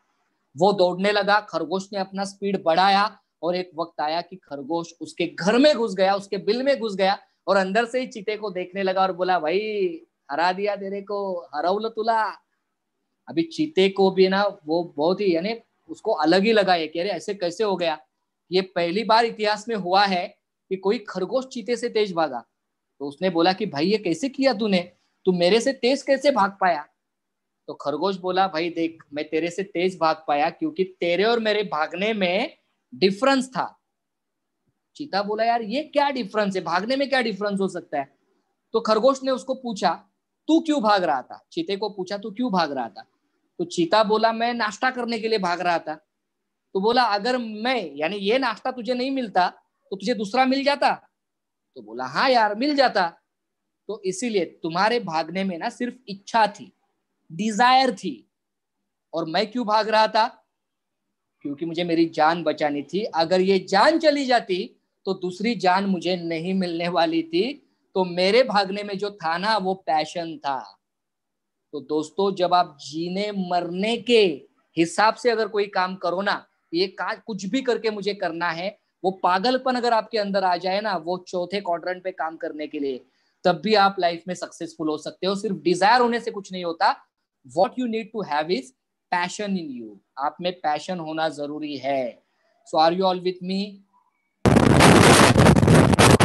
वो दौड़ने लगा खरगोश ने अपना स्पीड बढ़ाया और एक वक्त आया कि खरगोश उसके घर में घुस गया उसके बिल में घुस गया और अंदर से ही चीते को देखने लगा और बोला भाई हरा दिया तेरे को हरा तुला अभी चीते को भी ना वो बहुत ही यानी उसको अलग ही लगा ये कह रहे ऐसे कैसे हो गया ये पहली बार इतिहास में हुआ है कि कोई खरगोश चीते से तेज भागा तो उसने बोला कि भाई ये कैसे किया तूने तू मेरे से तेज कैसे भाग पाया तो खरगोश बोला भाई देख मैं तेरे से तेज भाग पाया क्योंकि तेरे और मेरे भागने में डिफरेंस था चीता बोला यार ये क्या डिफरेंस है भागने में क्या डिफरेंस हो सकता है तो खरगोश ने उसको पूछा तू क्यों भाग रहा था चीते को पूछा तू क्यों भाग रहा था तो चीता बोला मैं नाश्ता करने के लिए भाग रहा था तो बोला अगर मैं यानी ये नाश्ता तुझे नहीं मिलता तो तुझे दूसरा मिल जाता तो बोला हाँ यार मिल जाता तो इसीलिए तुम्हारे भागने में ना सिर्फ इच्छा थी डिजायर थी और मैं क्यों भाग रहा था क्योंकि मुझे मेरी जान बचानी थी अगर ये जान चली जाती तो दूसरी जान मुझे नहीं मिलने वाली थी तो मेरे भागने में जो था ना वो पैशन था तो दोस्तों जब आप जीने मरने के हिसाब से अगर कोई काम करो ना तो ये काज कुछ भी करके मुझे करना है वो पागलपन अगर आपके अंदर आ जाए ना वो चौथे क्वाड्रेंट पे काम करने के लिए तब भी आप लाइफ में सक्सेसफुल हो सकते हो सिर्फ डिजायर होने से कुछ नहीं होता what you need to have is passion in you आप में पैशन होना जरूरी है so are you all with me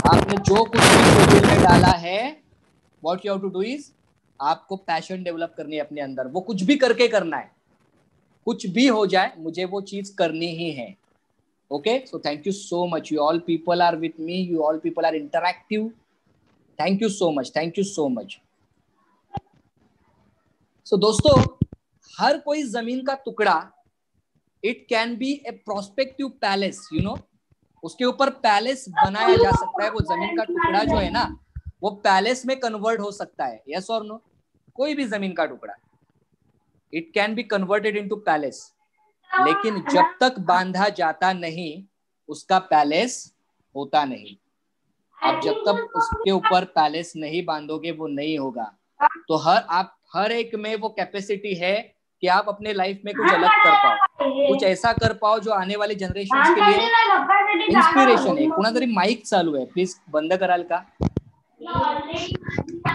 आपने जो कुछ भी में डाला है what you have to do is आपको पैशन डेवलप करनी है अपने अंदर वो कुछ भी करके करना है कुछ भी हो जाए मुझे वो चीज करनी ही है okay so thank you so much you all people are with me you all people are interactive thank you so much thank you so much so दोस्तों हर कोई जमीन का टुकड़ा it can be a prospective palace you know उसके ऊपर palace बनाया जा सकता है वो जमीन का टुकड़ा जो है ना वो पैलेस में कन्वर्ट हो सकता है यस और नो कोई भी जमीन का टुकड़ा it can be converted into palace लेकिन जब तक बांधा जाता नहीं उसका पैलेस होता नहीं आप जब तक उसके ऊपर पैलेस नहीं बांधोगे वो नहीं होगा तो हर आप हर एक में वो कैपेसिटी है कि आप अपने लाइफ में कुछ अलग कर पाओ कुछ ऐसा कर पाओ जो आने वाले जनरेशन के लिए इंस्पिरेशन है कुणातरी माइक चालू है प्लीज बंद कराल का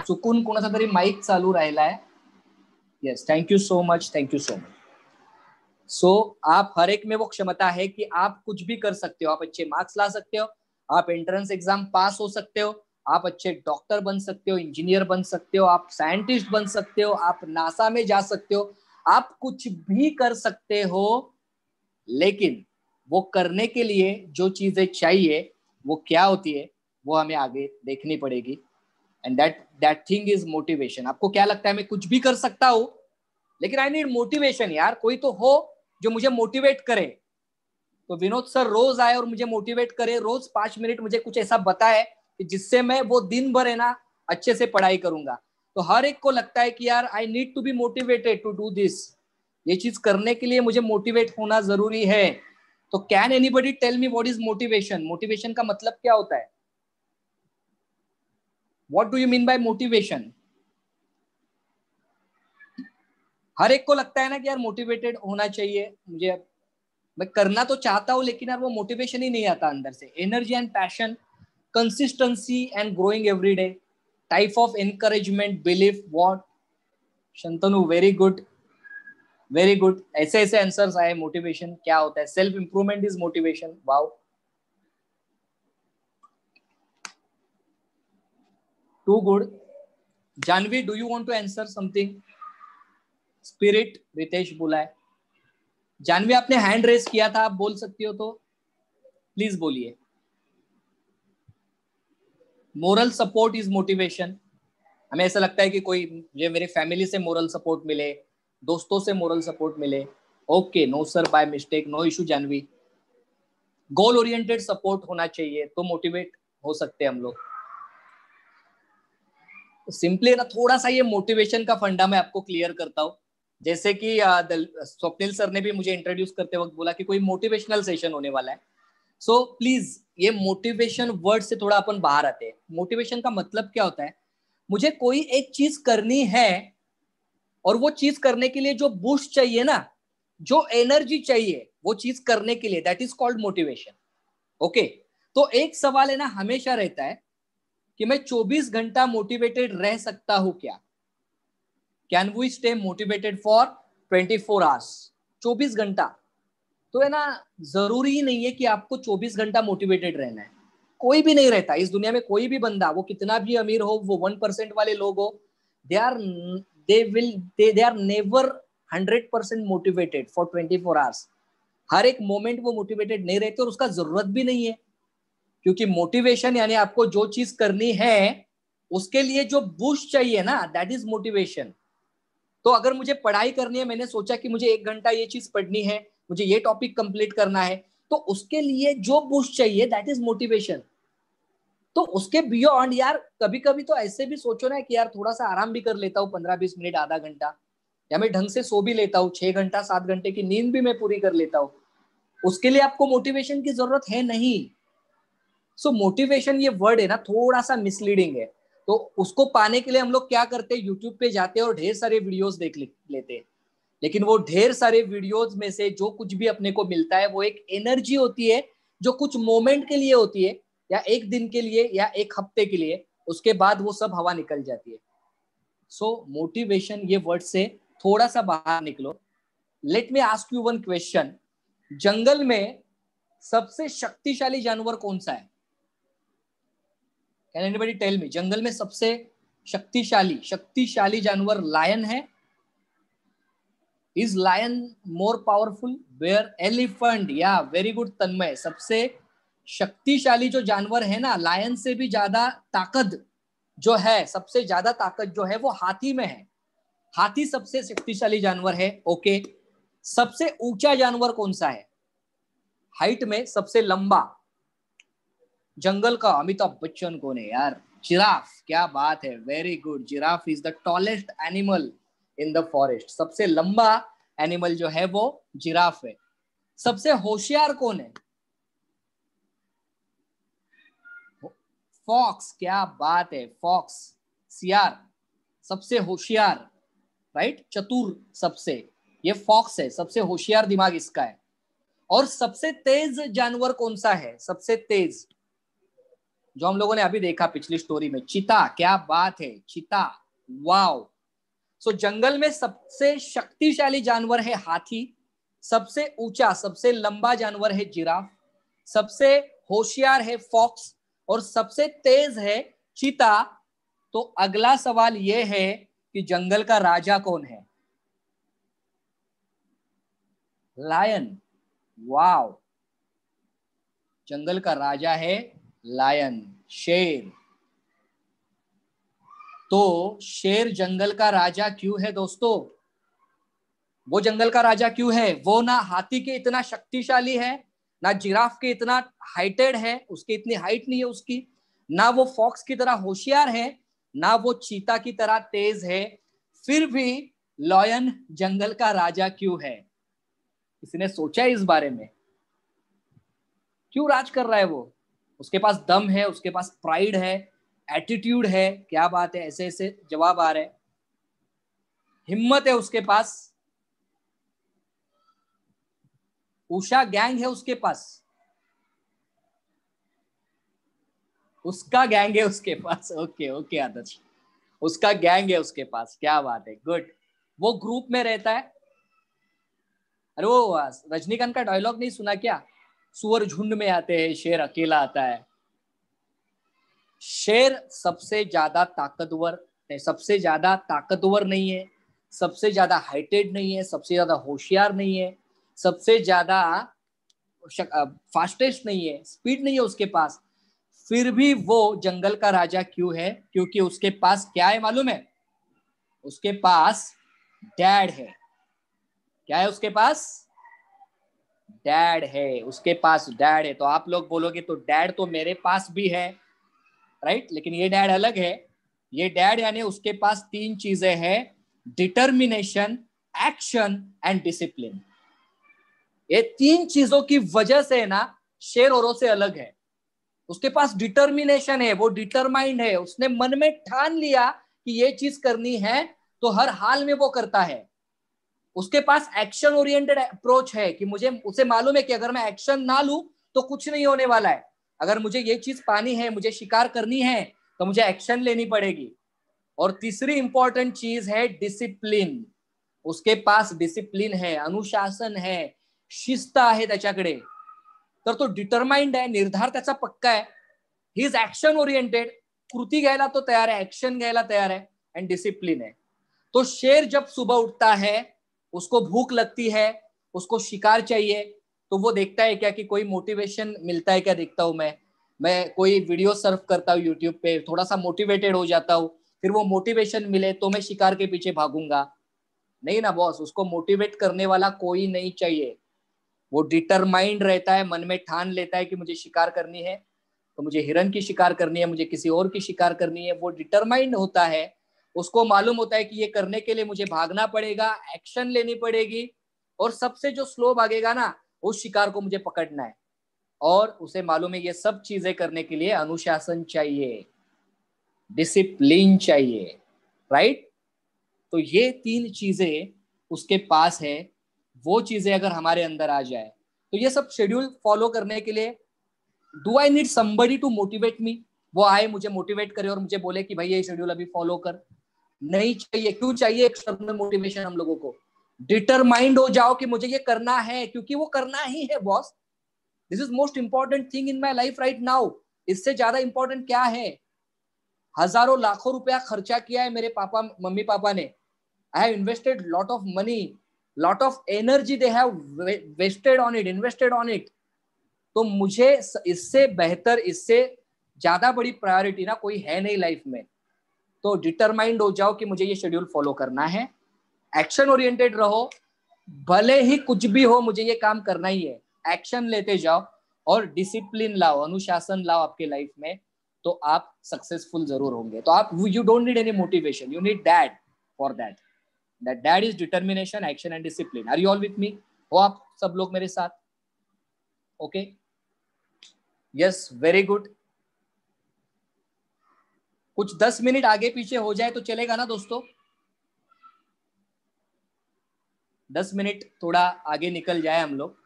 चुकून कोणाचा तरी माईक चालू राहिला आहे yes thank you so much thank you so much so आप हर एक में वो क्षमता है कि आप कुछ भी कर सकते हो आप अच्छे मार्क्स ला सकते हो आप एंट्रेंस एग्जाम पास हो सकते हो आप अच्छे डॉक्टर बन सकते हो इंजीनियर बन सकते हो आप साइंटिस्ट बन सकते हो आप नासा में जा सकते हो आप कुछ भी कर सकते हो लेकिन वो करने के लिए जो चीजें चाहिए वो क्या होती है वो हमें आगे देखनी पड़ेगी and that that thing is motivation आपको क्या लगता है मैं कुछ भी कर सकता हूं लेकिन आई नीड मोटिवेशन यार कोई तो हो जो मुझे मोटिवेट करे तो विनोद सर रोज आए और मुझे मोटिवेट करे रोज पांच मिनट मुझे कुछ ऐसा बताए कि जिससे मैं वो दिन भर है ना अच्छे से पढ़ाई करूंगा तो हर एक को लगता है कि यार I need to be motivated to do this ये चीज करने के लिए मुझे मोटिवेट होना जरूरी है तो can anybody tell me what is motivation motivation का मतलब क्या होता है what do you mean by motivation हर एक को लगता है ना कि यार मोटिवेटेड होना चाहिए मुझे मैं करना तो चाहता हूँ लेकिन यार वो मोटिवेशन ही नहीं आता अंदर से energy and passion consistency and growing every day type of encouragement belief what Shantanu very good very good ऐसे ऐसे आंसर्स आए मोटिवेशन क्या होता है self improvement is motivation wow too good janvi do you want to answer something spirit ritesh बोला है जानवी आपने hand raise किया था आप बोल सकती हो तो प्लीज बोलिए मोरल सपोर्ट इज मोटिवेशन हमें ऐसा लगता है कि कोई मुझे मेरे फैमिली से मोरल सपोर्ट मिले दोस्तों से मोरल सपोर्ट मिले okay no sir by mistake no issue Janvi goal oriented support होना चाहिए तो मोटिवेट हो सकते हैं हम लोग तो सिंपली ना थोड़ा सा ये मोटिवेशन का फंडा मैं आपको क्लियर करता हूँ जैसे कि स्वप्निल सर ने भी मुझे इंट्रोड्यूस करते वक्त बोला कि कोई मोटिवेशनल सेशन होने वाला है सो so, प्लीज ये मोटिवेशन वर्ड से थोड़ा अपन बाहर आते हैं मोटिवेशन का मतलब क्या होता है मुझे कोई एक चीज करनी है और वो चीज करने के लिए जो बूस्ट चाहिए ना जो एनर्जी चाहिए वो चीज करने के लिए that is called motivation okay तो एक सवाल है ना हमेशा रहता है कि मैं 24 घंटा मोटिवेटेड रह सकता हूं क्या can we stay motivated for 24 hours चौबीस घंटा तो है ना जरूरी ही नहीं है कि आपको 24 घंटा मोटिवेटेड रहना है कोई भी नहीं रहता इस दुनिया में कोई भी बंदा वो कितना भी अमीर हो वो वन परसेंट वाले लोग हो they are they will they they are never hundred percent motivated for twenty four hours हर एक मोमेंट वो मोटिवेटेड नहीं रहते और उसका जरूरत भी नहीं है क्योंकि मोटिवेशन यानी आपको जो चीज करनी है उसके लिए जो बुश चाहिए ना दैट इज मोटिवेशन तो अगर मुझे पढ़ाई करनी है मैंने सोचा कि मुझे एक घंटा ये चीज पढ़नी है मुझे ये टॉपिक कंप्लीट करना है तो उसके लिए जो बुश चाहिए दैट इज मोटिवेशन तो उसके बियॉन्ड यार कभी कभी तो ऐसे भी सोचो ना कि यार थोड़ा सा आराम भी कर लेता हूँ पंद्रह बीस मिनट आधा घंटा या मैं ढंग से सो भी लेता हूँ छह घंटा सात घंटे की नींद भी मैं पूरी कर लेता हूँ उसके लिए आपको मोटिवेशन की जरूरत है नहीं सो मोटिवेशन ये वर्ड है ना थोड़ा सा मिसलीडिंग है तो उसको पाने के लिए हम लोग क्या करते हैं यूट्यूब पे जाते हैं और ढेर सारे वीडियोस देख लेते हैं लेकिन वो ढेर सारे वीडियोस में से जो कुछ भी अपने को मिलता है वो एक एनर्जी होती है जो कुछ मोमेंट के लिए होती है या एक दिन के लिए या एक हफ्ते के लिए उसके बाद वो सब हवा निकल जाती है सो so, मोटिवेशन ये वर्ड से थोड़ा सा बाहर निकलो let me ask you one question जंगल में सबसे शक्तिशाली जानवर कौन सा है कैन एनीबडी टेल मी जंगल में सबसे शक्तिशाली शक्तिशाली जानवर लायन है is lion more powerful where elephant या वेरी गुड तन्मय सबसे शक्तिशाली जो जानवर है ना लायन से भी ज्यादा ताकत जो है सबसे ज्यादा ताकत जो है वो हाथी में है हाथी सबसे शक्तिशाली जानवर है ओके सबसे ऊंचा जानवर कौन सा है हाइट में सबसे लंबा जंगल का अमिताभ बच्चन कौन है यार जिराफ क्या बात है very good giraffe is the tallest animal in the forest सबसे लंबा एनिमल जो है वो जिराफ है सबसे होशियार कौन है फॉक्स क्या बात है फॉक्स सियार सबसे होशियार राइट चतुर सबसे ये फॉक्स है सबसे होशियार दिमाग इसका है और सबसे तेज जानवर कौन सा है सबसे तेज जो हम लोगों ने अभी देखा पिछली स्टोरी में चिता क्या बात है चिता वाव सो जंगल में सबसे शक्तिशाली जानवर है हाथी सबसे ऊंचा सबसे लंबा जानवर है जिराफ सबसे होशियार है फॉक्स और सबसे तेज है चीता तो अगला सवाल यह है कि जंगल का राजा कौन है लायन वाव जंगल का राजा है लायन शेर तो शेर जंगल का राजा क्यों है दोस्तों वो जंगल का राजा क्यों है वो ना हाथी के इतना शक्तिशाली है ना जिराफ के इतना हाइटेड है उसकी इतनी हाइट नहीं है उसकी ना वो फॉक्स की तरह होशियार है ना वो चीता की तरह तेज है फिर भी लॉयन जंगल का राजा क्यों है किसी ने सोचा इस बारे में क्यों राज कर रहा है वो उसके पास दम है उसके पास प्राइड है एटीट्यूड है क्या बात है ऐसे ऐसे जवाब आ रहे हैं हिम्मत है उसके पास उषा गैंग है उसके पास उसका गैंग है उसके पास ओके ओके आदर्श उसका गैंग है उसके पास क्या बात है गुड वो ग्रुप में रहता है अरे वो रजनीकांत का डायलॉग नहीं सुना क्या सुअर झुंड में आते हैं शेर अकेला आता है शेर सबसे ज्यादा ताकतवर सबसे ज्यादा ताकतवर नहीं है सबसे ज्यादा हाइटेड नहीं है सबसे ज्यादा होशियार नहीं है सबसे ज्यादा फास्टेस्ट नहीं है स्पीड नहीं है उसके पास फिर भी वो जंगल का राजा क्यों है क्योंकि उसके पास क्या है मालूम है उसके पास डैड है क्या है उसके पास डैड है उसके पास डैड है तो आप लोग बोलोगे तो डैड तो मेरे पास भी है राइट लेकिन ये डैड अलग है ये डैड यानी उसके पास तीन चीजें हैं डिटर्मिनेशन एक्शन एंड डिसिप्लिन ये तीन चीजों की वजह से ना शेर औरों से अलग है उसके पास डिटर्मिनेशन है वो डिटरमाइंड है उसने मन में ठान लिया कि ये चीज करनी है तो हर हाल में वो करता है उसके पास एक्शन ओरिएंटेड अप्रोच है कि मुझे उसे मालूम है कि अगर मैं एक्शन ना लू तो कुछ नहीं होने वाला है अगर मुझे ये चीज पानी है मुझे शिकार करनी है तो मुझे एक्शन लेनी पड़ेगी और तीसरी इंपॉर्टेंट चीज है डिसिप्लिन उसके पास डिसिप्लिन है अनुशासन है शिस्त है तर तो डिटरमाइंड है निर्धार पक्का है ही ओरिएंटेड कृति घायला तो तैयार है एक्शन घायला तैयार है एंड डिसिप्लिन है तो शेर जब सुबह उठता है उसको भूख लगती है उसको शिकार चाहिए तो वो देखता है क्या कि कोई मोटिवेशन मिलता है क्या देखता हूँ मैं मैं कोई वीडियो सर्व करता हूँ यूट्यूब पे थोड़ा सा मोटिवेटेड हो जाता हूँ फिर वो मोटिवेशन मिले तो मैं शिकार के पीछे भागूंगा नहीं ना बॉस उसको मोटिवेट करने वाला कोई नहीं चाहिए वो डिटरमाइंड रहता है मन में ठान लेता है कि मुझे शिकार करनी है तो मुझे हिरन की शिकार करनी है मुझे किसी और की शिकार करनी है वो डिटरमाइंड होता है उसको मालूम होता है कि ये करने के लिए मुझे भागना पड़ेगा एक्शन लेनी पड़ेगी और सबसे जो स्लो भागेगा ना उस शिकार को मुझे पकड़ना है और उसे मालूम है ये सब चीजें करने के लिए अनुशासन चाहिए डिसिप्लिन चाहिए राइट तो ये तीन चीजें उसके पास है वो चीजें अगर हमारे अंदर आ जाए तो ये सब शेड्यूल फॉलो करने के लिए do I need somebody to motivate me वो आए मुझे मोटिवेट करे और मुझे बोले कि भाई ये शेड्यूल अभी फॉलो कर नहीं चाहिए क्यों चाहिए एक्सटर्नल मोटिवेशन हम लोगों को डिटरमाइंड हो जाओ कि मुझे ये करना है क्योंकि वो करना ही है boss this is most important thing in my life right now इससे ज्यादा इंपॉर्टेंट क्या है हजारों लाखों रुपया खर्चा किया है मेरे पापा मम्मी पापा ने I have invested lot of money lot of energy they have wasted on it invested on it तो मुझे इससे बेहतर इससे ज्यादा बड़ी प्रायोरिटी ना कोई है नहीं लाइफ में तो डिटरमाइंड हो जाओ कि मुझे ये शेड्यूल फॉलो करना है एक्शन ओरिएंटेड रहो भले ही कुछ भी हो मुझे ये काम करना ही है एक्शन लेते जाओ और डिसिप्लिन लाओ अनुशासन लाओ आपके लाइफ में तो आप सक्सेसफुल जरूर होंगे तो आप you don't need any motivation you need that for that that that is determination action and discipline are you all with me हो आप सब लोग मेरे साथ ओके यस वेरी गुड कुछ दस मिनट आगे पीछे हो जाए तो चलेगा ना दोस्तों दस मिनट थोड़ा आगे निकल जाए हम लोग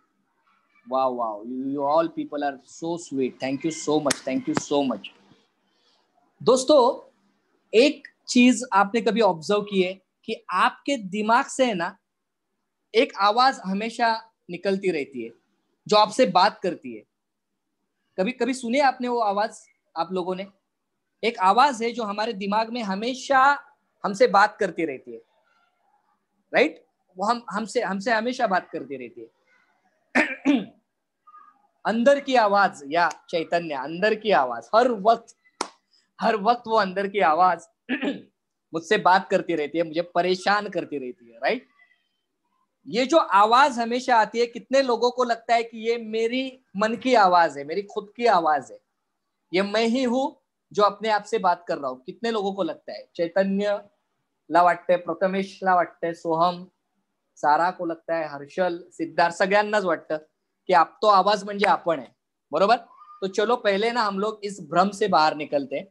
वाह वाह you all people are so sweet thank you so much thank you so much दोस्तों एक चीज आपने कभी ऑब्जर्व की है कि आपके दिमाग से है ना एक आवाज हमेशा निकलती रहती है जो आपसे बात करती है कभी कभी सुने आपने वो आवाज आप लोगों ने एक आवाज है जो हमारे दिमाग में हमेशा हमसे बात करती रहती है राइट वो हम हमसे हमसे हमेशा बात करती रहती है अंदर की आवाज या चैतन्य अंदर की आवाज हर वक्त हर वक्त वो अंदर की आवाज मुझसे बात करती रहती है मुझे परेशान करती रहती है राइट ये जो आवाज हमेशा आती है कितने लोगों को लगता है कि ये मेरी मन की आवाज है मेरी खुद की आवाज है ये मैं ही हूं जो अपने आप से बात कर रहा हूँ कितने लोगों को लगता है चैतन्य लाटते प्रथमेश सोहम सारा को लगता है हर्षल सिद्धार्थ सगत कि आप तो आवाज मे अपन है बरोबर तो चलो पहले ना हम लोग इस भ्रम से बाहर निकलते हैं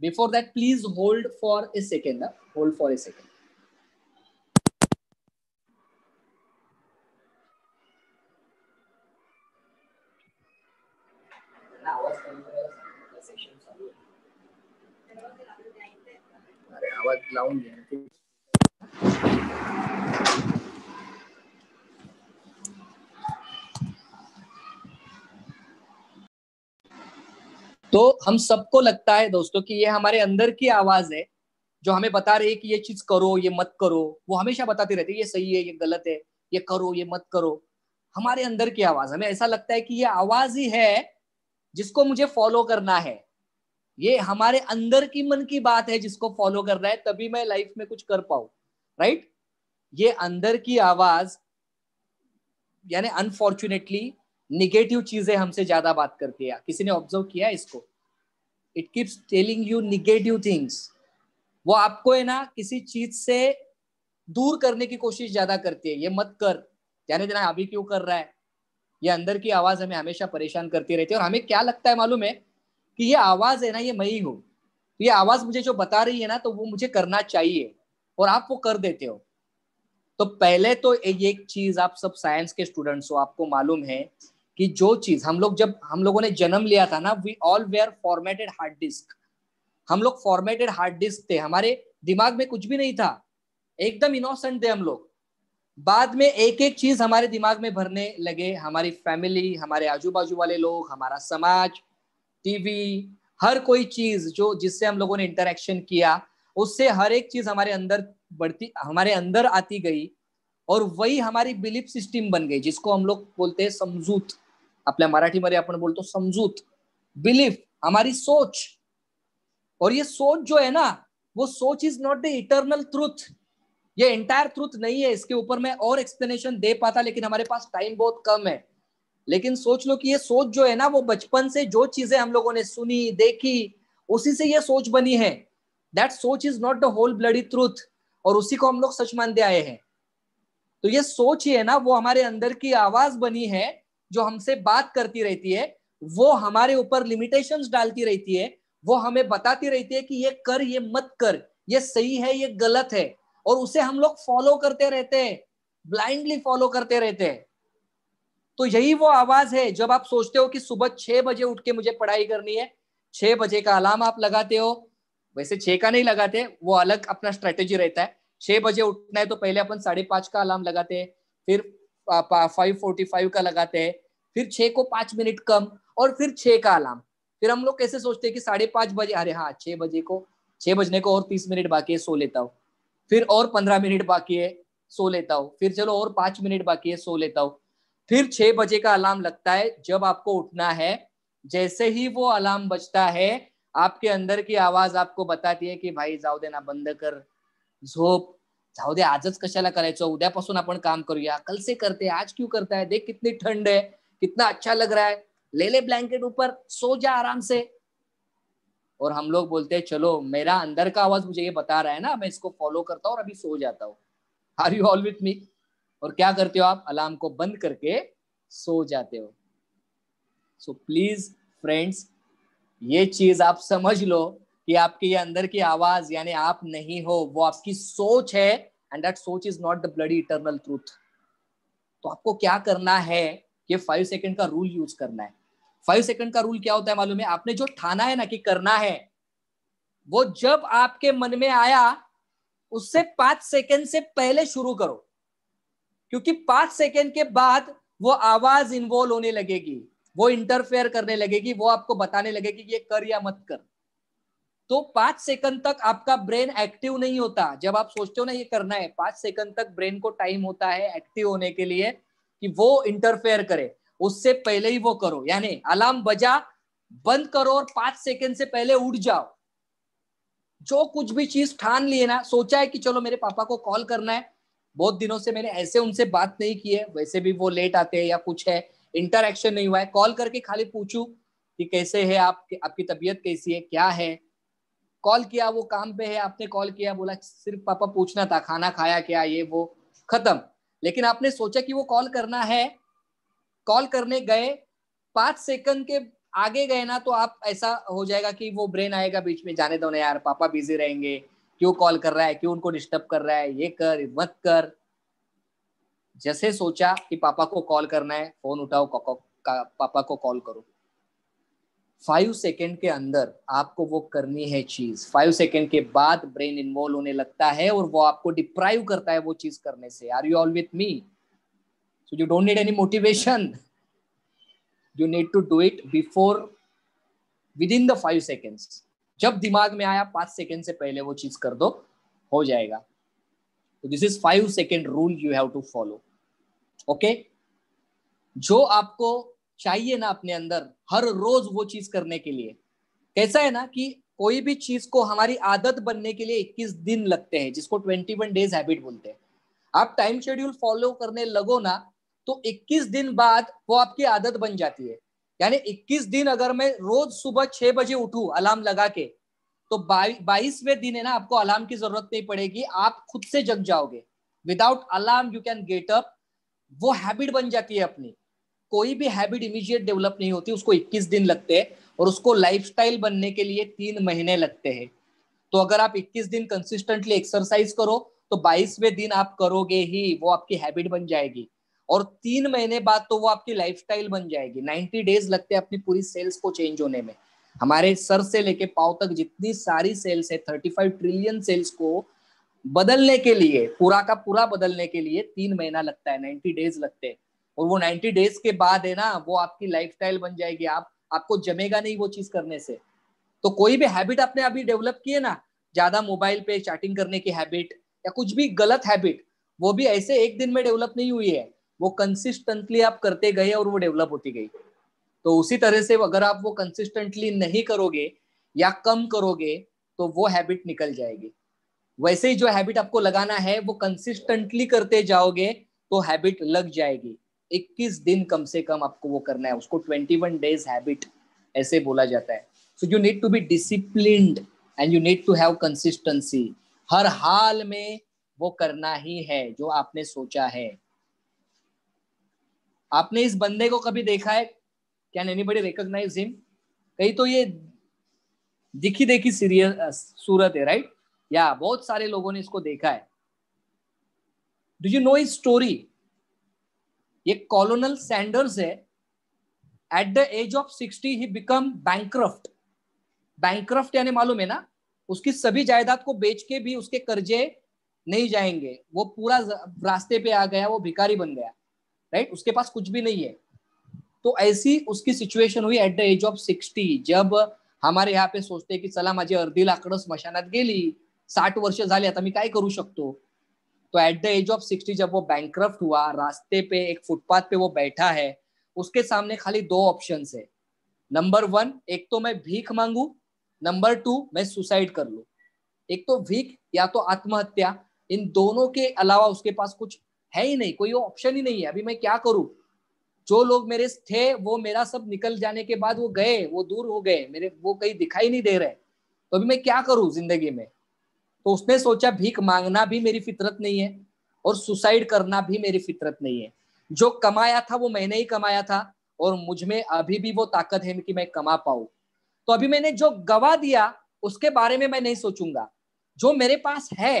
before that please hold for a second hold for a second our clown तो हम सबको लगता है दोस्तों कि ये हमारे अंदर की आवाज है जो हमें बता रही है कि ये चीज करो ये मत करो वो हमेशा बताती रहती है ये सही है ये गलत है ये करो ये मत करो हमारे अंदर की आवाज हमें ऐसा लगता है कि ये आवाज ही है जिसको मुझे फॉलो करना है ये हमारे अंदर की मन की बात है जिसको फॉलो कर रहा है तभी मैं लाइफ में कुछ कर पाऊ राइट ये अंदर की आवाज यानी अनफॉर्चुनेटली निगेटिव चीजें हमसे ज्यादा बात करती है किसी ने ऑब्जर्व किया इसको it keeps telling you negative things वो आपको है ना किसी चीज से दूर करने की कोशिश ज्यादा करती है ये मत कर यानी जना अभी क्यों कर रहा है ये अंदर की आवाज हमें हमेशा परेशान करती रहती है और हमें क्या लगता है मालूम है कि ये आवाज है ना ये मई हूँ तो ये आवाज मुझे जो बता रही है ना तो वो मुझे करना चाहिए और आप वो कर देते हो तो पहले तो एक चीज आप सब साइंस के स्टूडेंट्स हो आपको मालूम है कि जो चीज हम लोग जब हम लोगों ने जन्म लिया था ना we all were formatted hard disk हम लोग फॉर्मेटेड हार्ड डिस्क थे हमारे दिमाग में कुछ भी नहीं था एकदम इनोसेंट थे हम लोग बाद में एक एक चीज हमारे दिमाग में भरने लगे हमारी फैमिली हमारे आजू बाजू वाले लोग हमारा समाज टीवी हर कोई चीज जो जिससे हम लोगों ने इंटरेक्शन किया उससे हर एक चीज हमारे अंदर बढ़ती हमारे अंदर आती गई और वही हमारी बिलीफ सिस्टम बन गई जिसको हम लोग बोलते हैं अपने मराठी मरे अपन बोलते समझूत बिलीफ हमारी सोच और ये सोच जो है ना वो सोच is not the eternal truth ये एंटायर ट्रूथ नहीं है इसके ऊपर मैं और एक्सप्लेनेशन दे पाता लेकिन हमारे पास टाइम बहुत कम है लेकिन सोच लो कि ये सोच जो है ना वो बचपन से जो चीजें हम लोगों ने सुनी देखी उसी से ये सोच बनी है दैट सोच is not the whole bloody truth और उसी को हम लोग सच मानते आए हैं तो ये सोच ही है ना वो हमारे अंदर की आवाज बनी है जो हमसे बात करती रहती है वो हमारे ऊपर लिमिटेशंस डालती रहती है वो हमें बताती रहती है कि ये कर ये मत कर ये सही है ये गलत है और उसे हम लोग फॉलो करते रहते हैं ब्लाइंडली फॉलो करते रहते हैं तो यही वो आवाज है जब आप सोचते हो कि सुबह छह बजे उठ के मुझे पढ़ाई करनी है छह बजे का अलार्म आप लगाते हो वैसे छह का नहीं लगाते वो अलग अपना स्ट्रेटेजी रहता है छह बजे उठना है तो पहले अपन साढ़े पांच का अलार्म लगाते हैं फिर फाइव फोर्टी फाइव का लगाते हैं फिर छह को पांच मिनट कम और फिर छह का अलार्म फिर हम लोग कैसे सोचते हैं कि साढ़े पांच बजे अरे हाँ छह बजे को छह बजने को और तीस मिनट बाकी है सो लेता हूँ फिर और पंद्रह मिनट बाकी है सो लेता हूँ फिर चलो और पांच मिनट बाकी है सो लेता हूँ फिर छह बजे का अलार्म लगता है जब आपको उठना है जैसे ही वो अलार्म बजता है आपके अंदर की आवाज आपको बताती है कि भाई जाऊ दे ना बंद कर झोप जाऊ दे आज कशाला करायचं उद्यापासून आपण काम करूया कल से करते आज क्यों करता है देख कितनी ठंड है कितना अच्छा लग रहा है ले ले ब्लैंकेट ऊपर सो जा आराम से और हम लोग बोलते हैं चलो मेरा अंदर का आवाज मुझे ये बता रहा है ना मैं इसको फॉलो करता हूँ और अभी सो जाता हूँ are you all with me और क्या करते हो आप अलार्म को बंद करके सो जाते हो सो प्लीज फ्रेंड्स ये चीज आप समझ लो कि आपके ये अंदर की आवाज यानी आप नहीं हो वो आपकी सोच है एंड दैट सोच is not the bloody eternal truth तो आपको क्या करना है ये फाइव सेकंड का रूल यूज करना है फाइव सेकंड का रूल क्या होता है मालूम है आपने जो ठाना है ना कि करना है वो जब आपके मन में आया उससे पांच सेकंड से पहले शुरू करो क्योंकि पांच सेकेंड के बाद वो आवाज इन्वॉल्व होने लगेगी वो इंटरफेयर करने लगेगी वो आपको बताने लगेगी ये कर या मत कर तो पांच सेकंड तक आपका ब्रेन एक्टिव नहीं होता जब आप सोचते हो ना ये करना है पांच सेकंड तक ब्रेन को टाइम होता है एक्टिव होने के लिए कि वो इंटरफेयर करे उससे पहले ही वो करो यानी अलार्म बजा बंद करो और पांच सेकंड से पहले उठ जाओ जो कुछ भी चीज ठान लिए ना सोचा है कि चलो मेरे पापा को कॉल करना है बहुत दिनों से मैंने ऐसे उनसे बात नहीं की है वैसे भी वो लेट आते हैं या कुछ है इंटरेक्शन नहीं हुआ है कॉल करके खाली पूछू कि कैसे है आप आपकी तबीयत कैसी है क्या है कॉल किया वो काम पे है आपने कॉल किया बोला सिर्फ पापा पूछना था खाना खाया क्या ये वो खत्म लेकिन आपने सोचा कि वो कॉल करना है कॉल करने गए पांच सेकंड के आगे गए ना तो आप ऐसा हो जाएगा कि वो ब्रेन आएगा बीच में जाने दो ना यार पापा बिजी रहेंगे क्यों कॉल कर रहा है क्यों उनको डिस्टर्ब कर रहा है ये कर मत कर जैसे सोचा कि पापा को कॉल करना है फोन उठाओ का, का, पापा को कॉल करो फाइव सेकेंड के अंदर आपको वो करनी है चीज फाइव सेकेंड के बाद ब्रेन इन्वॉल्व होने लगता है और वो आपको डिप्राइव करता है वो चीज करने से are you all with me so you don't need any motivation you need to do it before within the five seconds जब दिमाग में आया पांच सेकेंड से पहले वो चीज कर दो हो जाएगा तो this is five second rule you have to follow okay जो आपको चाहिए ना अपने अंदर हर रोज वो चीज करने के लिए कैसा है ना कि कोई भी चीज को हमारी आदत बनने के लिए 21 दिन लगते हैं जिसको 21 डेज हैबिट बोलते हैं आप टाइम शेड्यूल फॉलो करने लगो ना तो 21 दिन बाद वो आपकी आदत बन जाती है यानी 21 दिन अगर मैं रोज सुबह छह बजे उठू अलार्म लगा के तो बाईसवें दिन है ना आपको अलार्म की जरूरत नहीं पड़ेगी आप खुद से जग जाओगे without alarm you can get up वो हैबिट बन जाती है अपनी कोई भी हैबिट इमीजिएट डेवलप नहीं होती उसको 21 दिन लगते हैं और उसको लाइफस्टाइल बनने के लिए तीन महीने लगते हैं तो अगर आप 21 दिन कंसिस्टेंटली एक्सरसाइज करो तो 22वें दिन आप करोगे ही वो आपकी हैबिट बन जाएगी और तीन महीने बाद तो वो आपकी लाइफ बन जाएगी नाइन्टी डेज लगते हैं अपनी पूरी सेल्स को चेंज होने में हमारे सर से लेके पाव तक जितनी सारी सेल्स है थर्टी फाइव ट्रिलियन सेल्स को बदलने के लिए पूरा का पूरा बदलने के लिए तीन महीना लगता है नाइन्टी डेज लगते हैं और वो नाइन्टी डेज के बाद है ना वो आपकी लाइफ बन जाएगी आप आपको जमेगा नहीं वो चीज करने से तो कोई भी हैबिट आपने अभी डेवलप किए ना ज्यादा मोबाइल पे चैटिंग करने की हैबिट या कुछ भी गलत हैबिट वो भी ऐसे एक दिन में डेवलप नहीं हुई है वो कंसिस्टेंटली आप करते गए और वो डेवलप होती गई तो उसी तरह से अगर आप वो कंसिस्टेंटली नहीं करोगे या कम करोगे तो वो हैबिट निकल जाएगी वैसे ही जो हैबिट आपको लगाना है वो कंसिस्टेंटली करते जाओगे तो हैबिट लग जाएगी 21 दिन कम से कम आपको वो करना है उसको 21 डेज हैबिट ऐसे बोला जाता है so you need to be discipline and you need to have consistency हर हाल में वो करना ही है जो आपने सोचा है आपने इस बंदे को कभी देखा है can anybody recognize him कहीं तो ये दिखी देखी सीरियस सूरत है राइट right? या yeah, बहुत सारे लोगों ने इसको देखा है do you know his story ये कॉलोनल सैंडर्स है at the age of sixty he become bankrupt bankrupt यानी मालूम है ना उसकी सभी जायदाद को बेच के भी उसके कर्जे नहीं जाएंगे वो पूरा रास्ते पे आ गया वो भिकारी बन गया राइट उसके पास कुछ भी नहीं है तो ऐसी उसकी सिचुएशन हुई at the age of sixty जब हमारे यहाँ पे सोचते हैं कि चला माझी अर्धी लाकड़ स्मशानात गेली साठ वर्ष झाली आता मी काय करू शकतो तो at the age of sixty जब वो बैंक हुआ रास्ते पे एक फुटपाथ पे वो बैठा है उसके सामने खाली दो ऑप्शन है नंबर वन एक तो मैं भीख मांगू नंबर टू मैं सुसाइड कर लू एक तो भीख या तो आत्महत्या इन दोनों के अलावा उसके पास कुछ है ही नहीं कोई ऑप्शन ही नहीं है अभी मैं क्या करूं जो लोग मेरे थे वो मेरा सब निकल जाने के बाद वो गए वो दूर हो गए मेरे वो कहीं दिखाई नहीं दे रहे तो अभी मैं क्या करूं जिंदगी में तो उसने सोचा भीख मांगना भी मेरी फितरत नहीं है और सुसाइड करना भी मेरी फितरत नहीं है जो कमाया था वो मैंने ही कमाया था और मुझ में अभी भी वो ताकत है कि मैं कमा पाऊ तो अभी मैंने जो गवा दिया उसके बारे में मैं नहीं सोचूंगा जो मेरे पास है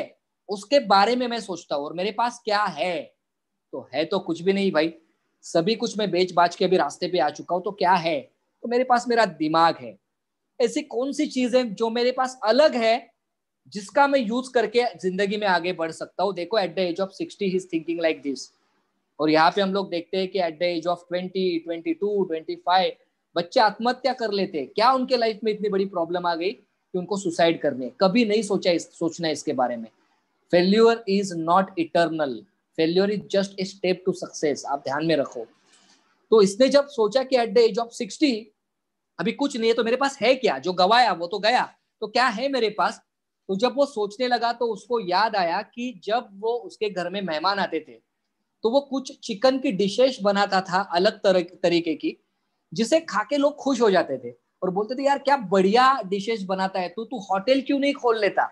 उसके बारे में मैं सोचता हूँ और मेरे पास क्या है तो है तो कुछ भी नहीं भाई सभी कुछ मैं बेच बाच के अभी रास्ते पे आ चुका हूँ तो क्या है तो मेरे पास मेरा दिमाग है ऐसी कौन सी चीज है जो मेरे पास अलग है जिसका मैं यूज करके जिंदगी में आगे बढ़ सकता हूँ देखो at the age of sixty he thinking like this और यहाँ पे हम लोग देखते हैं कि at the age of twenty twenty two twenty five बच्चे आत्महत्या कर लेते हैं क्या उनके लाइफ में इतनी बड़ी प्रॉब्लम आ गई कि उनको सुसाइड करने कभी नहीं सोचा इस, सोचना इसके बारे में failure is not eternal failure is just a step to success आप ध्यान में रखो तो इसने जब सोचा कि at the age of sixty अभी कुछ नहीं है तो मेरे पास है क्या जो गवाया वो तो गया तो क्या है मेरे पास तो जब वो सोचने लगा तो उसको याद आया कि जब वो उसके घर में मेहमान आते थे तो वो कुछ चिकन की डिशेस बनाता था अलग तर, तरीके की जिसे खा के लोग खुश हो जाते थे और बोलते थे यार क्या बढ़िया डिशेस बनाता है तू तू होटल क्यों नहीं खोल लेता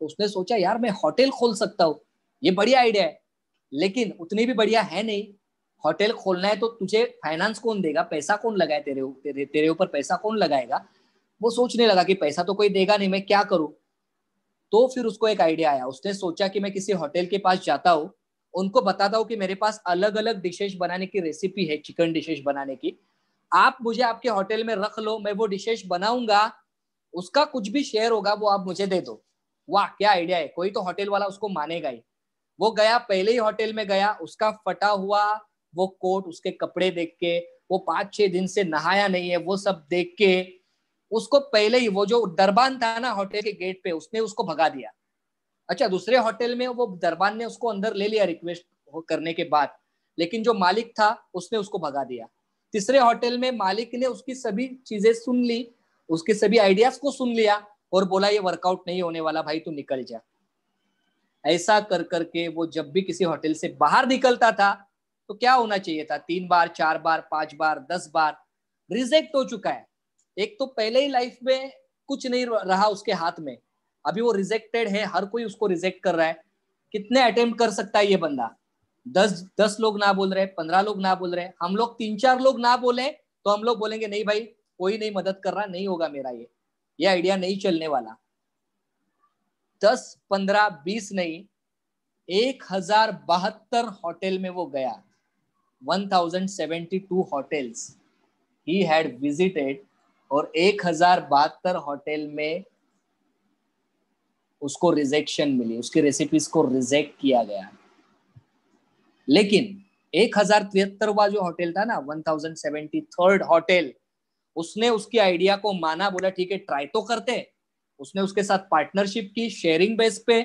तो उसने सोचा यार मैं होटल खोल सकता हूँ ये बढ़िया आइडिया है लेकिन उतनी भी बढ़िया है नहीं होटल खोलना है तो तुझे फाइनेंस कौन देगा पैसा कौन लगाए तेरे तेरे तेरे ऊपर पैसा कौन लगाएगा वो सोचने लगा कि पैसा तो कोई देगा नहीं मैं क्या करूँ तो फिर उसको एक आइडिया आया उसने सोचा कि मैं किसी होटल के पास जाता हूँ उनको बताता हूँ कि मेरे पास अलग अलग डिशेज बनाने की रेसिपी है चिकन डिशेज बनाने की आप मुझे आपके होटल में रख लो मैं वो डिशेज बनाऊंगा उसका कुछ भी शेयर होगा वो आप मुझे दे दो वाह क्या आइडिया है कोई तो होटल वाला उसको मानेगा ही वो गया पहले ही होटल में गया उसका फटा हुआ वो कोट उसके कपड़े देख के वो पांच छह दिन से नहाया नहीं है वो सब देख के उसको पहले ही वो जो दरबान था ना होटल के गेट पे उसने उसको भगा दिया अच्छा दूसरे होटल में वो दरबान ने उसको अंदर ले लिया रिक्वेस्ट करने के बाद लेकिन जो मालिक था उसने उसको भगा दिया तीसरे होटल में मालिक ने उसकी सभी चीजें सुन ली उसके सभी आइडियाज को सुन लिया और बोला ये वर्कआउट नहीं होने वाला भाई तू निकल जा ऐसा कर करके वो जब भी किसी होटल से बाहर निकलता था तो क्या होना चाहिए था तीन बार चार बार पांच बार दस बार रिजेक्ट हो चुका है एक तो पहले ही लाइफ में कुछ नहीं रहा उसके हाथ में अभी वो रिजेक्टेड है हर कोई उसको रिजेक्ट कर रहा है कितने अटेम्प्ट कर सकता है ये बंदा दस दस लोग ना बोल रहे पंद्रह लोग ना बोल रहे हम लोग तीन चार लोग ना बोले तो हम लोग बोलेंगे नहीं भाई कोई नहीं मदद कर रहा नहीं होगा मेरा ये ये आइडिया नहीं चलने वाला दस पंद्रह बीस नहीं एक हजार बहत्तर होटल में वो गया to hotels he had visited और एक हजार बहत्तर होटल में उसको रिजेक्शन मिली उसकी रेसिपीज को रिजेक्ट किया गया लेकिन एक हजार तिहत्तर जो होटल था ना one thousand seventy third hotel उसने उसकी आइडिया को माना बोला ठीक है ट्राई तो करते उसने उसके साथ पार्टनरशिप की शेयरिंग बेस पे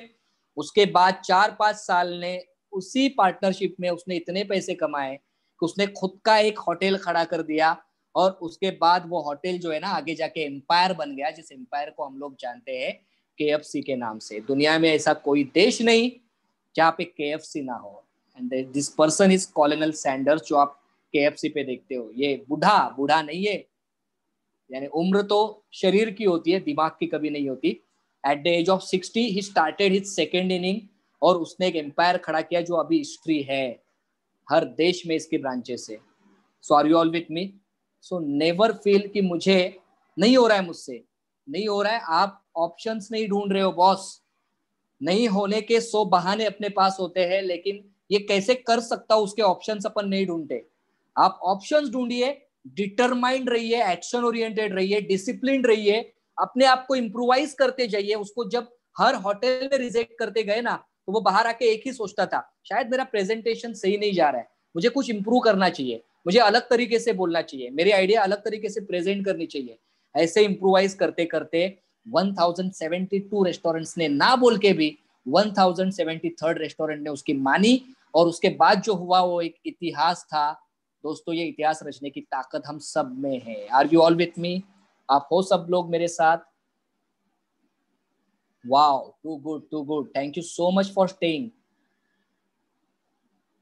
उसके बाद चार पांच साल ने उसी पार्टनरशिप में उसने इतने पैसे कमाए कि उसने खुद का एक होटल खड़ा कर दिया और उसके बाद वो होटल जो है ना आगे जाके एम्पायर बन गया जिस एम्पायर को हम लोग जानते हैं के के नाम से दुनिया में ऐसा कोई देश नहीं जहाँ पे के ना हो and this person is colonel Sanders जो आप के पे देखते हो ये बूढ़ा बूढ़ा नहीं है यानी उम्र तो शरीर की होती है दिमाग की कभी नहीं होती at the age of sixty he started his second inning और उसने एक एम्पायर खड़ा किया जो अभी हिस्ट्री है हर देश में इसकी ब्रांचेस है so are you all with me so never feel कि मुझे नहीं हो रहा है मुझसे नहीं हो रहा है आप ऑप्शंस नहीं ढूंढ रहे हो बॉस नहीं होने के सो बहाने अपने पास होते हैं लेकिन ये कैसे कर सकता उसके ऑप्शंस अपन नहीं ढूंढते आप ऑप्शंस ढूंढिए डिटरमाइंड रहिए एक्शन ओरिएंटेड रहिए डिसिप्लिन रहिए अपने आप को इम्प्रोवाइज करते जाइए उसको जब हर होटल में रिजेक्ट करते गए ना तो वो बाहर आके एक ही सोचता था शायद मेरा प्रेजेंटेशन सही नहीं जा रहा है मुझे कुछ इम्प्रूव करना चाहिए मुझे अलग तरीके से बोलना चाहिए मेरे आइडिया अलग तरीके से प्रेजेंट करनी चाहिए ऐसे इम्प्रोवाइज करते करते 1072 रेस्टोरेंट्स ने ना बोल के भी 1073 रेस्टोरेंट ने उसकी मानी और उसके बाद जो हुआ वो एक इतिहास था दोस्तों ये इतिहास रचने की ताकत हम सब में है are you all with me आप हो सब लोग मेरे साथ wow too good too good thank you so much for staying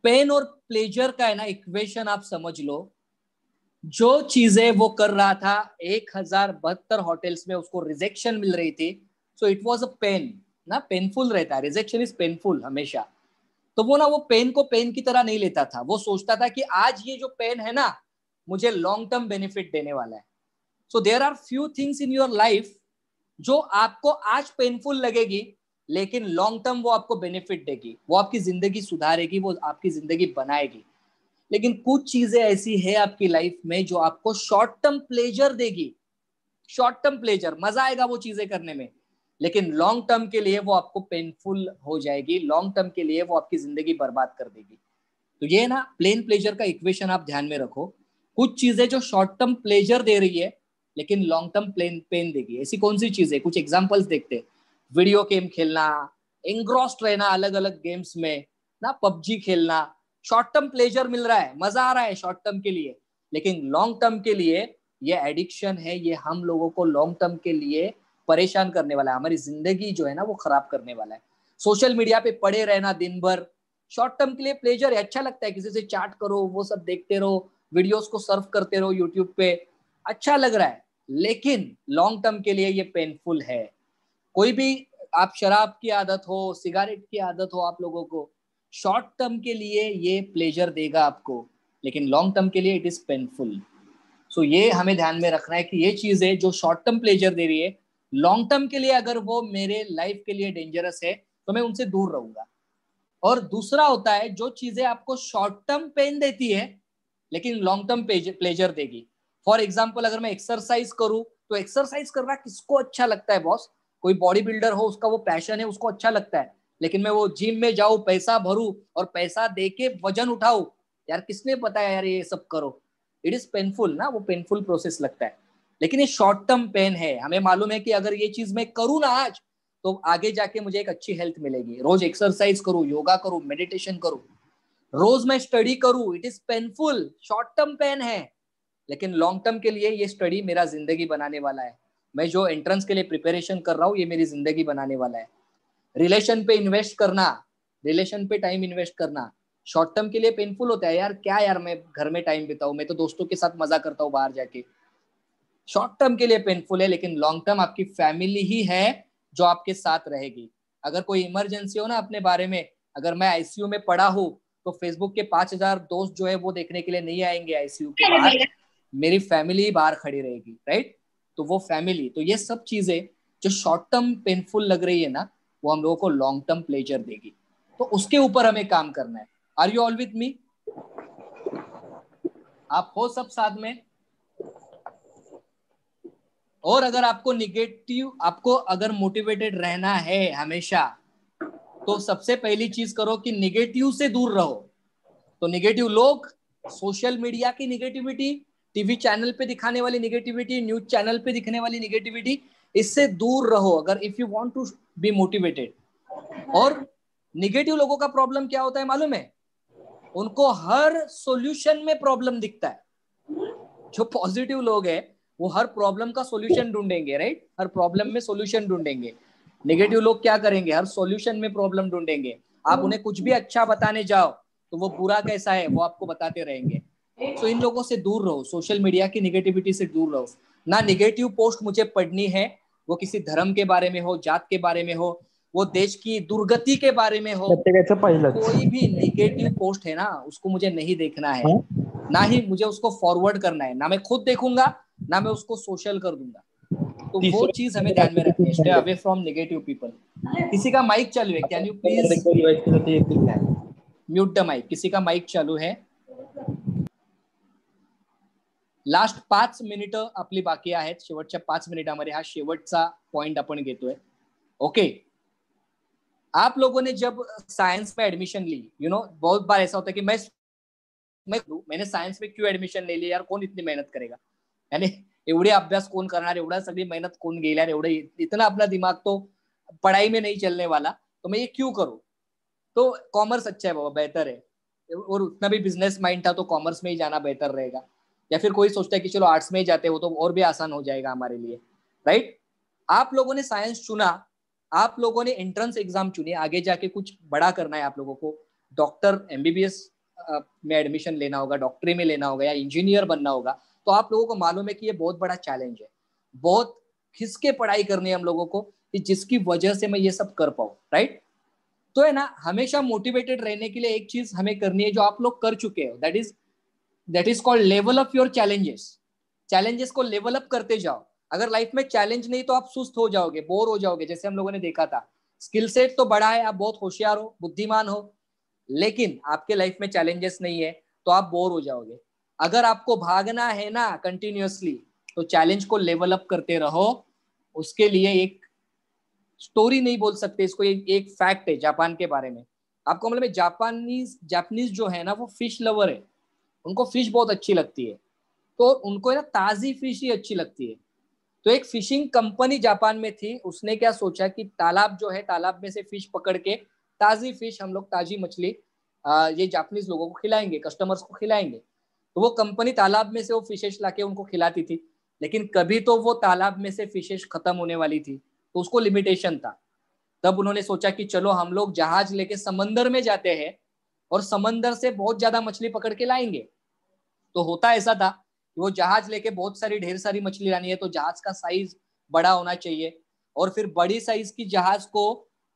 pain और प्लेजर का है ना इक्वेशन आप समझ लो जो चीजें वो कर रहा था एक हजार बहत्तर होटल्स में उसको रिजेक्शन मिल रही थी so it was a pain ना पेनफुल रहता है रिजेक्शन इज पेनफुल हमेशा तो वो ना वो पेन को पेन की तरह नहीं लेता था वो सोचता था कि आज ये जो पेन है ना मुझे लॉन्ग टर्म बेनिफिट देने वाला है so there are few things in your life जो आपको आज पेनफुल लगेगी लेकिन लॉन्ग टर्म वो आपको बेनिफिट देगी वो आपकी जिंदगी सुधारेगी वो आपकी जिंदगी बनाएगी लेकिन कुछ चीजें ऐसी है आपकी लाइफ में जो आपको शॉर्ट टर्म प्लेजर देगी शॉर्ट टर्म प्लेजर मजा आएगा वो चीजें करने में लेकिन लॉन्ग टर्म के लिए वो आपको पेनफुल हो जाएगी लॉन्ग टर्म के लिए वो आपकी जिंदगी बर्बाद कर देगी तो ये ना प्लेन प्लेजर का इक्वेशन आप ध्यान में रखो कुछ चीजें जो शॉर्ट टर्म प्लेजर दे रही है लेकिन लॉन्ग टर्म प्लेन पेन देगी ऐसी कौन सी चीजें कुछ एग्जाम्पल्स देखते वीडियो गेम खेलना एंग्रोस्ड रहना अलग अलग गेम्स में ना पबजी खेलना शॉर्ट टर्म प्लेजर मिल रहा है मजा आ रहा है शॉर्ट टर्म के लिए लेकिन लॉन्ग टर्म के लिए ये एडिक्शन है ये हम लोगों को लॉन्ग टर्म के लिए परेशान करने वाला है हमारी जिंदगी जो है ना वो खराब करने वाला है सोशल मीडिया पे पड़े रहना दिन भर शॉर्ट टर्म के लिए प्लेजर है अच्छा लगता है किसी से चैट करो वो सब देखते रहो वीडियोस को सर्व करते रहो यूट्यूब पे अच्छा लग रहा है लेकिन लॉन्ग टर्म के लिए ये पेनफुल है कोई भी आप शराब की आदत हो सिगरेट की आदत हो आप लोगों को शॉर्ट टर्म के लिए ये प्लेजर देगा आपको लेकिन लॉन्ग टर्म के लिए इट इज पेनफुल सो ये हमें ध्यान में रखना है कि ये चीज है जो शॉर्ट टर्म प्लेजर दे रही है लॉन्ग टर्म के लिए अगर वो मेरे लाइफ के लिए डेंजरस है तो मैं उनसे दूर रहूंगा और दूसरा होता है जो चीजें आपको शॉर्ट टर्म पेन देती है लेकिन लॉन्ग टर्म प्लेजर देगी फॉर एग्जाम्पल अगर मैं एक्सरसाइज करूं तो एक्सरसाइज करना किसको अच्छा लगता है बॉस कोई बॉडी बिल्डर हो उसका वो पैशन है उसको अच्छा लगता है लेकिन मैं वो जिम में जाऊं पैसा भरू और पैसा दे वजन उठाऊ यार किसने बताया यार ये सब करो इट इज पेनफुल ना वो पेनफुल प्रोसेस लगता है लेकिन ये शॉर्ट टर्म पेन है हमें मालूम है कि अगर ये चीज मैं करूँ ना आज तो आगे जाके मुझे एक अच्छी हेल्थ मिलेगी रोज एक्सरसाइज करूँ योगा करूँ मेडिटेशन करूँ रोज मैं स्टडी करूँ it is painful short term pain है लेकिन लॉन्ग टर्म के लिए ये स्टडी मेरा जिंदगी बनाने वाला है मैं जो एंट्रेंस के लिए प्रिपरेशन कर रहा हूँ ये मेरी जिंदगी बनाने वाला है रिलेशन पे इन्वेस्ट करना रिलेशन पे टाइम इन्वेस्ट करना शॉर्ट टर्म के लिए पेनफुल होता है यार क्या यार मैं घर में टाइम बिताऊ मैं तो दोस्तों के साथ मजा करता हूँ बाहर जाके शॉर्ट टर्म के लिए पेनफुल है लेकिन लॉन्ग टर्म आपकी फैमिली ही है जो आपके साथ रहेगी अगर कोई इमरजेंसी हो ना अपने बारे में अगर मैं आईसीयू में पड़ा हूँ तो फेसबुक के पांच हजार दोस्त जो है वो देखने के लिए नहीं आएंगे आईसीयू के बाहर मेरी फैमिली ही बाहर खड़ी रहेगी राइट तो वो फैमिली तो ये सब चीजें जो शॉर्ट टर्म पेनफुल लग रही है ना वो हम लोगों को लॉन्ग टर्म प्लेजर देगी तो उसके ऊपर हमें काम करना है are you all with me आप हो सब साथ में और अगर आपको निगेटिव आपको अगर मोटिवेटेड रहना है हमेशा तो सबसे पहली चीज करो कि निगेटिव से दूर रहो तो निगेटिव लोग सोशल मीडिया की निगेटिविटी टीवी चैनल पे दिखाने वाली निगेटिविटी न्यूज चैनल पे दिखने वाली निगेटिविटी इससे दूर रहो अगर if you want to be motivated और निगेटिव लोगों का प्रॉब्लम क्या होता है मालूम है उनको हर सॉल्यूशन में प्रॉब्लम दिखता है जो पॉजिटिव लोग हैं वो हर प्रॉब्लम का सोल्यूशन ढूंढेंगे राइट हर प्रॉब्लम में सोल्यूशन ढूंढेंगे नेगेटिव लोग क्या करेंगे हर सोल्यूशन में प्रॉब्लम ढूंढेंगे आप उन्हें कुछ भी अच्छा बताने जाओ तो वो बुरा कैसा है वो आपको बताते रहेंगे तो so, इन लोगों से दूर रहो सोशल मीडिया की निगेटिविटी से दूर रहो ना निगेटिव पोस्ट मुझे पढ़नी है वो किसी धर्म के बारे में हो जात के बारे में हो वो देश की दुर्गति के बारे में हो कोई भी निगेटिव पोस्ट है ना उसको मुझे नहीं देखना है हाँ? ना ही मुझे उसको फॉरवर्ड करना है ना मैं खुद देखूंगा ना मैं उसको सोशल कर दूंगा तो वो चीज हमें ध्यान में रखनी है stay away from negative people किसी का माइक चालू है can you please mute the mic किसी का माइक चालू है लास्ट पाच मिनिट आपली बाकी आहेत शेवटच्या पाच मिनिटामध्ये हा शेवटचा पॉइंट आपण घेतोय ओके आप लोगों ने जब साइंस में एडमिशन ली यू नो बहुत बार ऐसा होता है कि मैं मैं मैंने साइंस में क्यों एडमिशन ले लिया यार कौन इतनी मेहनत करेगा एवडे अभ्यास कौन करना एवढा सगळी मेहनत कौन गेल्यार इतना अपना दिमाग तो पढ़ाई में नहीं चलने वाला तो मैं ये क्यों करूँ तो कॉमर्स अच्छा है बाबा बेहतर है और उतना भी बिजनेस माइंड था तो कॉमर्स में ही जाना बेहतर रहेगा या फिर कोई सोचता है कि चलो आर्ट्स में ही जाते हो तो और भी आसान हो जाएगा हमारे लिए राइट आप लोगों ने साइंस चुना आप लोगों ने एंट्रेंस एग्जाम चुनी आगे जाके कुछ बड़ा करना है आप लोगों को डॉक्टर एमबीबीएस में एडमिशन लेना होगा डॉक्टरी में लेना होगा या इंजीनियर बनना होगा तो आप लोगों को मालूम है कि ये बहुत बड़ा चैलेंज है बहुत खिसके पढ़ाई करनी है हम लोगों को कि जिसकी वजह से मैं ये सब कर पाऊँ राइट तो है ना हमेशा मोटिवेटेड रहने के लिए एक चीज हमें करनी है जो आप लोग कर चुके हो that is that is called level of your challenges challenges को लेवल अप करते जाओ अगर लाइफ में चैलेंज नहीं तो आप सुस्त हो जाओगे बोर हो जाओगे जैसे हम लोगों ने देखा था स्किल सेट तो बड़ा है आप बहुत होशियार हो बुद्धिमान हो लेकिन आपके लाइफ में चैलेंजेस नहीं है तो आप बोर हो जाओगे अगर आपको भागना है ना कंटिन्यूसली तो चैलेंज को लेवल अप करते रहो उसके लिए एक स्टोरी नहीं बोल सकते इसको एक, एक फैक्ट है जापान के बारे में आपको मतलब जापानीज जापानीज जो है ना वो फिश लवर है उनको फिश बहुत अच्छी लगती है तो उनको है ना ताज़ी फिश ही अच्छी लगती है तो एक फिशिंग कंपनी जापान में थी उसने क्या सोचा कि तालाब जो है तालाब में से फिश पकड़ के ताज़ी फिश हम लोग ताज़ी मछली ये जापानीज लोगों को खिलाएंगे कस्टमर्स को खिलाएंगे तो वो कंपनी तालाब में से वो फिशेस लाके उनको खिलाती थी लेकिन कभी तो वो तालाब में से फिशेस खत्म होने वाली थी तो उसको लिमिटेशन था तब उन्होंने सोचा कि चलो हम लोग जहाज लेके समंदर में जाते हैं और समंदर से बहुत ज्यादा मछली पकड़ के लाएंगे तो होता ऐसा था वो जहाज लेके बहुत सारी ढेर सारी मछली लानी है तो जहाज का साइज बड़ा होना चाहिए और फिर बड़ी साइज की जहाज को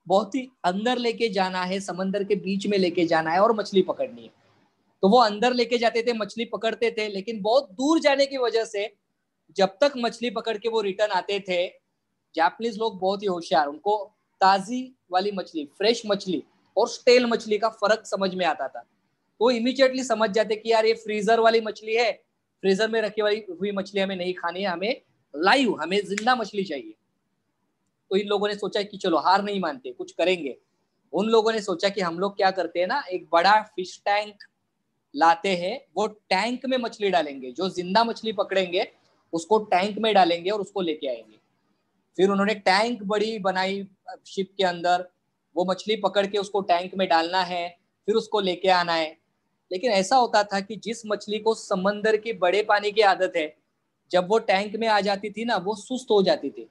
बहुत ही अंदर लेके जाना है समंदर के बीच में लेके जाना है और मछली पकड़नी है तो वो अंदर लेके जाते थे मछली पकड़ते थे लेकिन बहुत दूर जाने की वजह से जब तक मछली पकड़ के वो रिटर्न आते थे जापनीज लोग बहुत ही होशियार उनको ताजी वाली मछली फ्रेश मछली और स्टेल मछली का फर्क समझ में आता था तो वो इमीजिएटली समझ जाते कि यार ये फ्रीजर वाली मछली है फ्रीजर में रखी वाली हुई मछली हमें नहीं खानी है हमें लाइव हमें जिंदा मछली चाहिए तो इन लोगों ने सोचा कि चलो हार नहीं मानते कुछ करेंगे उन लोगों ने सोचा कि हम लोग क्या करते हैं ना एक बड़ा फिश टैंक लाते हैं वो टैंक में मछली डालेंगे जो जिंदा मछली पकड़ेंगे उसको टैंक में डालेंगे और उसको लेके आएंगे फिर उन्होंने टैंक बड़ी बनाई शिप के अंदर वो मछली पकड़ के उसको टैंक में डालना है फिर उसको लेके आना है लेकिन ऐसा होता था कि जिस मछली को समंदर के बड़े पानी की आदत है जब वो टैंक में आ जाती थी ना वो सुस्त हो जाती थी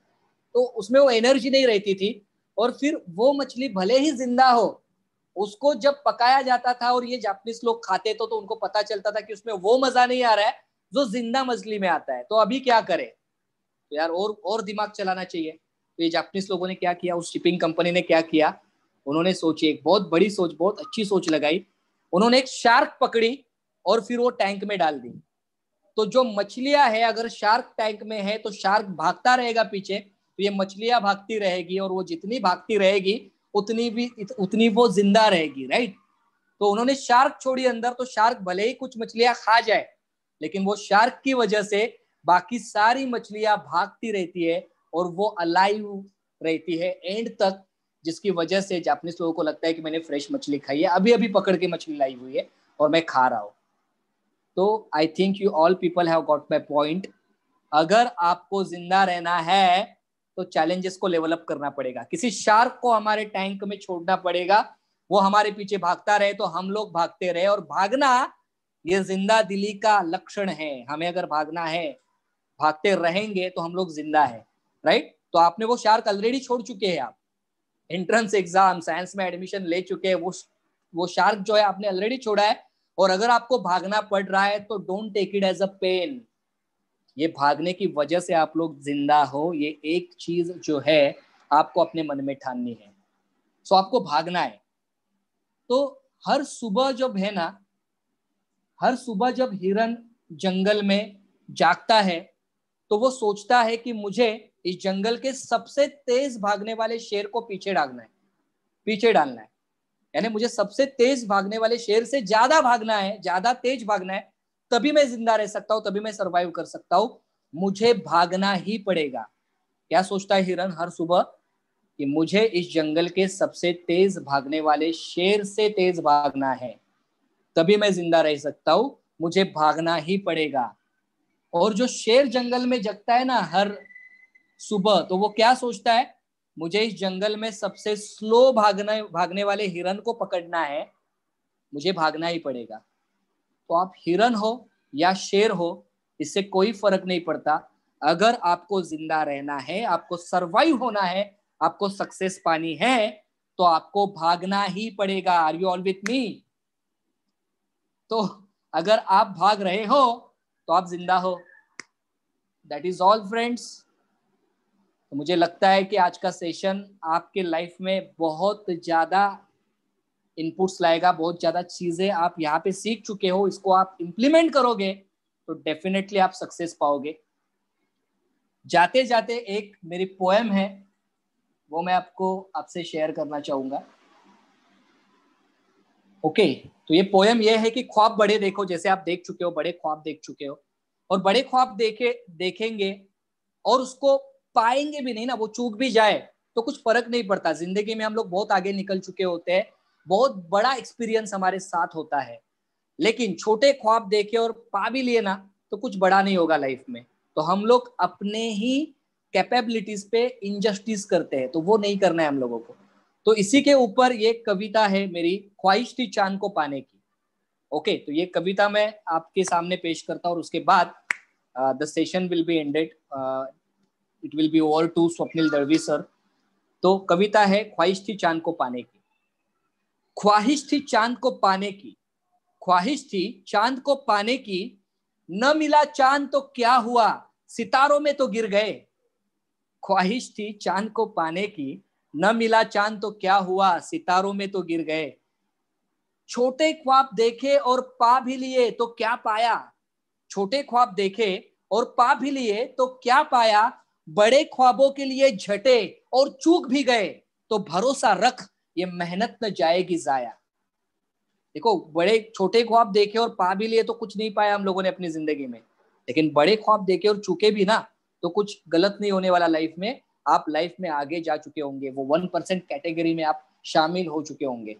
तो उसमें वो एनर्जी नहीं रहती थी और फिर वो मछली भले ही जिंदा हो उसको जब पकाया जाता था और ये जापनीस लोग खाते तो, तो उनको पता चलता था कि उसमें वो मजा नहीं आ रहा है जो जिंदा मछली में आता है तो अभी क्या करें तो यार और और दिमाग चलाना चाहिए तो ये जापानीज लोगों ने क्या किया उस शिपिंग कंपनी ने क्या किया उन्होंने सोची एक बहुत बड़ी सोच बहुत अच्छी सोच लगाई उन्होंने एक शार्क पकड़ी और फिर वो टैंक में डाल दी तो जो मछलियां है अगर शार्क टैंक में है तो शार्क भागता रहेगा पीछे तो ये मछलियां भागती रहेगी और वो जितनी भागती रहेगी उतनी भी उतनी वो जिंदा रहेगी राइट तो उन्होंने शार्क छोड़ी अंदर तो शार्क भले ही कुछ मछलियां खा जाए लेकिन वो शार्क की वजह से बाकी सारी मछलियां भागती रहती है और वो अलाइव रहती है एंड तक जिसकी वजह से जापानीज लोगों को लगता है कि मैंने फ्रेश मछली खाई है अभी अभी पकड़ के मछली लाई हुई है और मैं खा रहा हूँ तो I think you all people have got my point अगर आपको जिंदा रहना है तो चैलेंजेस को लेवल अप करना पड़ेगा किसी शार्क को हमारे टैंक में छोड़ना पड़ेगा वो हमारे पीछे भागता रहे तो हम लोग भागते रहे और भागना ये जिंदा दिली का लक्षण है हमें अगर भागना है भागते रहेंगे तो हम लोग जिंदा है राइट तो आपने वो शार्क ऑलरेडी छोड़ चुके हैं आप एंट्रेंस एग्जाम साइंस में एडमिशन ले चुके हैं वो वो शार्क जो है आपने ऑलरेडी छोड़ा है और अगर आपको भागना पड़ रहा है तो don't take it as a pain ये भागने की वजह से आप लोग जिंदा हो ये एक चीज जो है आपको अपने मन में ठाननी है सो आपको भागना है तो हर सुबह जब है ना हर सुबह जब हिरन जंगल में जागता है तो वो सोचता है कि मुझे इस जंगल के सबसे तेज भागने वाले शेर को पीछे डालना है पीछे डालना है यानी मुझे सबसे तेज भागने वाले शेर से ज्यादा भागना है ज्यादा तेज भागना है तभी मैं जिंदा रह सकता हूँ तभी मैं सरवाइव कर सकता हूँ मुझे भागना ही पड़ेगा क्या सोचता है हिरन हर सुबह कि मुझे इस जंगल के सबसे तेज भागने वाले शेर से तेज भागना है तभी मैं जिंदा रह सकता हूँ मुझे भागना ही पड़ेगा और जो शेर जंगल में जगता है ना हर सुबह तो वो क्या सोचता है मुझे इस जंगल में सबसे स्लो भागना भागने वाले हिरन को पकड़ना है मुझे भागना ही पड़ेगा तो आप हिरन हो या शेर हो इससे कोई फर्क नहीं पड़ता अगर आपको जिंदा रहना है आपको सरवाइव होना है आपको सक्सेस पानी है तो आपको भागना ही पड़ेगा are you all with me तो अगर आप भाग रहे हो तो आप जिंदा हो दैट इज ऑल फ्रेंड्स मुझे लगता है कि आज का सेशन आपके लाइफ में बहुत ज़्यादा इनपुट्स लाएगा बहुत ज्यादा चीजें आप यहाँ पे सीख चुके हो इसको आप इम्प्लीमेंट करोगे तो डेफिनेटली आप सक्सेस पाओगे जाते जाते एक मेरी पोएम है वो मैं आपको आपसे शेयर करना चाहूंगा ओके तो ये पोएम ये है कि ख्वाब बड़े देखो जैसे आप देख चुके हो बड़े ख्वाब देख चुके हो और बड़े ख्वाब देखे देखेंगे और उसको पाएंगे भी नहीं ना वो चूक भी जाए तो कुछ फर्क नहीं पड़ता जिंदगी में हम लोग बहुत आगे निकल चुके होते हैं बहुत बड़ा एक्सपीरियंस हमारे साथ होता है लेकिन छोटे ख्वाब देखे और पा भी लिए ना तो कुछ बड़ा नहीं होगा लाइफ में तो हम लोग अपने ही कैपेबिलिटीज पे इनजस्टिस करते हैं तो वो नहीं करना है हम लोगों को तो इसी के ऊपर ये कविता है मेरी ख्वाहिश थी चांद को पाने की ओके तो ये कविता मैं आपके सामने पेश करता हूँ और उसके बाद the session will be ended it will be over to Swapnil Darvi sir तो कविता है ख्वाहिश थी चांद को पाने की ख्वाहिश थी चांद को पाने की ख्वाहिश थी चांद को पाने की न मिला चांद तो क्या हुआ सितारों में तो गिर गए ख्वाहिश थी चांद को पाने की न मिला चांद तो क्या हुआ सितारों में तो गिर गए छोटे ख्वाब देखे और पा भी लिए तो क्या पाया छोटे ख्वाब देखे और पा भी लिए तो क्या पाया बड़े ख्वाबों के लिए झटे और चूक भी गए तो भरोसा रख ये मेहनत न जाएगी जाया देखो बड़े छोटे ख्वाब देखे और पा भी लिए तो कुछ नहीं पाया हम लोगों ने अपनी जिंदगी में लेकिन बड़े ख्वाब देखे और चुके भी ना तो कुछ गलत नहीं होने वाला लाइफ में आप लाइफ में आगे जा चुके होंगे वो वन परसेंट कैटेगरी में आप शामिल हो चुके होंगे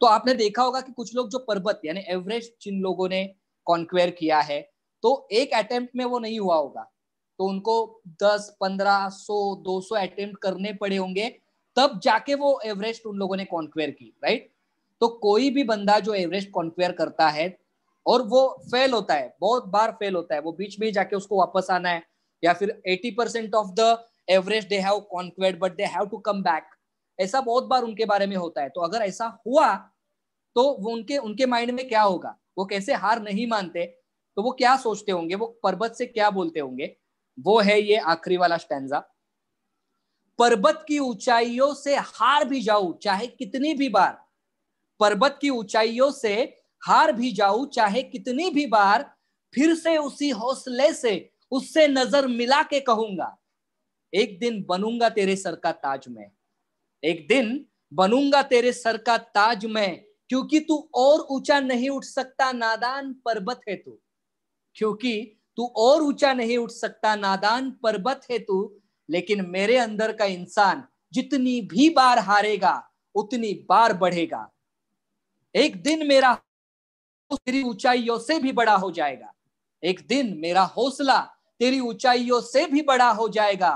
तो आपने देखा होगा कि कुछ लोग जो पर्वत यानी एवरेस्ट जिन लोगों ने कॉन्क्वेयर किया है तो एक अटेम्प्ट में वो नहीं हुआ होगा तो उनको 10, 15, 100, 200 अटेम्प्ट करने पड़े होंगे तब जाके वो एवरेस्ट उन लोगों ने कॉन्क्वेयर की राइट तो कोई भी बंदा जो एवरेस्ट कॉन्क्वेयर करता है और वो फेल होता है बहुत बार फेल होता है वो बीच में ही जाके उसको वापस आना है या फिर 80 percent of the Everest they have conquer but they have to come back ऐसा बहुत बार उनके बारे में होता है तो अगर ऐसा हुआ तो वो उनके उनके माइंड में क्या होगा वो कैसे हार नहीं मानते तो वो क्या सोचते होंगे वो पर्वत से क्या बोलते होंगे वो है ये आखिरी वाला स्टैंडा पर्वत की ऊंचाइयों से हार भी जाऊं चाहे कितनी भी बार पर्वत की ऊंचाइयों से हार भी जाऊं चाहे कितनी भी बार फिर से उसी हौसले से उससे नजर मिला के कहूंगा एक दिन बनूंगा तेरे सर का ताज में एक दिन बनूंगा तेरे सर का ताज में क्योंकि तू और ऊंचा नहीं उठ सकता नादान पर्वत है तू क्योंकि तू और ऊंचा नहीं उठ सकता नादान पर्वत है तू लेकिन मेरे अंदर का इंसान जितनी भी बार हारेगा उतनी बार बढ़ेगा एक दिन मेरा तेरी ऊंचाइयों से भी बड़ा हो जाएगा एक दिन मेरा हौसला तेरी ऊंचाइयों से भी बड़ा हो जाएगा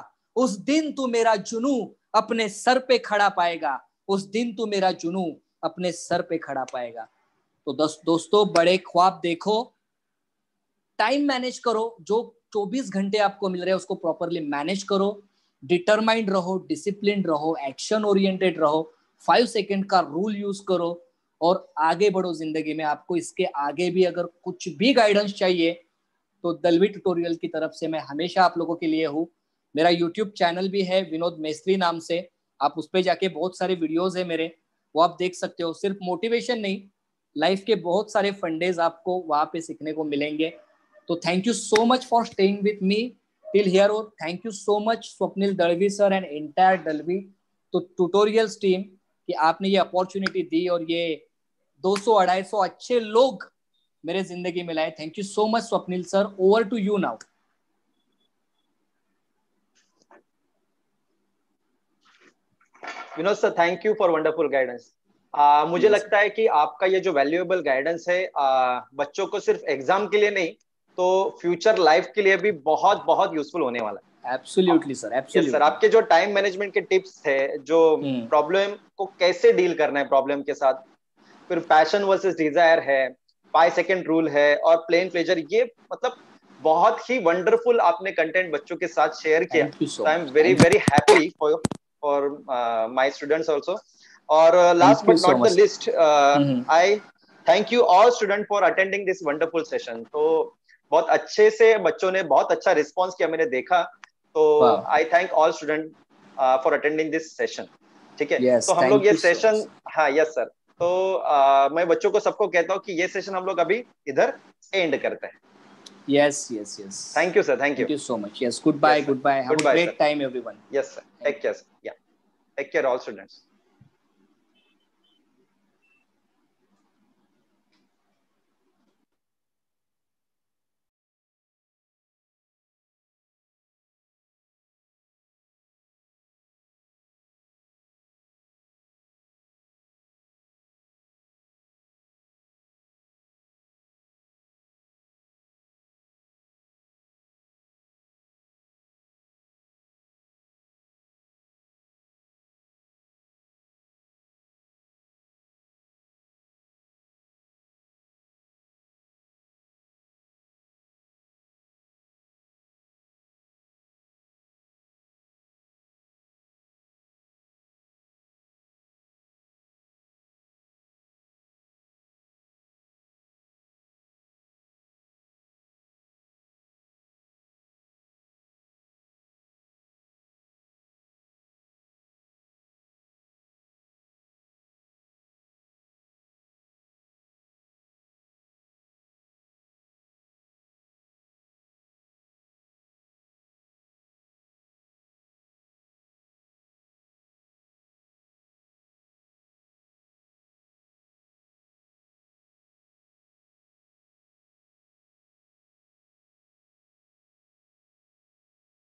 उस दिन तू मेरा जुनू अपने सर पे खड़ा पाएगा उस दिन तू मेरा जुनू अपने सर पे खड़ा पाएगा तो दस दोस्तों बड़े ख्वाब देखो टाइम मैनेज करो जो चौबीस घंटे आपको मिल रहे हैं उसको प्रॉपरली मैनेज करो डिटरमाइंड रहो डिसिप्लिन रहो एक्शन ओरिएंटेड रहो फाइव सेकेंड का रूल यूज करो और आगे बढ़ो जिंदगी में आपको इसके आगे भी अगर कुछ भी गाइडेंस चाहिए तो दलवी ट्यूटोरियल की तरफ से मैं हमेशा आप लोगों के लिए हूँ मेरा यूट्यूब चैनल भी है विनोद मेस्त्री नाम से आप उस पर जाके बहुत सारे वीडियोज है मेरे वो आप देख सकते हो सिर्फ मोटिवेशन नहीं लाइफ के बहुत सारे फंडेज आपको वहां पे सीखने को मिलेंगे तो thank you so much for staying with me till here और thank you so much Swapnil Dalvi sir and entire Dalvi तो ट्यूटोरियल टीम कि आपने ये अपॉर्चुनिटी दी और ये 200 250 अच्छे लोग मेरे जिंदगी में लाए thank you so much Swapnil sir over to you now Vinod sir thank you for wonderful guidance मुझे yes. लगता है कि आपका ये जो वैल्यूएबल गाइडेंस है uh, बच्चों को सिर्फ एग्जाम के लिए नहीं तो फ्यूचर लाइफ के लिए भी बहुत बहुत यूजफुल होने वाला है एब्सोल्युटली सर एब्सोल्युटली सर आपके जो टाइम मैनेजमेंट के टिप्स थे जो प्रॉब्लम हम्म। को कैसे डील करना है प्रॉब्लम के साथ फिर पैशन वर्सेस डिजायर है फाइव सेकंड रूल है और प्लेन प्लेजर ये मतलब बहुत ही वंडरफुल आपने कंटेंट बच्चों के साथ शेयर किया I am very very happy for for my students also और last but not the least I thank you all student for attending this wonderful session तो बहुत अच्छे से बच्चों ने बहुत अच्छा रिस्पॉन्स किया मैंने देखा तो I thank all student for attending this session ठीक है yes, तो हम लोग ये सेशन हाँ यस सर तो uh, मैं बच्चों को सबको कहता हूँ कि ये सेशन हम लोग अभी इधर एंड करते हैं yes yes yes thank you sir thank you thank you so much yes goodbye yes, goodbye have goodbye, a great sir. time everyone yes sir take care sir. yeah take care all students